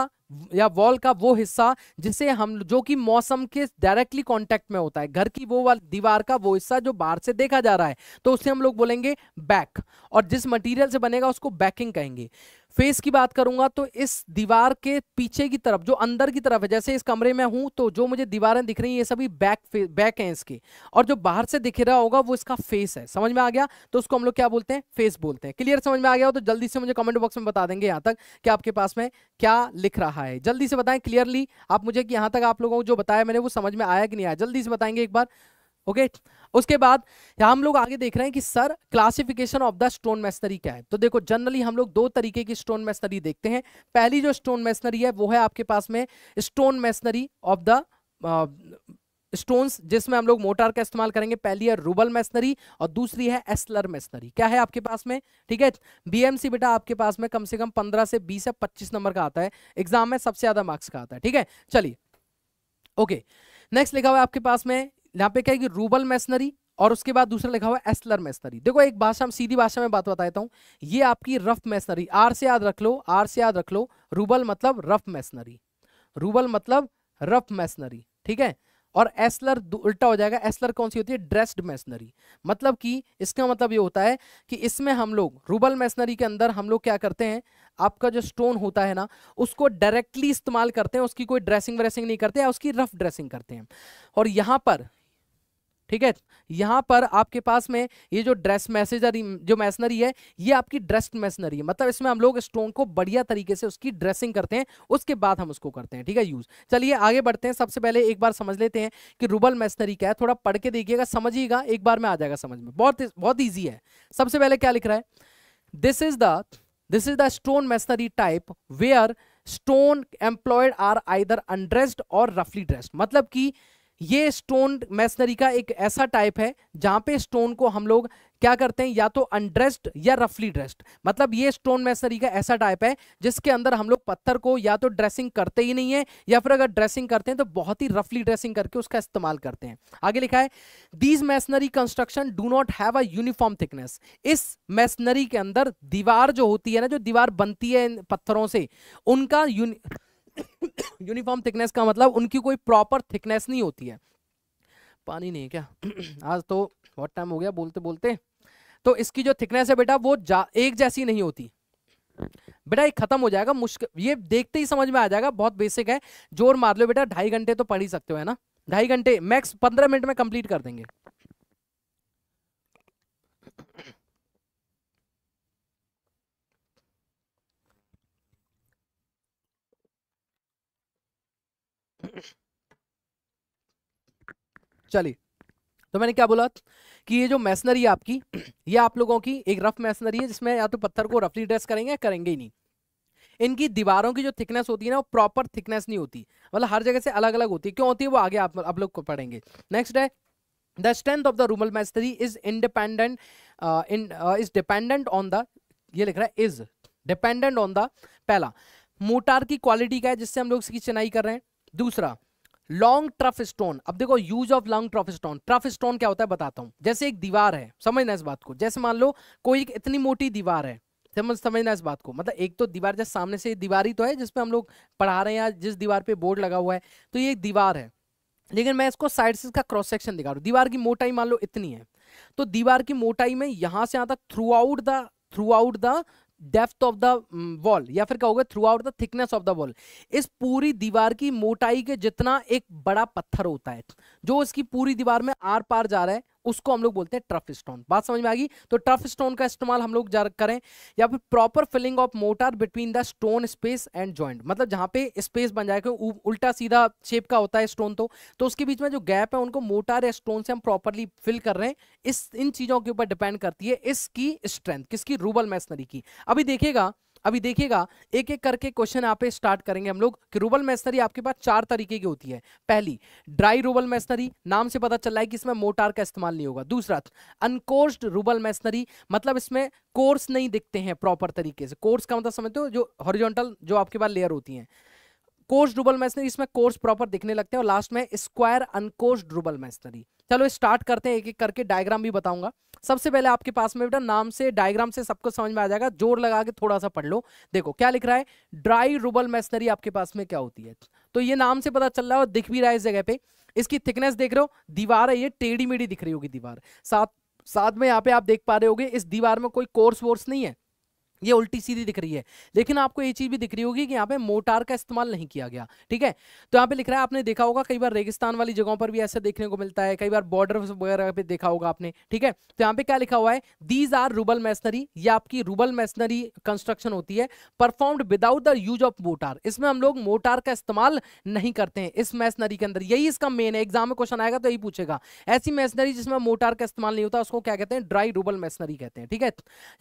या वॉल का वो हिस्सा जिसे हम जो कि मौसम के डायरेक्टली कांटेक्ट में होता है घर की वो वाल दीवार का वो हिस्सा जो बाहर से देखा जा रहा है तो उसे हम लोग बोलेंगे बैक और जिस मटेरियल से बनेगा उसको बैकिंग कहेंगे फेस की बात करूंगा तो इस दीवार के पीछे की तरफ जो अंदर की तरफ है जैसे इस कमरे में हूं तो जो मुझे दीवारें दिख रही हैं ये सभी बैक बैक हैं इसके और जो बाहर से दिख रहा होगा वो इसका फेस है समझ में आ गया तो उसको हम लोग क्या बोलते हैं फेस बोलते हैं क्लियर समझ में आ गया हो तो जल्दी से मुझे कमेंट बॉक्स में बता देंगे यहाँ तक कि आपके पास में क्या लिख रहा है जल्दी से बताएं क्लियरली आप मुझे यहाँ तक आप लोगों को जो बताया मैंने वो समझ में आया कि नहीं आया जल्दी से बताएंगे एक बार ओके okay? उसके बाद हम लोग आगे देख रहे हैं कि sir classification of the stone masonry क्या है तो देखो जनरली हम लोग दो तरीके की स्टोन मैसनरी देखते हैं पहली जो स्टोन मैसनरी है वो है आपके पास में stone masonry of the stones जिसमें हम लोग मोटार का इस्तेमाल करेंगे पहली है रूबल मैसनरी और दूसरी है एसलर मैसनरी क्या है आपके पास में ठीक है बीएमसी बेटा आपके पास में कम से कम 15 से 20 या 25 नंबर का आता है एग्जाम में सबसे ज्यादा मार्क्स का आता है ठीक है चलिए ओके नेक्स्ट लिखा हुआ है आपके पास में यहाँ पे क्या है कि रूबल मेसनरी और उसके बाद दूसरा लिखा हुआ एस्लर मेसनरी देखो एक भाषा में सीधी भाषा में बात बताता हूँ ये आपकी रफ मेसनरी आर से याद रख लो आर से याद रख लो रूबल मतलब रफ मेसनरी रूबल मतलब रफ मेसनरी ठीक है और एस्लर उल्टा हो जाएगा एस्लर कौन सी होती है ड्रेस्ड मेसनरी मतलब कि इसका मतलब ये होता है कि इसमें हम लोग रूबल मेसनरी के अंदर हम लोग क्या करते हैं आपका जो स्टोन होता है ना उसको डायरेक्टली इस्तेमाल करते हैं उसकी कोई ड्रेसिंग व्रेसिंग नहीं करते हैं उसकी रफ ड्रेसिंग करते हैं और यहाँ पर ठीक है यहाँ पर आपके पास में ये जो ड्रेस मैसेजरी जो मैसनरी है ये आपकी ड्रेस्ड मैसनरी है मतलब इसमें हम लोग स्टोन को बढ़िया तरीके से उसकी ड्रेसिंग करते हैं उसके बाद हम उसको करते हैं ठीक है यूज चलिए आगे बढ़ते हैं सबसे पहले एक बार समझ लेते हैं कि रूबल मैसनरी क्या है थोड़ा पढ़ के देखिएगा समझिएगा एक बार में आ जाएगा समझ में बहुत बहुत ईजी है सबसे पहले क्या लिख रहा है this is the this is the stone masonry type where stone employed are either undressed और रफली ड्रेस्ड मतलब की ये स्टोन मैसनरी का एक ऐसा टाइप है जहां पे स्टोन को हम लोग क्या करते हैं या तो अनड्रेस्ड या रफली ड्रेस्ड मतलब ये स्टोन मैसनरी का ऐसा टाइप है जिसके अंदर हम लोग पत्थर को या तो ड्रेसिंग करते ही नहीं है या फिर अगर ड्रेसिंग करते हैं तो बहुत ही रफली ड्रेसिंग करके उसका इस्तेमाल करते हैं आगे लिखा है these masonry construction do not have a uniform thickness इस मैसनरी के अंदर दीवार जो होती है ना जो दीवार बनती है पत्थरों से उनका यूनिफॉर्म थिकनेस का मतलब उनकी कोई प्रॉपर थिकनेस नहीं होती है पानी नहीं है क्या आज तो बहुत टाइम हो गया बोलते बोलते तो इसकी जो थिकनेस है बेटा वो एक जैसी नहीं होती बेटा ये खत्म हो जाएगा मुश्किल ये देखते ही समझ में आ जाएगा बहुत बेसिक है जोर मार लो बेटा ढाई घंटे तो पढ़ ही सकते हो है ना ढाई घंटे मैक्स पंद्रह मिनट में कंप्लीट कर देंगे चलिए तो मैंने क्या बोला कि ये जो मैसनरी है आपकी ये आप लोगों की एक रफ मैसनरी है जिसमें या तो पत्थर को रफली ड्रेस करेंगे या करेंगे ही नहीं इनकी दीवारों की जो थिकनेस होती है ना वो प्रॉपर थिकनेस नहीं होती मतलब हर जगह से अलग अलग होती है क्यों होती है वो आगे आप आप लोग को पढ़ेंगे नेक्स्ट है the strength of the rubble masonry is independent in is dependent on the ये लिख रहा है इज डिपेंडेंट ऑन द पहला मोटार की क्वालिटी का है जिससे हम लोग इसकी चिनाई कर रहे हैं दूसरा लॉन्ग ट्रफ स्टोन अब देखो use of long through stone through stone क्या होता है बताता हूं जैसे एक दीवार है समझना इस बात को जैसे मान लो कोई एक इतनी मोटी दीवार है समझ समझना इस बात को मतलब एक तो दीवार जैसे सामने से दीवार ही तो है जिसपे हम लोग पढ़ा रहे हैं या जिस दीवार पे बोर्ड लगा हुआ है तो ये एक दीवार है लेकिन मैं इसको साइड से इसका क्रॉस सेक्शन दिखा रहा हूँ दीवार की मोटाई मान लो इतनी है तो दीवार की मोटाई में यहां से यहां तक throughout the throughout the depth of the wall या फिर कहोगे throughout the thickness of the wall इस पूरी दीवार की मोटाई के जितना एक बड़ा पत्थर होता है जो इसकी पूरी दीवार में आर पार जा रहा है उसको हम लोग बोलते हैं ट्रफ स्टोन बात समझ में आ गई तो ट्रफ स्टोन का इस्तेमाल हम लोग करें या फिर proper filling of mortar between the stone space and joint मतलब जहां पे स्पेस बन जाए उल्टा सीधा शेप का होता है स्टोन तो, तो उसके बीच में जो गैप है उनको मोटर या स्टोन से हम प्रॉपरली फिल कर रहे हैं इस इन चीजों के ऊपर डिपेंड करती है इसकी स्ट्रेंथ किसकी रूबल मैसनरी की अभी देखिएगा अभी देखिएगा एक एक करके क्वेश्चन आप स्टार्ट करेंगे हम लोग कि रूबल मेसनरी आपके पास चार तरीके की होती है पहली ड्राई रूबल मेसनरी नाम से पता चल रहा है कि इसमें मोटार का इस्तेमाल नहीं होगा दूसरा अनकोर्स्ड रूबल मेसनरी मतलब इसमें कोर्स नहीं दिखते हैं प्रॉपर तरीके से कोर्स का मतलब समझते हो जो हॉरिजॉन्टल जो आपके पास लेयर होती है कोर्स ड्रूबल मैसनरी इसमें कोर्स प्रॉपर दिखने लगते हैं और लास्ट में स्क्वायर अनकोर्स ड्रुबल मैसनरी चलो स्टार्ट करते हैं एक एक करके डायग्राम भी बताऊंगा सबसे पहले आपके पास में बेटा नाम से डायग्राम से सबको समझ में आ जाएगा जोर लगा के थोड़ा सा पढ़ लो देखो क्या लिख रहा है ड्राई रूबल मैसनरी आपके पास में क्या होती है तो ये नाम से पता चल रहा है और दिख भी रहा है इस जगह पे इसकी थिकनेस देख रहे हो दीवार है ये टेढ़ी मेढ़ी दिख रही होगी दीवार साथ साथ में यहाँ पे आप देख पा रहे होगे इस दीवार में कोई कोर्स वोर्स नहीं है ये उल्टी सीधी दिख रही है लेकिन आपको ये चीज भी दिख रही होगी कि यहाँ पे मोटार का इस्तेमाल नहीं किया गया ठीक है तो यहाँ पे लिख रहा है आपने देखा होगा कई बार रेगिस्तान वाली जगहों पर भी ऐसा देखने को मिलता है कई बार बॉर्डर वगैरह पे देखा होगा आपने ठीक है तो यहाँ पे क्या लिखा हुआ है दीज आर रूबल मैशनरी या आपकी रूबल मैशनरी कंस्ट्रक्शन होती है performed without the use of mortar इसमें हम लोग मोटार का इस्तेमाल नहीं करते हैं इस मैशनरी के अंदर यही इसका मेन है एग्जाम में क्वेश्चन आएगा तो यही पूछेगा ऐसी मैशनरी जिसमें मोटार का इस्तेमाल नहीं होता उसको क्या कहते हैं ड्राई रूबल मैशनरी कहते हैं ठीक है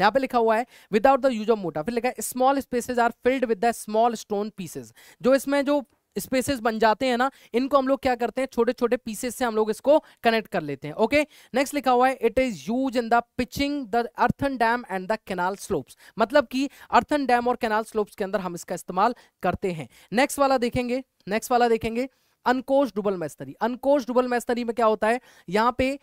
यहाँ पे लिखा हुआ है विदाउट द यूज ऑफ मोटा फिर लिखा है small spaces are filled with the small stone pieces जो इसमें जो स्पेसेस बन जाते हैं ना इनको हम लोग क्या करते हैं छोटे छोटे पीसेस से हम लोग इसको कनेक्ट कर लेते हैं ओके नेक्स्ट लिखा हुआ है it is use in the pitching the earthen dam and the canal slopes मतलब कि अर्थन डैम और कैनाल स्लोप्स के अंदर हम इसका इस्तेमाल करते हैं नेक्स्ट वाला देखेंगे नेक्स्ट वाला देखेंगे अनकोश डुबल मैस्तरी अनकोश डुबल मैस्तरी में क्या होता है यहाँ पे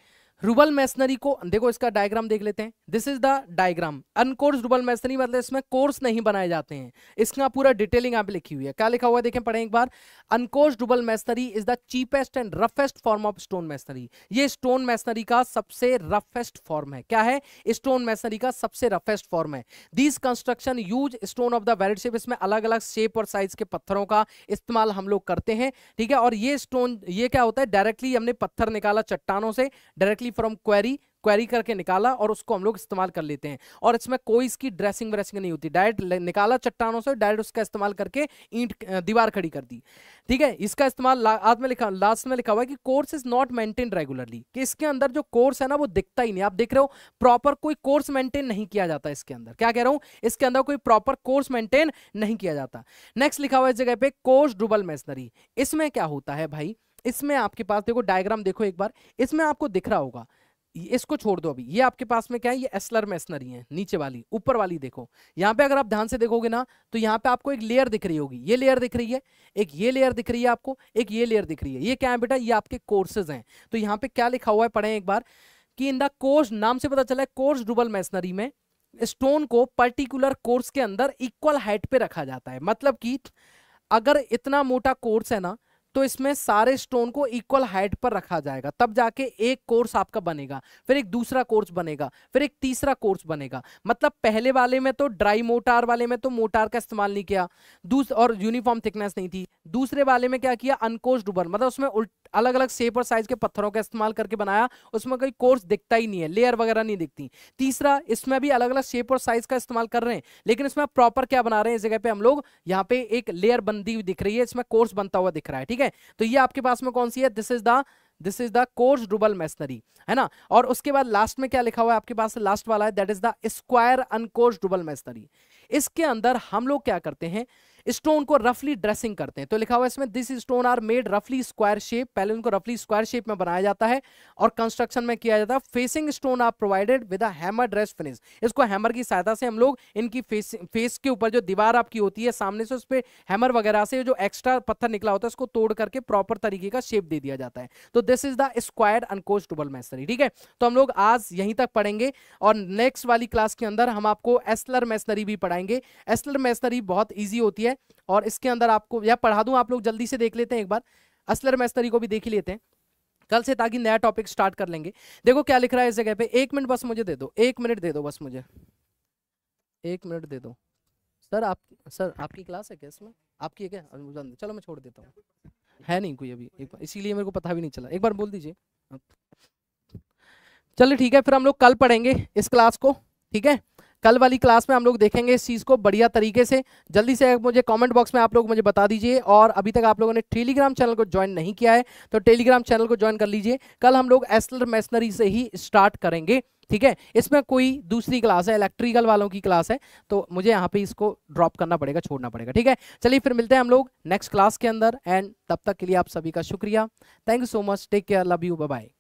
रूबल मैसनरी को देखो इसका डायग्राम देख लेते हैं this is the diagram uncoursed rubble masonry मतलब इसमें कोर्स नहीं बनाए जाते हैं इसका पूरा डिटेलिंग यहाँ पे लिखी हुई है क्या लिखा हुआ है देखें पढ़ें एक बार uncoursed rubble masonry is the cheapest and roughest form of stone masonry ये स्टोन मैसनरी का सबसे रफेस्ट फॉर्म है क्या है स्टोन मैसनरी का सबसे रफेस्ट फॉर्म है these construction use stone of the varied shape इसमें अलग अलग शेप और साइज के पत्थरों का इस्तेमाल हम लोग करते हैं ठीक है और ये स्टोन ये क्या होता है डायरेक्टली हमने पत्थर निकाला चट्टानों से directly directly from quarry quarry करके निकाला और उसको हम लोग इस्तेमाल कर लेते हैं और इसमें कोई इसकी ड्रेसिंग व्रेसिंग नहीं होती डायरेक्ट निकाला चट्टानों से डायरेक्ट उसका इस्तेमाल करके ईंट दीवार खड़ी कर दी ठीक है इसका इस्तेमाल आज में लिखा लास्ट में लिखा हुआ है कि course is not maintain regularly कि इसके अंदर जो कोर्स है ना वो दिखता ही नहीं आप देख रहे हो प्रॉपर कोई कोर्स मेंटेन नहीं किया जाता इसके अंदर क्या कह रहा हूं इसके अंदर कोई प्रॉपर कोर्स मेंटेन नहीं किया जाता नेक्स्ट लिखा हुआ इस जगह पे कोर्स डुबल मेसनरी इसमें क्या होता है भाई इसमें आपके पास देखो डायग्राम देखो एक बार इसमें आपको दिख रहा होगा इसको छोड़ दो अभी ये आपके पास में क्या है ये एसलर मेसनरी है नीचे वाली ऊपर वाली देखो यहाँ पे अगर आप ध्यान से देखोगे ना तो यहाँ पे आपको एक लेयर दिख रही होगी ये लेयर दिख रही है एक ये लेयर दिख रही है आपको एक ये लेयर दिख रही है ये क्या है बेटा ये आपके कोर्सेज हैं तो यहाँ पे क्या लिखा हुआ है पढ़े एक बार कि इन द कोर्स नाम से पता चला है कोर्स डुबल मेसनरी में स्टोन को पर्टिकुलर कोर्स के अंदर इक्वल हाइट पे रखा जाता है मतलब कि अगर इतना मोटा कोर्स है ना तो इसमें सारे स्टोन को इक्वल हाइट पर रखा जाएगा तब जाके एक कोर्स आपका बनेगा फिर एक दूसरा कोर्स बनेगा फिर एक तीसरा कोर्स बनेगा मतलब पहले वाले में तो ड्राई मोटार वाले में तो मोटार का इस्तेमाल नहीं किया दूस और यूनिफॉर्म थिकनेस नहीं थी दूसरे वाले में क्या किया अनकोस्ड उबर मतलब उसमें उल्ट अलग अलग शेप और साइज के पत्थरों का इस्तेमाल करके बनाया उसमें कोई कोर्स दिखता ही नहीं है लेयर वगैरह नहीं दिखती तीसरा इसमें भी अलग अलग शेप और साइज का इस्तेमाल कर रहे हैं लेकिन इसमें प्रॉपर क्या बना रहे हैं इस जगह पे हम लोग यहाँ पे एक लेयर बनती हुई दिख रही है इसमें कोर्स बनता हुआ दिख रहा है ठीक है तो ये आपके पास में कौन सी है this is the this is the coursed rubble masonry है ना और उसके बाद लास्ट में क्या लिखा हुआ है आपके पास लास्ट वाला है that is the square uncoursed rubble masonry इसके अंदर हम लोग क्या करते हैं स्टोन को रफली ड्रेसिंग करते हैं तो लिखा हुआ इसमें दिस स्टोन आर मेड रफली स्क्वायर शेप पहले उनको रफली स्क्वायर शेप में बनाया जाता है और कंस्ट्रक्शन में किया जाता है facing stone are provided with hammer dressed finish इसको हैमर की सहायता से हम लोग इनकी फेस फेस के ऊपर जो दीवार आपकी होती है सामने से उस पर हैमर वगैरह से जो एक्स्ट्रा पत्थर निकला होता है उसको तोड़ करके प्रॉपर तरीके का शेप दे दिया जाता है तो this is the square uncoursed rubble masonry ठीक है तो हम लोग आज यहीं तक पढ़ेंगे और नेक्स्ट वाली क्लास के अंदर हम आपको एस्लर मैसनरी भी पढ़ाएंगे एस्लर मैसनरी बहुत ईजी होती है है और इसके अंदर आपको या पढ़ा दूँ आप लोग जल्दी से देख लेते हैं एक बार असलर मैस्तरी को भी देख ही लेते हैं कल से ताकि नया टॉपिक स्टार्ट कर लेंगे देखो क्या लिख रहा है इस जगह पे एक मिनट बस मुझे दे दो एक मिनट दे दो बस मुझे एक मिनट दे दो सर आप सर आपकी क्लास है क्या इसमें आपकी है क्या चलो मैं छोड़ देता हूँ है नहीं कोई अभी एक बार इसीलिए मेरे को पता भी नहीं चला एक बार बोल दीजिए चलो ठीक है फिर हम लोग कल पढ़ेंगे इस क्लास को ठीक है कल वाली क्लास में हम लोग देखेंगे इस चीज़ को बढ़िया तरीके से जल्दी से मुझे कमेंट बॉक्स में आप लोग मुझे बता दीजिए और अभी तक आप लोगों ने टेलीग्राम चैनल को ज्वाइन नहीं किया है तो टेलीग्राम चैनल को ज्वाइन कर लीजिए कल हम लोग एस्लर मैशनरी से ही स्टार्ट करेंगे ठीक है इसमें कोई दूसरी क्लास है इलेक्ट्रिकल वालों की क्लास है तो मुझे यहाँ पर इसको ड्रॉप करना पड़ेगा छोड़ना पड़ेगा ठीक है चलिए फिर मिलते हैं हम लोग नेक्स्ट क्लास के अंदर एंड तब तक के लिए आप सभी का शुक्रिया thank you so much take care love you bye